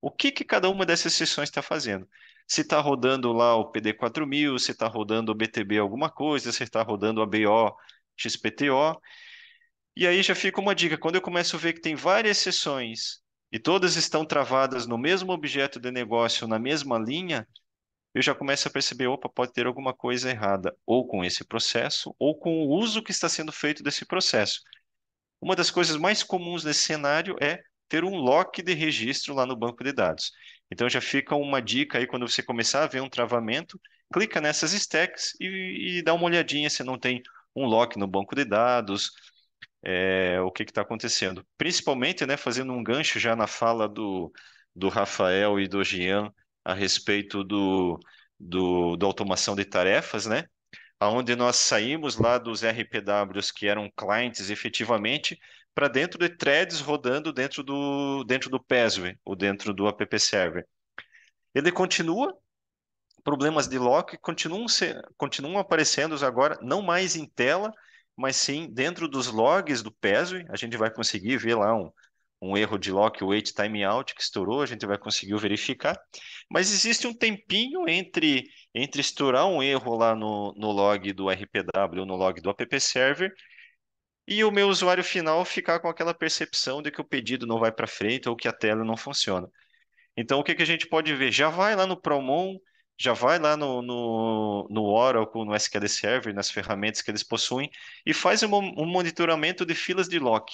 S6: o que, que cada uma dessas sessões está fazendo? Se está rodando lá o PD4000, se está rodando o BTB alguma coisa, se está rodando a BO, XPTO. E aí já fica uma dica: quando eu começo a ver que tem várias sessões e todas estão travadas no mesmo objeto de negócio, na mesma linha, eu já começo a perceber, opa, pode ter alguma coisa errada, ou com esse processo, ou com o uso que está sendo feito desse processo. Uma das coisas mais comuns nesse cenário é ter um lock de registro lá no banco de dados. Então já fica uma dica aí quando você começar a ver um travamento, clica nessas stacks e, e dá uma olhadinha se não tem um lock no banco de dados, é, o que está acontecendo. Principalmente, né, fazendo um gancho já na fala do, do Rafael e do Jean a respeito do, do, do automação de tarefas, né? aonde nós saímos lá dos RPWs que eram clientes efetivamente para dentro de threads rodando dentro do, dentro do Pasway ou dentro do app server. Ele continua, problemas de lock continuam, se, continuam aparecendo agora, não mais em tela, mas sim dentro dos logs do PESW A gente vai conseguir ver lá um, um erro de lock wait timeout que estourou, a gente vai conseguir verificar. Mas existe um tempinho entre entre estourar um erro lá no, no log do RPW ou no log do app server e o meu usuário final ficar com aquela percepção de que o pedido não vai para frente ou que a tela não funciona. Então, o que, que a gente pode ver? Já vai lá no Promon, já vai lá no, no, no Oracle, no SQL Server, nas ferramentas que eles possuem, e faz um, um monitoramento de filas de lock,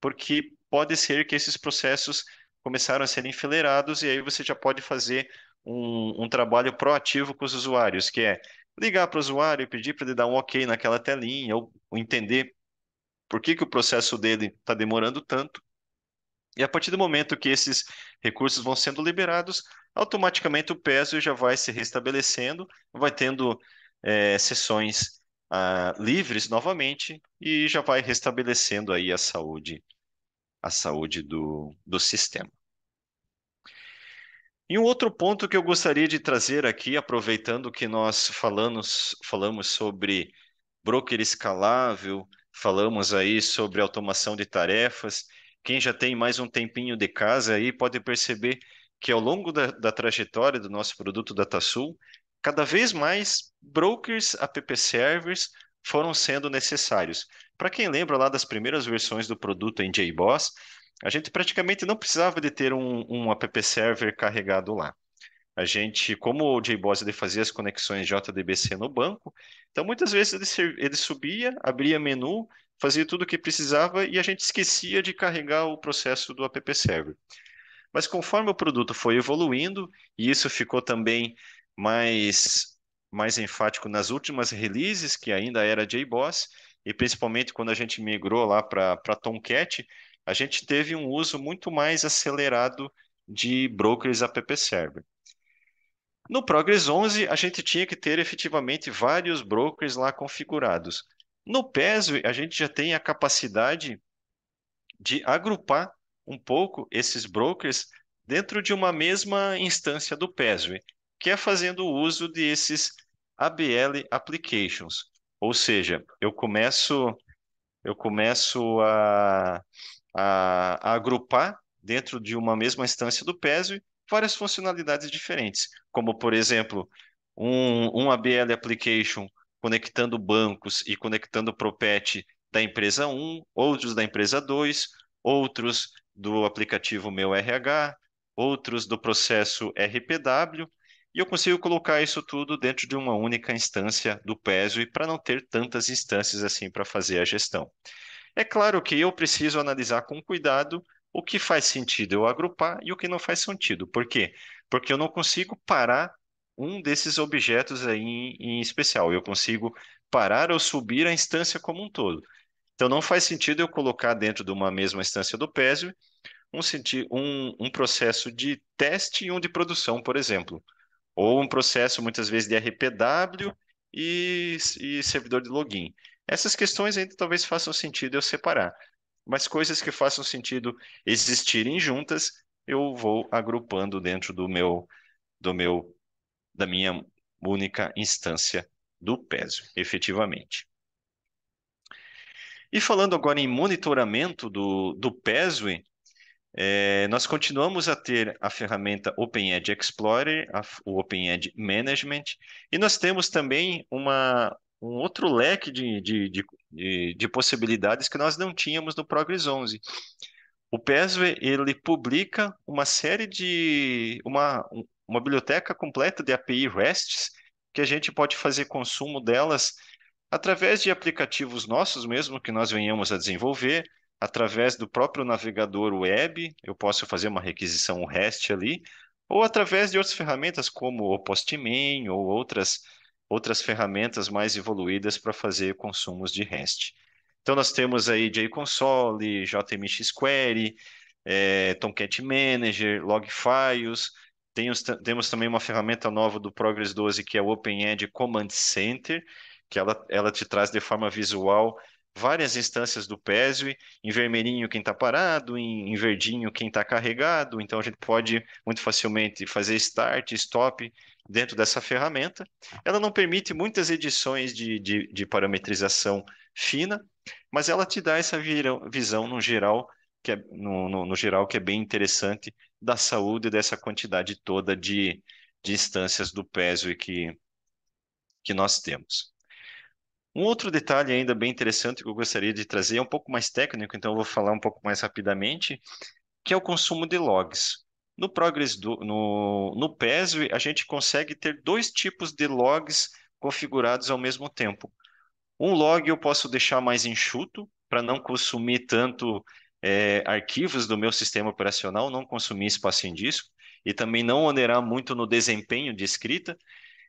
S6: porque pode ser que esses processos começaram a ser enfileirados, e aí você já pode fazer um, um trabalho proativo com os usuários, que é ligar para o usuário e pedir para ele dar um ok naquela telinha, ou, ou entender por que, que o processo dele está demorando tanto? E a partir do momento que esses recursos vão sendo liberados, automaticamente o peso já vai se restabelecendo, vai tendo é, sessões ah, livres novamente e já vai restabelecendo aí a saúde, a saúde do, do sistema. E um outro ponto que eu gostaria de trazer aqui, aproveitando que nós falamos, falamos sobre broker escalável, falamos aí sobre automação de tarefas. Quem já tem mais um tempinho de casa aí pode perceber que ao longo da, da trajetória do nosso produto DataSul, cada vez mais brokers, app servers foram sendo necessários. Para quem lembra lá das primeiras versões do produto em JBoss, a gente praticamente não precisava de ter um, um app server carregado lá. A gente, como o JBoss ele fazia as conexões JDBC no banco, então muitas vezes ele, ele subia, abria menu, fazia tudo o que precisava e a gente esquecia de carregar o processo do app server. Mas conforme o produto foi evoluindo, e isso ficou também mais, mais enfático nas últimas releases, que ainda era JBoss, e principalmente quando a gente migrou lá para Tomcat, a gente teve um uso muito mais acelerado de brokers app server. No Progress 11, a gente tinha que ter efetivamente vários brokers lá configurados. No PESO a gente já tem a capacidade de agrupar um pouco esses brokers dentro de uma mesma instância do PESO, que é fazendo uso desses ABL applications. Ou seja, eu começo eu começo a, a, a agrupar dentro de uma mesma instância do PESO várias funcionalidades diferentes, como, por exemplo, um, um ABL application conectando bancos e conectando ProPet da empresa 1, outros da empresa 2, outros do aplicativo Meu RH, outros do processo RPW, e eu consigo colocar isso tudo dentro de uma única instância do PESO e para não ter tantas instâncias assim para fazer a gestão. É claro que eu preciso analisar com cuidado o que faz sentido eu agrupar e o que não faz sentido. Por quê? Porque eu não consigo parar um desses objetos aí em, em especial. Eu consigo parar ou subir a instância como um todo. Então, não faz sentido eu colocar dentro de uma mesma instância do PESV um, um, um processo de teste e um de produção, por exemplo. Ou um processo, muitas vezes, de RPW e, e servidor de login. Essas questões ainda talvez façam sentido eu separar mas coisas que façam sentido existirem juntas, eu vou agrupando dentro do meu do meu da minha única instância do peso, efetivamente. E falando agora em monitoramento do, do peso é, nós continuamos a ter a ferramenta Open Edge Explorer, a, o Edge Management, e nós temos também uma, um outro leque de, de, de, de, de possibilidades que nós não tínhamos no Progress 11. O PESV, ele publica uma série de... uma, uma biblioteca completa de API RESTs que a gente pode fazer consumo delas através de aplicativos nossos mesmo que nós venhamos a desenvolver, através do próprio navegador web, eu posso fazer uma requisição REST ali, ou através de outras ferramentas como o Postman ou outras outras ferramentas mais evoluídas para fazer consumos de REST. Então, nós temos aí JConsole, JMX Query, é, Tomcat Manager, Logfiles, temos, temos também uma ferramenta nova do Progress 12, que é o OpenEd Command Center, que ela, ela te traz de forma visual várias instâncias do PESWE, em vermelhinho quem está parado, em, em verdinho quem está carregado, então a gente pode muito facilmente fazer start, stop dentro dessa ferramenta. Ela não permite muitas edições de, de, de parametrização fina, mas ela te dá essa visão no geral que é, no, no, no, geral que é bem interessante da saúde dessa quantidade toda de, de instâncias do peso que, que nós temos. Um outro detalhe ainda bem interessante que eu gostaria de trazer é um pouco mais técnico, então eu vou falar um pouco mais rapidamente, que é o consumo de logs. No Progress do, no, no PESV, a gente consegue ter dois tipos de logs configurados ao mesmo tempo. Um log eu posso deixar mais enxuto para não consumir tanto é, arquivos do meu sistema operacional, não consumir espaço em disco e também não onerar muito no desempenho de escrita.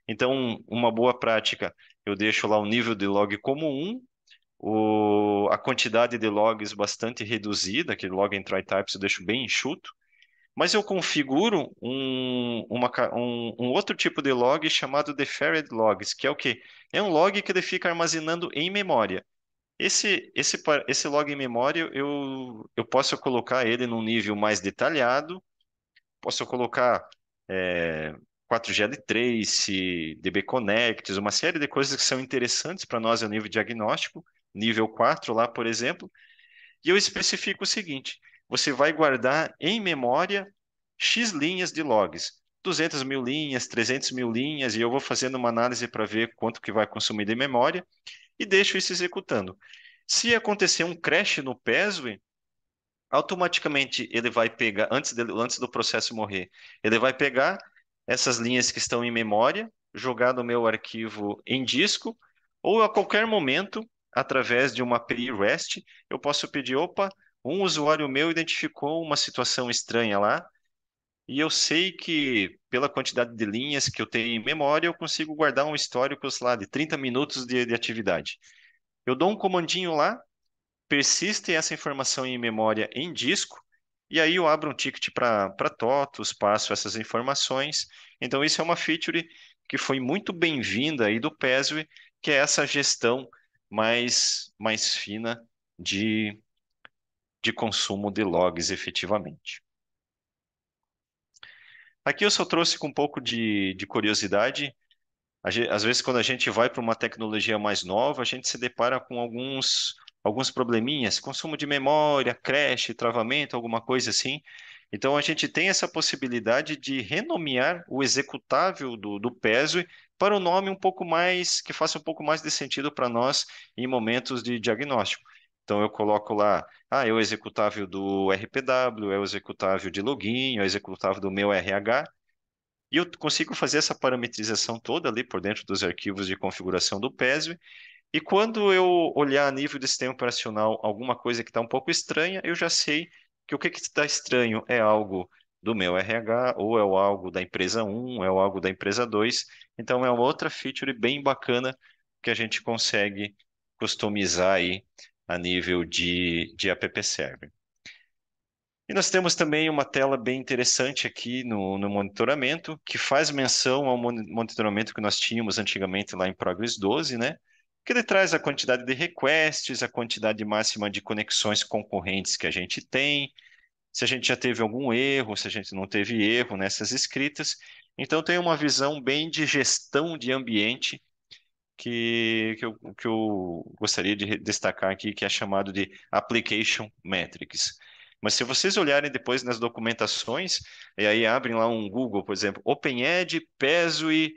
S6: Então, uma boa prática, eu deixo lá o nível de log como um, o, a quantidade de logs bastante reduzida, aquele log em try types eu deixo bem enxuto, mas eu configuro um, uma, um, um, outro tipo de log chamado Deferred Logs, que é o quê? É um log que ele fica armazenando em memória. Esse, esse, esse log em memória, eu, eu posso colocar ele num nível mais detalhado, posso colocar é, 4GL 3 DB Connects, uma série de coisas que são interessantes para nós a é nível diagnóstico, nível 4 lá, por exemplo, e eu especifico o seguinte, você vai guardar em memória X linhas de logs. 200 mil linhas, 300 mil linhas, e eu vou fazendo uma análise para ver quanto que vai consumir de memória e deixo isso executando. Se acontecer um crash no Pesway, automaticamente ele vai pegar, antes, de, antes do processo morrer, ele vai pegar essas linhas que estão em memória, jogar no meu arquivo em disco, ou a qualquer momento, através de uma API REST, eu posso pedir, opa, um usuário meu identificou uma situação estranha lá, e eu sei que, pela quantidade de linhas que eu tenho em memória, eu consigo guardar um histórico, sei lá, de 30 minutos de, de atividade. Eu dou um comandinho lá, persiste essa informação em memória em disco, e aí eu abro um ticket para TOTOS, passo essas informações. Então, isso é uma feature que foi muito bem-vinda aí do PESV, que é essa gestão mais, mais fina de, de consumo de logs efetivamente. Aqui eu só trouxe com um pouco de, de curiosidade. Às vezes, quando a gente vai para uma tecnologia mais nova, a gente se depara com alguns, alguns probleminhas, consumo de memória, crash, travamento, alguma coisa assim. Então, a gente tem essa possibilidade de renomear o executável do, do para um nome um pouco mais, que faça um pouco mais de sentido para nós em momentos de diagnóstico. Então eu coloco lá, ah, é o executável do RPW, é o executável de login, é o executável do meu RH, e eu consigo fazer essa parametrização toda ali por dentro dos arquivos de configuração do PESV. E quando eu olhar a nível de sistema operacional alguma coisa que está um pouco estranha, eu já sei que o que está estranho é algo do meu RH, ou é algo da empresa 1, é algo da empresa 2. Então é uma outra feature bem bacana que a gente consegue customizar aí a nível de, de app server. E nós temos também uma tela bem interessante aqui no, no monitoramento, que faz menção ao monitoramento que nós tínhamos antigamente lá em Progress 12, né? que ele traz a quantidade de requests, a quantidade máxima de conexões concorrentes que a gente tem, se a gente já teve algum erro, se a gente não teve erro nessas escritas. Então, tem uma visão bem de gestão de ambiente que, que, eu, que eu gostaria de destacar aqui, que é chamado de Application Metrics. Mas se vocês olharem depois nas documentações, e aí abrem lá um Google, por exemplo, OpenEd, PESO e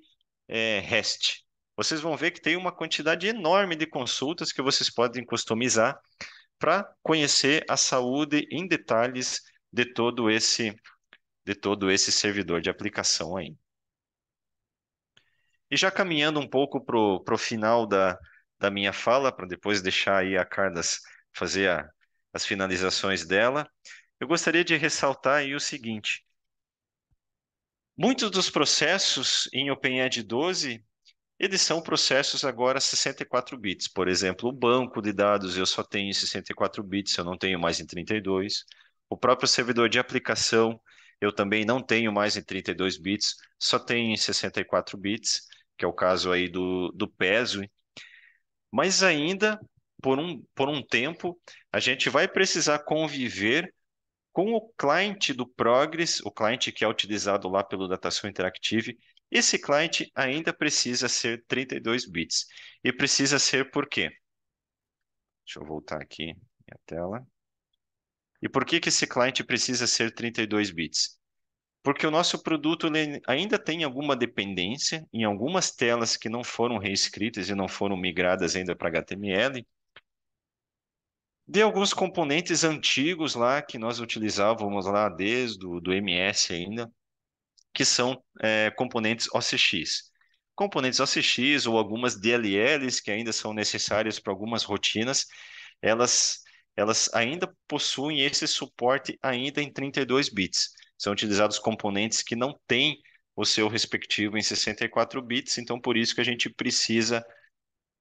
S6: é, REST, vocês vão ver que tem uma quantidade enorme de consultas que vocês podem customizar para conhecer a saúde em detalhes de todo esse de todo esse servidor de aplicação aí. E já caminhando um pouco para o final da, da minha fala, para depois deixar aí a Cardas fazer a, as finalizações dela, eu gostaria de ressaltar aí o seguinte. Muitos dos processos em OpenED 12, eles são processos agora 64 bits. Por exemplo, o banco de dados eu só tenho em 64 bits, eu não tenho mais em 32. O próprio servidor de aplicação eu também não tenho mais em 32 bits, só tenho em 64 bits, que é o caso aí do, do PESWE. Mas ainda, por um, por um tempo, a gente vai precisar conviver com o cliente do Progress, o cliente que é utilizado lá pelo Datação Interactive, esse cliente ainda precisa ser 32 bits. E precisa ser por quê? Deixa eu voltar aqui minha tela. E por que, que esse cliente precisa ser 32 bits? Porque o nosso produto ainda tem alguma dependência em algumas telas que não foram reescritas e não foram migradas ainda para HTML, de alguns componentes antigos lá que nós utilizávamos lá desde o do MS ainda, que são é, componentes OCX. Componentes OCX ou algumas DLLs que ainda são necessárias para algumas rotinas, elas elas ainda possuem esse suporte ainda em 32 bits. São utilizados componentes que não têm o seu respectivo em 64 bits, então por isso que a gente precisa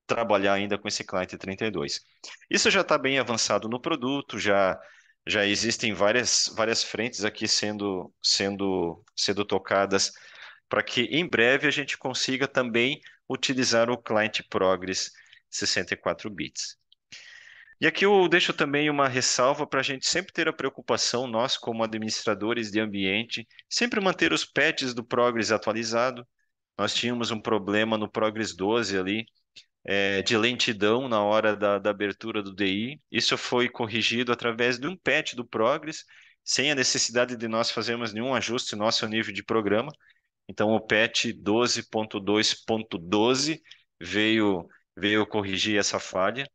S6: trabalhar ainda com esse cliente 32. Isso já está bem avançado no produto, já já existem várias várias frentes aqui sendo sendo sendo tocadas para que em breve a gente consiga também utilizar o client Progress 64 bits. E aqui eu deixo também uma ressalva para a gente sempre ter a preocupação, nós como administradores de ambiente, sempre manter os patches do Progress atualizado. Nós tínhamos um problema no Progress 12 ali, é, de lentidão na hora da, da, abertura do DI. Isso foi corrigido através de um patch do Progress, sem a necessidade de nós fazermos nenhum ajuste no nosso nível de programa. Então, o patch 12.2.12 veio, veio corrigir essa falha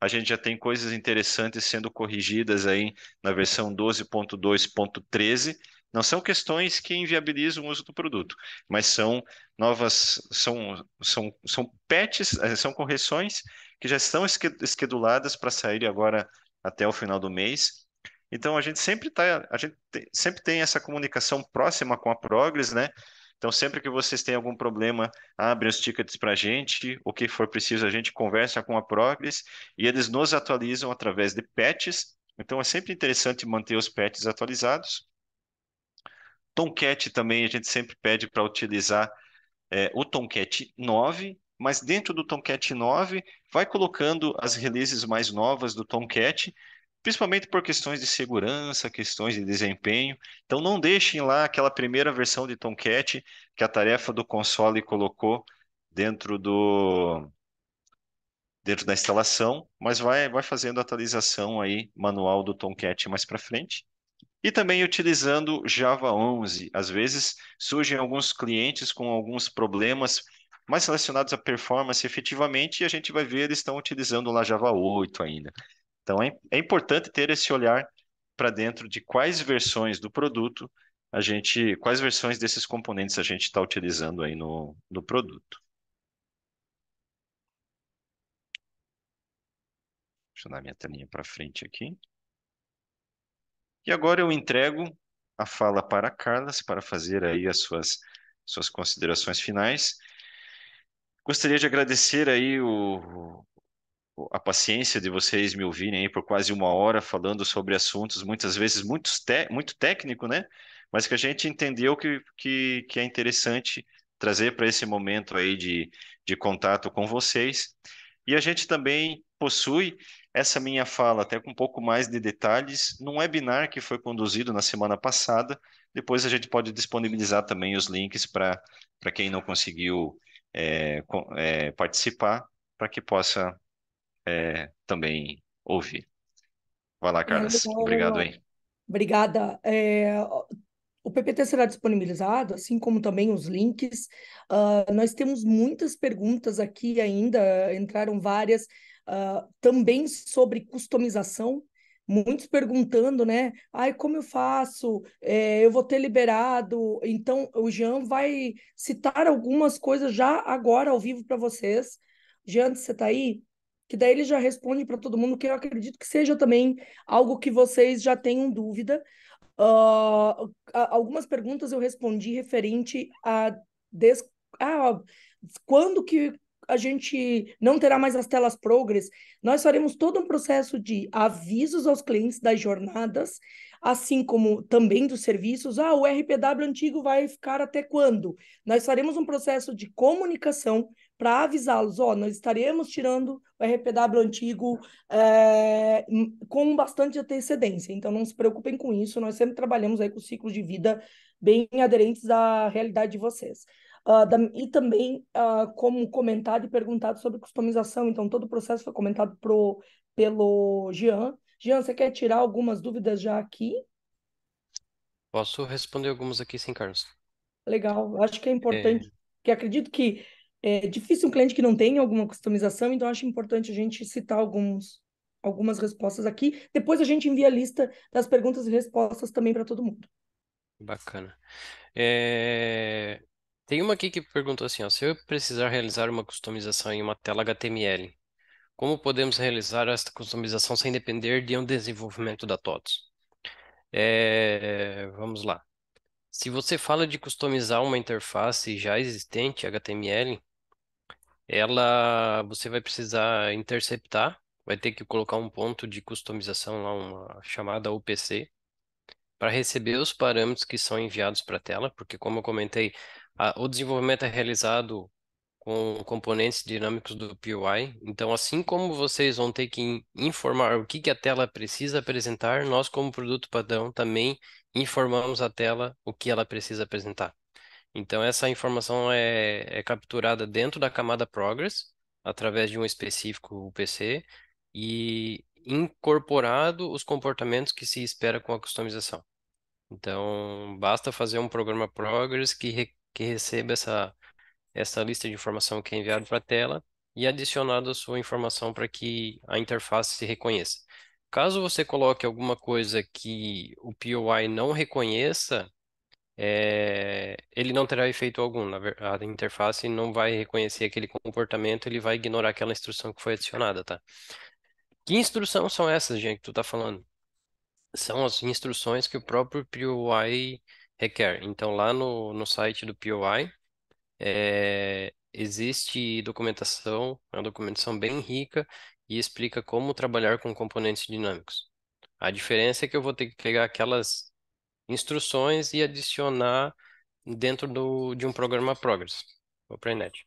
S6: a gente já tem coisas interessantes sendo corrigidas aí na versão 12.2.13. Não são questões que inviabilizam o uso do produto, mas são novas, são, são, são patches, eh, são correções que já estão esqueduladas para sair agora até o final do mês. Então a gente sempre tá, a gente sempre tem essa comunicação próxima com a Progress, né? Então, sempre que vocês têm algum problema, abrem os tickets para a gente, o que for preciso, a gente conversa com a Progress e eles nos atualizam através de patches. Então, é sempre interessante manter os patches atualizados. Tomcat também a gente sempre pede para utilizar é, o Tomcat 9, mas dentro do Tomcat 9, vai colocando as releases mais novas do Tomcat principalmente por questões de segurança, questões de desempenho. Então não deixem lá aquela primeira versão de Tomcat que a tarefa do console colocou dentro do dentro da instalação, mas vai vai fazendo a atualização aí manual do Tomcat mais para frente. E também utilizando Java 11. Às vezes surgem alguns clientes com alguns problemas mais relacionados à performance efetivamente, e a gente vai ver eles estão utilizando lá Java 8 ainda. Então é, é importante ter esse olhar para dentro de quais versões do produto a gente, quais versões desses componentes a gente está utilizando aí no, no produto. Deixa eu dar minha telinha para frente aqui. E agora eu entrego a fala para a Carla para fazer aí as suas, suas considerações finais. Gostaria de agradecer aí o, a paciência de vocês me ouvirem aí por quase uma hora falando sobre assuntos muitas vezes muito, te, muito técnico, né? Mas que a gente entendeu que, que, que é interessante trazer para esse momento aí de, de contato com vocês. E a gente também possui essa minha fala, até com um pouco mais de detalhes, num webinar que foi conduzido na semana passada. Depois a gente pode disponibilizar também os links para quem não conseguiu é, é, participar, para que possa é, também ouvir. Vai lá, Carlos. Obrigado, hein?
S3: Obrigada. É, o PPT será disponibilizado, assim como também os links. Uh, nós temos muitas perguntas aqui ainda, entraram várias, uh, também sobre customização. Muitos perguntando, né? Ai, como eu faço? É, eu vou ter liberado. Então, o Jean vai citar algumas coisas já agora ao vivo para vocês. Jean, você está aí? que daí ele já responde para todo mundo, que eu acredito que seja também algo que vocês já tenham dúvida. Uh, algumas perguntas eu respondi referente a, des... ah, quando que a gente não terá mais as telas progress, nós faremos todo um processo de avisos aos clientes das jornadas, assim como também dos serviços. Ah, o RPW antigo vai ficar até quando? Nós faremos um processo de comunicação para avisá-los, ó, nós estaremos tirando o RPW antigo é, com bastante antecedência, então não se preocupem com isso, nós sempre trabalhamos aí com ciclos de vida bem aderentes à realidade de vocês. Uh, ah, da, e também uh, como comentado e perguntado sobre customização, então todo o processo foi comentado pro, pelo Jean. Jean, você quer tirar algumas dúvidas já aqui?
S4: Posso responder algumas aqui sim, Carlos.
S3: Legal, acho que é importante, é... que acredito que é difícil um cliente que não tem alguma customização, então acho importante a gente citar alguns, algumas respostas aqui. Depois a gente envia a lista das perguntas e respostas também para todo mundo.
S4: Bacana. É... Tem uma aqui que perguntou assim, ó, se eu precisar realizar uma customização em uma tela HTML, como podemos realizar esta customização sem depender de um desenvolvimento da TOTS? É... Vamos lá. Se você fala de customizar uma interface já existente HTML, ela você vai precisar interceptar, vai ter que colocar um ponto de customização lá, uma chamada UPC, para receber os parâmetros que são enviados para a tela, porque como eu comentei, a, o desenvolvimento é realizado com componentes dinâmicos do PUI, então assim como vocês vão ter que informar o que, que a tela precisa apresentar, nós como produto padrão também informamos a tela o que ela precisa apresentar. Então, essa informação é, é capturada dentro da camada Progress, através de um específico PC, e incorporado os comportamentos que se espera com a customização. Então, basta fazer um programa Progress que, re, que receba essa, essa lista de informação que é enviada para a tela e adicionada a sua informação para que a interface se reconheça. Caso você coloque alguma coisa que o POI não reconheça, é, ele não terá efeito algum. A interface não vai reconhecer aquele comportamento, ele vai ignorar aquela instrução que foi adicionada, tá? Que instrução são essas, gente, que tu tá falando? São as instruções que o próprio POI requer. Então, lá no, no site do POI, é, eh, existe documentação, é uma documentação bem rica e explica como trabalhar com componentes dinâmicos. A diferença é que eu vou ter que pegar aquelas instruções e adicionar dentro do, de um programa Progress, OpenNet.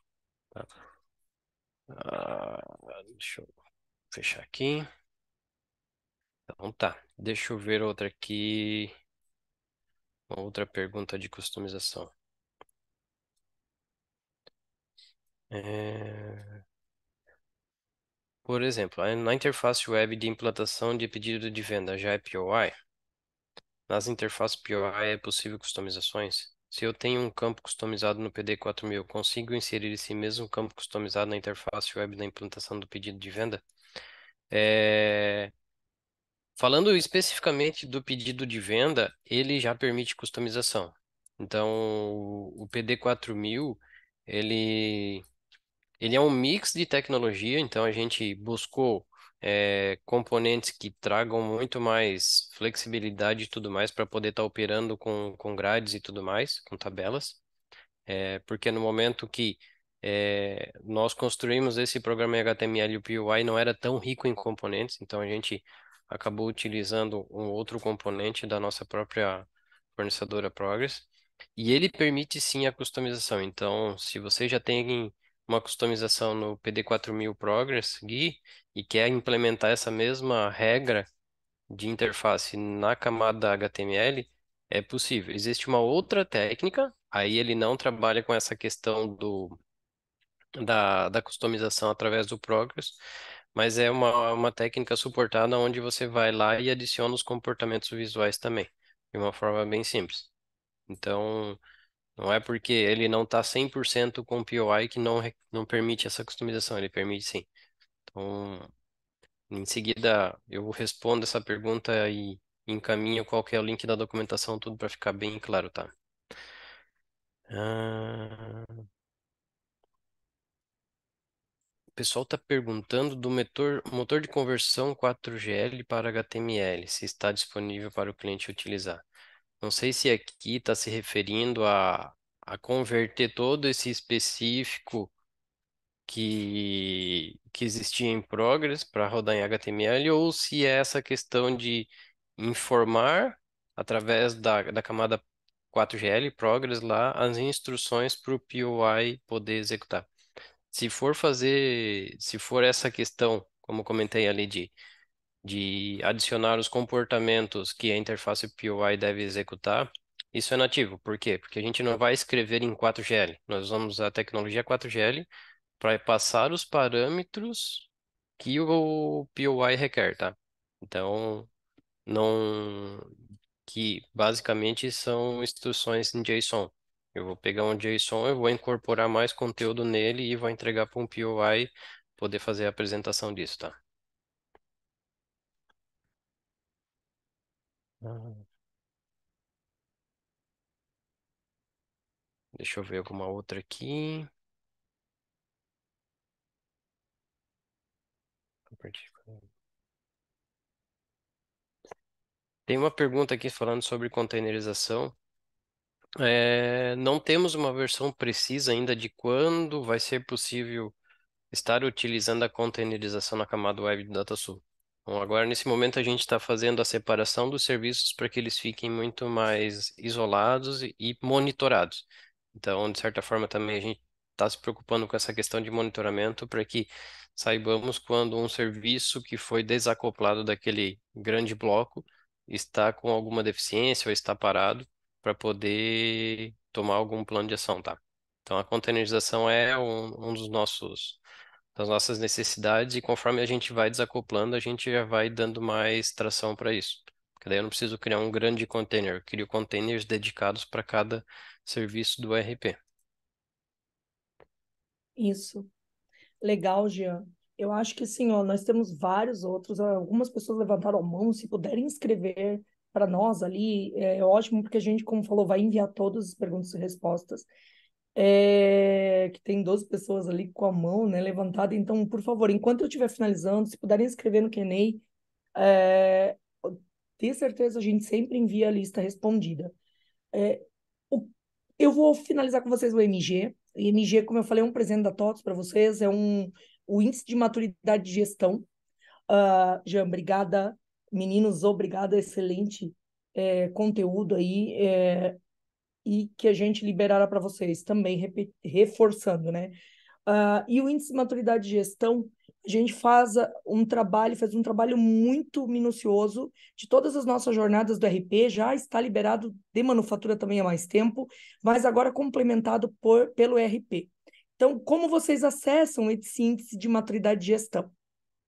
S4: Tá? Ah, deixa eu fechar aqui. Então tá, deixa eu ver outra aqui. Uma outra pergunta de customização. É... Por exemplo, na interface web de implantação de pedido de venda, já é POI? Nas interfaces POI é possível customizações? Se eu tenho um campo customizado no PD4000, consigo inserir esse mesmo campo customizado na interface web da implantação do pedido de venda? É... Falando especificamente do pedido de venda, ele já permite customização. Então, o PD4000, ele, ele é um mix de tecnologia, então a gente buscou é, componentes que tragam muito mais flexibilidade e tudo mais para poder estar tá operando com, com grades e tudo mais, com tabelas, é, porque no momento que é, nós construímos esse programa em HTML UI o PUI não era tão rico em componentes, então a gente acabou utilizando um outro componente da nossa própria fornecedora Progress, e ele permite sim a customização. Então, se você já tem uma customização no PD4000 Progress GUI e quer implementar essa mesma regra de interface na camada HTML, é possível. Existe uma outra técnica, aí ele não trabalha com essa questão do, da, da customização através do Progress, mas é uma, uma técnica suportada onde você vai lá e adiciona os comportamentos visuais também, de uma forma bem simples. Então, não é porque ele não está 100% com POI que não, não permite essa customização, ele permite sim. Então, em seguida, eu respondo essa pergunta e encaminho qual que é o link da documentação, tudo para ficar bem claro, tá? Ah... O pessoal está perguntando do motor, motor de conversão 4GL para HTML, se está disponível para o cliente utilizar. Não sei se aqui está se referindo a, a converter todo esse específico que, que existia em Progress para rodar em HTML ou se é essa questão de informar através da, da camada 4GL Progress lá as instruções para o POI poder executar. Se for fazer, se for essa questão, como comentei ali, de de adicionar os comportamentos que a interface POI deve executar, isso é nativo. Por quê? Porque a gente não vai escrever em 4GL. Nós usamos a tecnologia 4GL para passar os parâmetros que o POI requer, tá? Então, não que basicamente são instruções em JSON. Eu vou pegar um JSON, eu vou incorporar mais conteúdo nele e vou entregar para um POI poder fazer a apresentação disso, tá? Deixa eu ver alguma outra aqui. Tem uma pergunta aqui falando sobre containerização. É, não temos uma versão precisa ainda de quando vai ser possível estar utilizando a containerização na camada web do DataSul. Bom, agora nesse momento a gente está fazendo a separação dos serviços para que eles fiquem muito mais isolados e monitorados. Então, de certa forma, também a gente está se preocupando com essa questão de monitoramento para que saibamos quando um serviço que foi desacoplado daquele grande bloco está com alguma deficiência ou está parado para poder tomar algum plano de ação, tá? Então, a containerização é um, um dos nossos das nossas necessidades e conforme a gente vai desacoplando, a gente já vai dando mais tração para isso. Porque daí eu não preciso criar um grande container, eu crio containers dedicados para cada serviço do RP.
S3: Isso. Legal, Jean. Eu acho que sim, ó, nós temos vários outros. Algumas pessoas levantaram a mão, se puderem escrever para nós ali, é ótimo, porque a gente, como falou, vai enviar todas as perguntas e respostas é, que tem 12 pessoas ali com a mão né, levantada. Então, por favor, enquanto eu estiver finalizando, se puderem escrever no Q&A, é, ter certeza, a gente sempre envia a lista respondida. É, o, eu vou finalizar com vocês o MG. O MG, como eu falei, é um presente da TOTS para vocês, é um, o índice de maturidade de gestão. Uh, Jean, obrigada. Meninos, obrigada, excelente é, conteúdo aí. É, e que a gente liberará para vocês, também reforçando, né? Uh, e o índice de maturidade de gestão, a gente faz ah, um trabalho, faz um trabalho muito minucioso de todas as nossas jornadas do RP, já está liberado de manufatura também há mais tempo, mas agora complementado por, pelo RP. Então, como vocês acessam esse índice de maturidade de gestão?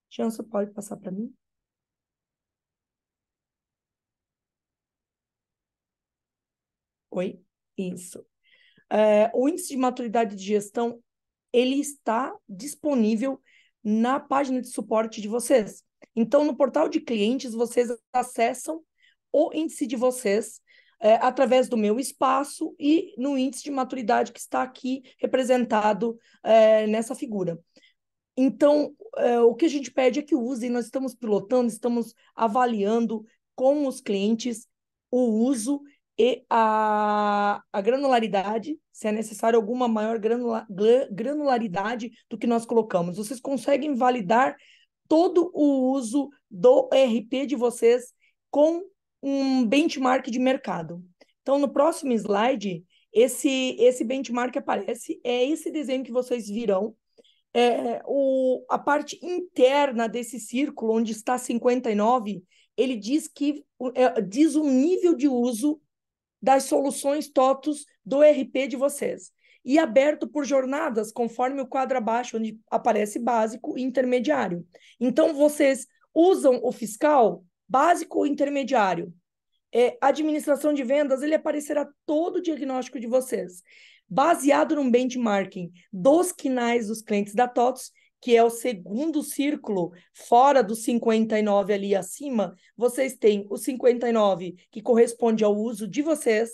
S3: Jansa, pode passar para mim? Oi? Isso. É, o índice de maturidade de gestão, ele está disponível na página de suporte de vocês. Então, no portal de clientes, vocês acessam o índice de vocês é, através do meu espaço e no índice de maturidade que está aqui representado é, nessa figura. Então, é, o que a gente pede é que usem, nós estamos pilotando, estamos avaliando com os clientes o uso e a, a granularidade, se é necessário alguma maior granula, granularidade do que nós colocamos. Vocês conseguem validar todo o uso do ERP de vocês com um benchmark de mercado. Então, no próximo slide, esse, esse benchmark aparece, é esse desenho que vocês virão, é, o, a parte interna desse círculo, onde está 59, ele diz que é, diz um nível de uso das soluções TOTUS do RP de vocês. E aberto por jornadas, conforme o quadro abaixo, onde aparece básico e intermediário. Então, vocês usam o fiscal básico ou intermediário. É, administração de vendas, ele aparecerá todo o diagnóstico de vocês, baseado num benchmarking dos quinais dos clientes da Totus que é o segundo círculo, fora dos 59 ali acima, vocês têm o 59, que corresponde ao uso de vocês,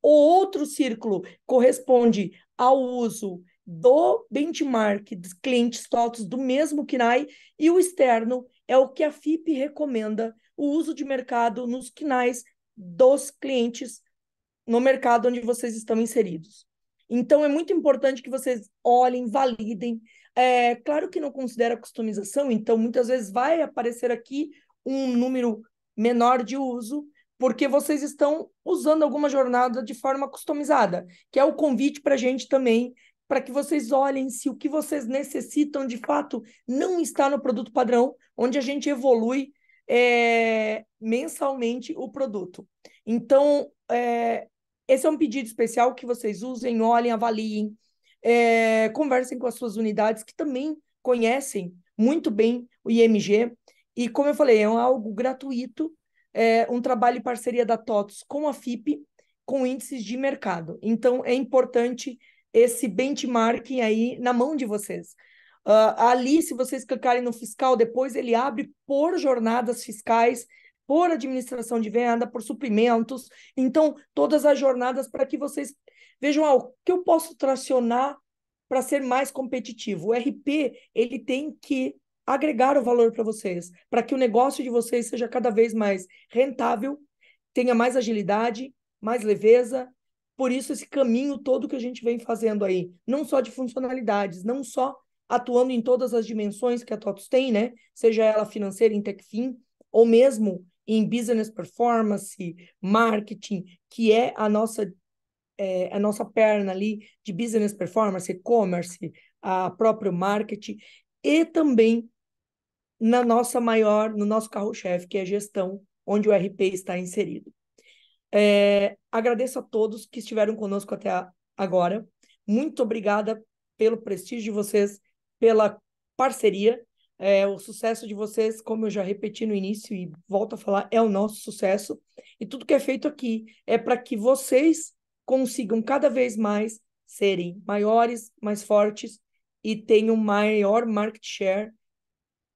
S3: o outro círculo corresponde ao uso do benchmark dos clientes TOTOS do mesmo KNAI e o externo é o que a FIP recomenda o uso de mercado nos KNAIs dos clientes no mercado onde vocês estão inseridos. Então, é muito importante que vocês olhem, validem, é, claro que não considera customização, então muitas vezes vai aparecer aqui um número menor de uso, porque vocês estão usando alguma jornada de forma customizada, que é o convite para a gente também, para que vocês olhem se o que vocês necessitam de fato não está no produto padrão, onde a gente evolui é, mensalmente o produto. Então, é, esse é um pedido especial que vocês usem, olhem, avaliem é, conversem com as suas unidades que também conhecem muito bem o IMG. E, como eu falei, é algo gratuito, é um trabalho em parceria da TOTS com a FIP, com índices de mercado. Então, é importante esse benchmarking aí na mão de vocês. Uh, ali, se vocês clicarem no fiscal, depois ele abre por jornadas fiscais, por administração de venda, por suprimentos. Então, todas as jornadas para que vocês Vejam, ah, o que eu posso tracionar para ser mais competitivo? O RP, ele tem que agregar o valor para vocês, para que o negócio de vocês seja cada vez mais rentável, tenha mais agilidade, mais leveza. Por isso, esse caminho todo que a gente vem fazendo aí, não só de funcionalidades, não só atuando em todas as dimensões que a TOTOS tem, né? Seja ela financeira, em TechFin, ou mesmo em business performance, marketing, que é a nossa é, a nossa perna ali de business performance, e-commerce, a próprio marketing e também na nossa maior, no nosso carro-chefe, que é gestão, onde o RP está inserido. É, agradeço a todos que estiveram conosco até a, agora. Muito obrigada pelo prestígio de vocês, pela parceria. É, o sucesso de vocês, como eu já repeti no início e volto a falar, é o nosso sucesso. E tudo que é feito aqui é para que vocês consigam cada vez mais serem maiores, mais fortes e tenham maior market share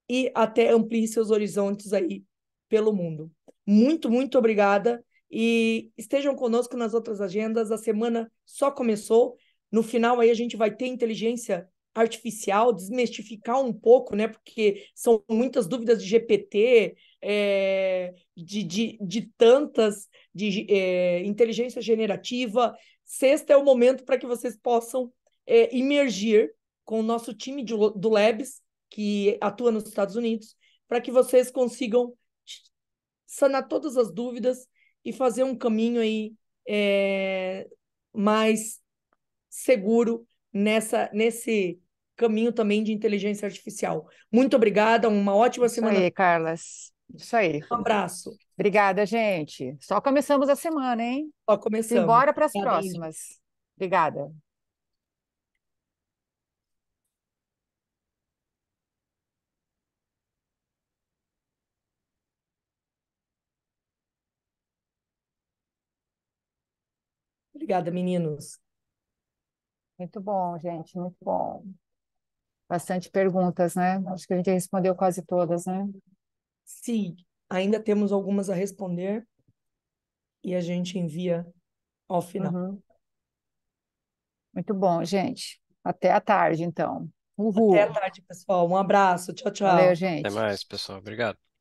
S3: e até ampliem seus horizontes aí pelo mundo. Muito, muito obrigada e estejam conosco nas outras agendas. A semana só começou. No final aí a gente vai ter inteligência artificial, desmistificar um pouco, né? Porque são muitas dúvidas de GPT, é, de, de, de, tantas, de é, inteligência generativa. Sexta é o momento para que vocês possam é, com o nosso time de, do Labs, que atua nos Estados Unidos, para que vocês consigam sanar todas as dúvidas e fazer um caminho aí é, mais seguro nessa nesse caminho também de inteligência artificial. Muito obrigada, uma ótima Isso semana. Aí, Carlos. Isso aí. Um abraço. Obrigada, gente.
S1: Só começamos a semana, hein? Só começamos. Embora para as próximas. Obrigada. Obrigada, meninos. Muito bom, gente, muito bom.
S3: Bastante perguntas, né? Acho que a gente respondeu quase todas, né? Sim, ainda temos algumas a responder e a gente envia ao final. Uhum. Muito bom,
S1: gente. Até a tarde,
S3: então. Uhul. Até a tarde, pessoal. Um abraço. Tchau, tchau. Valeu, gente.
S4: Até mais, pessoal. Obrigado.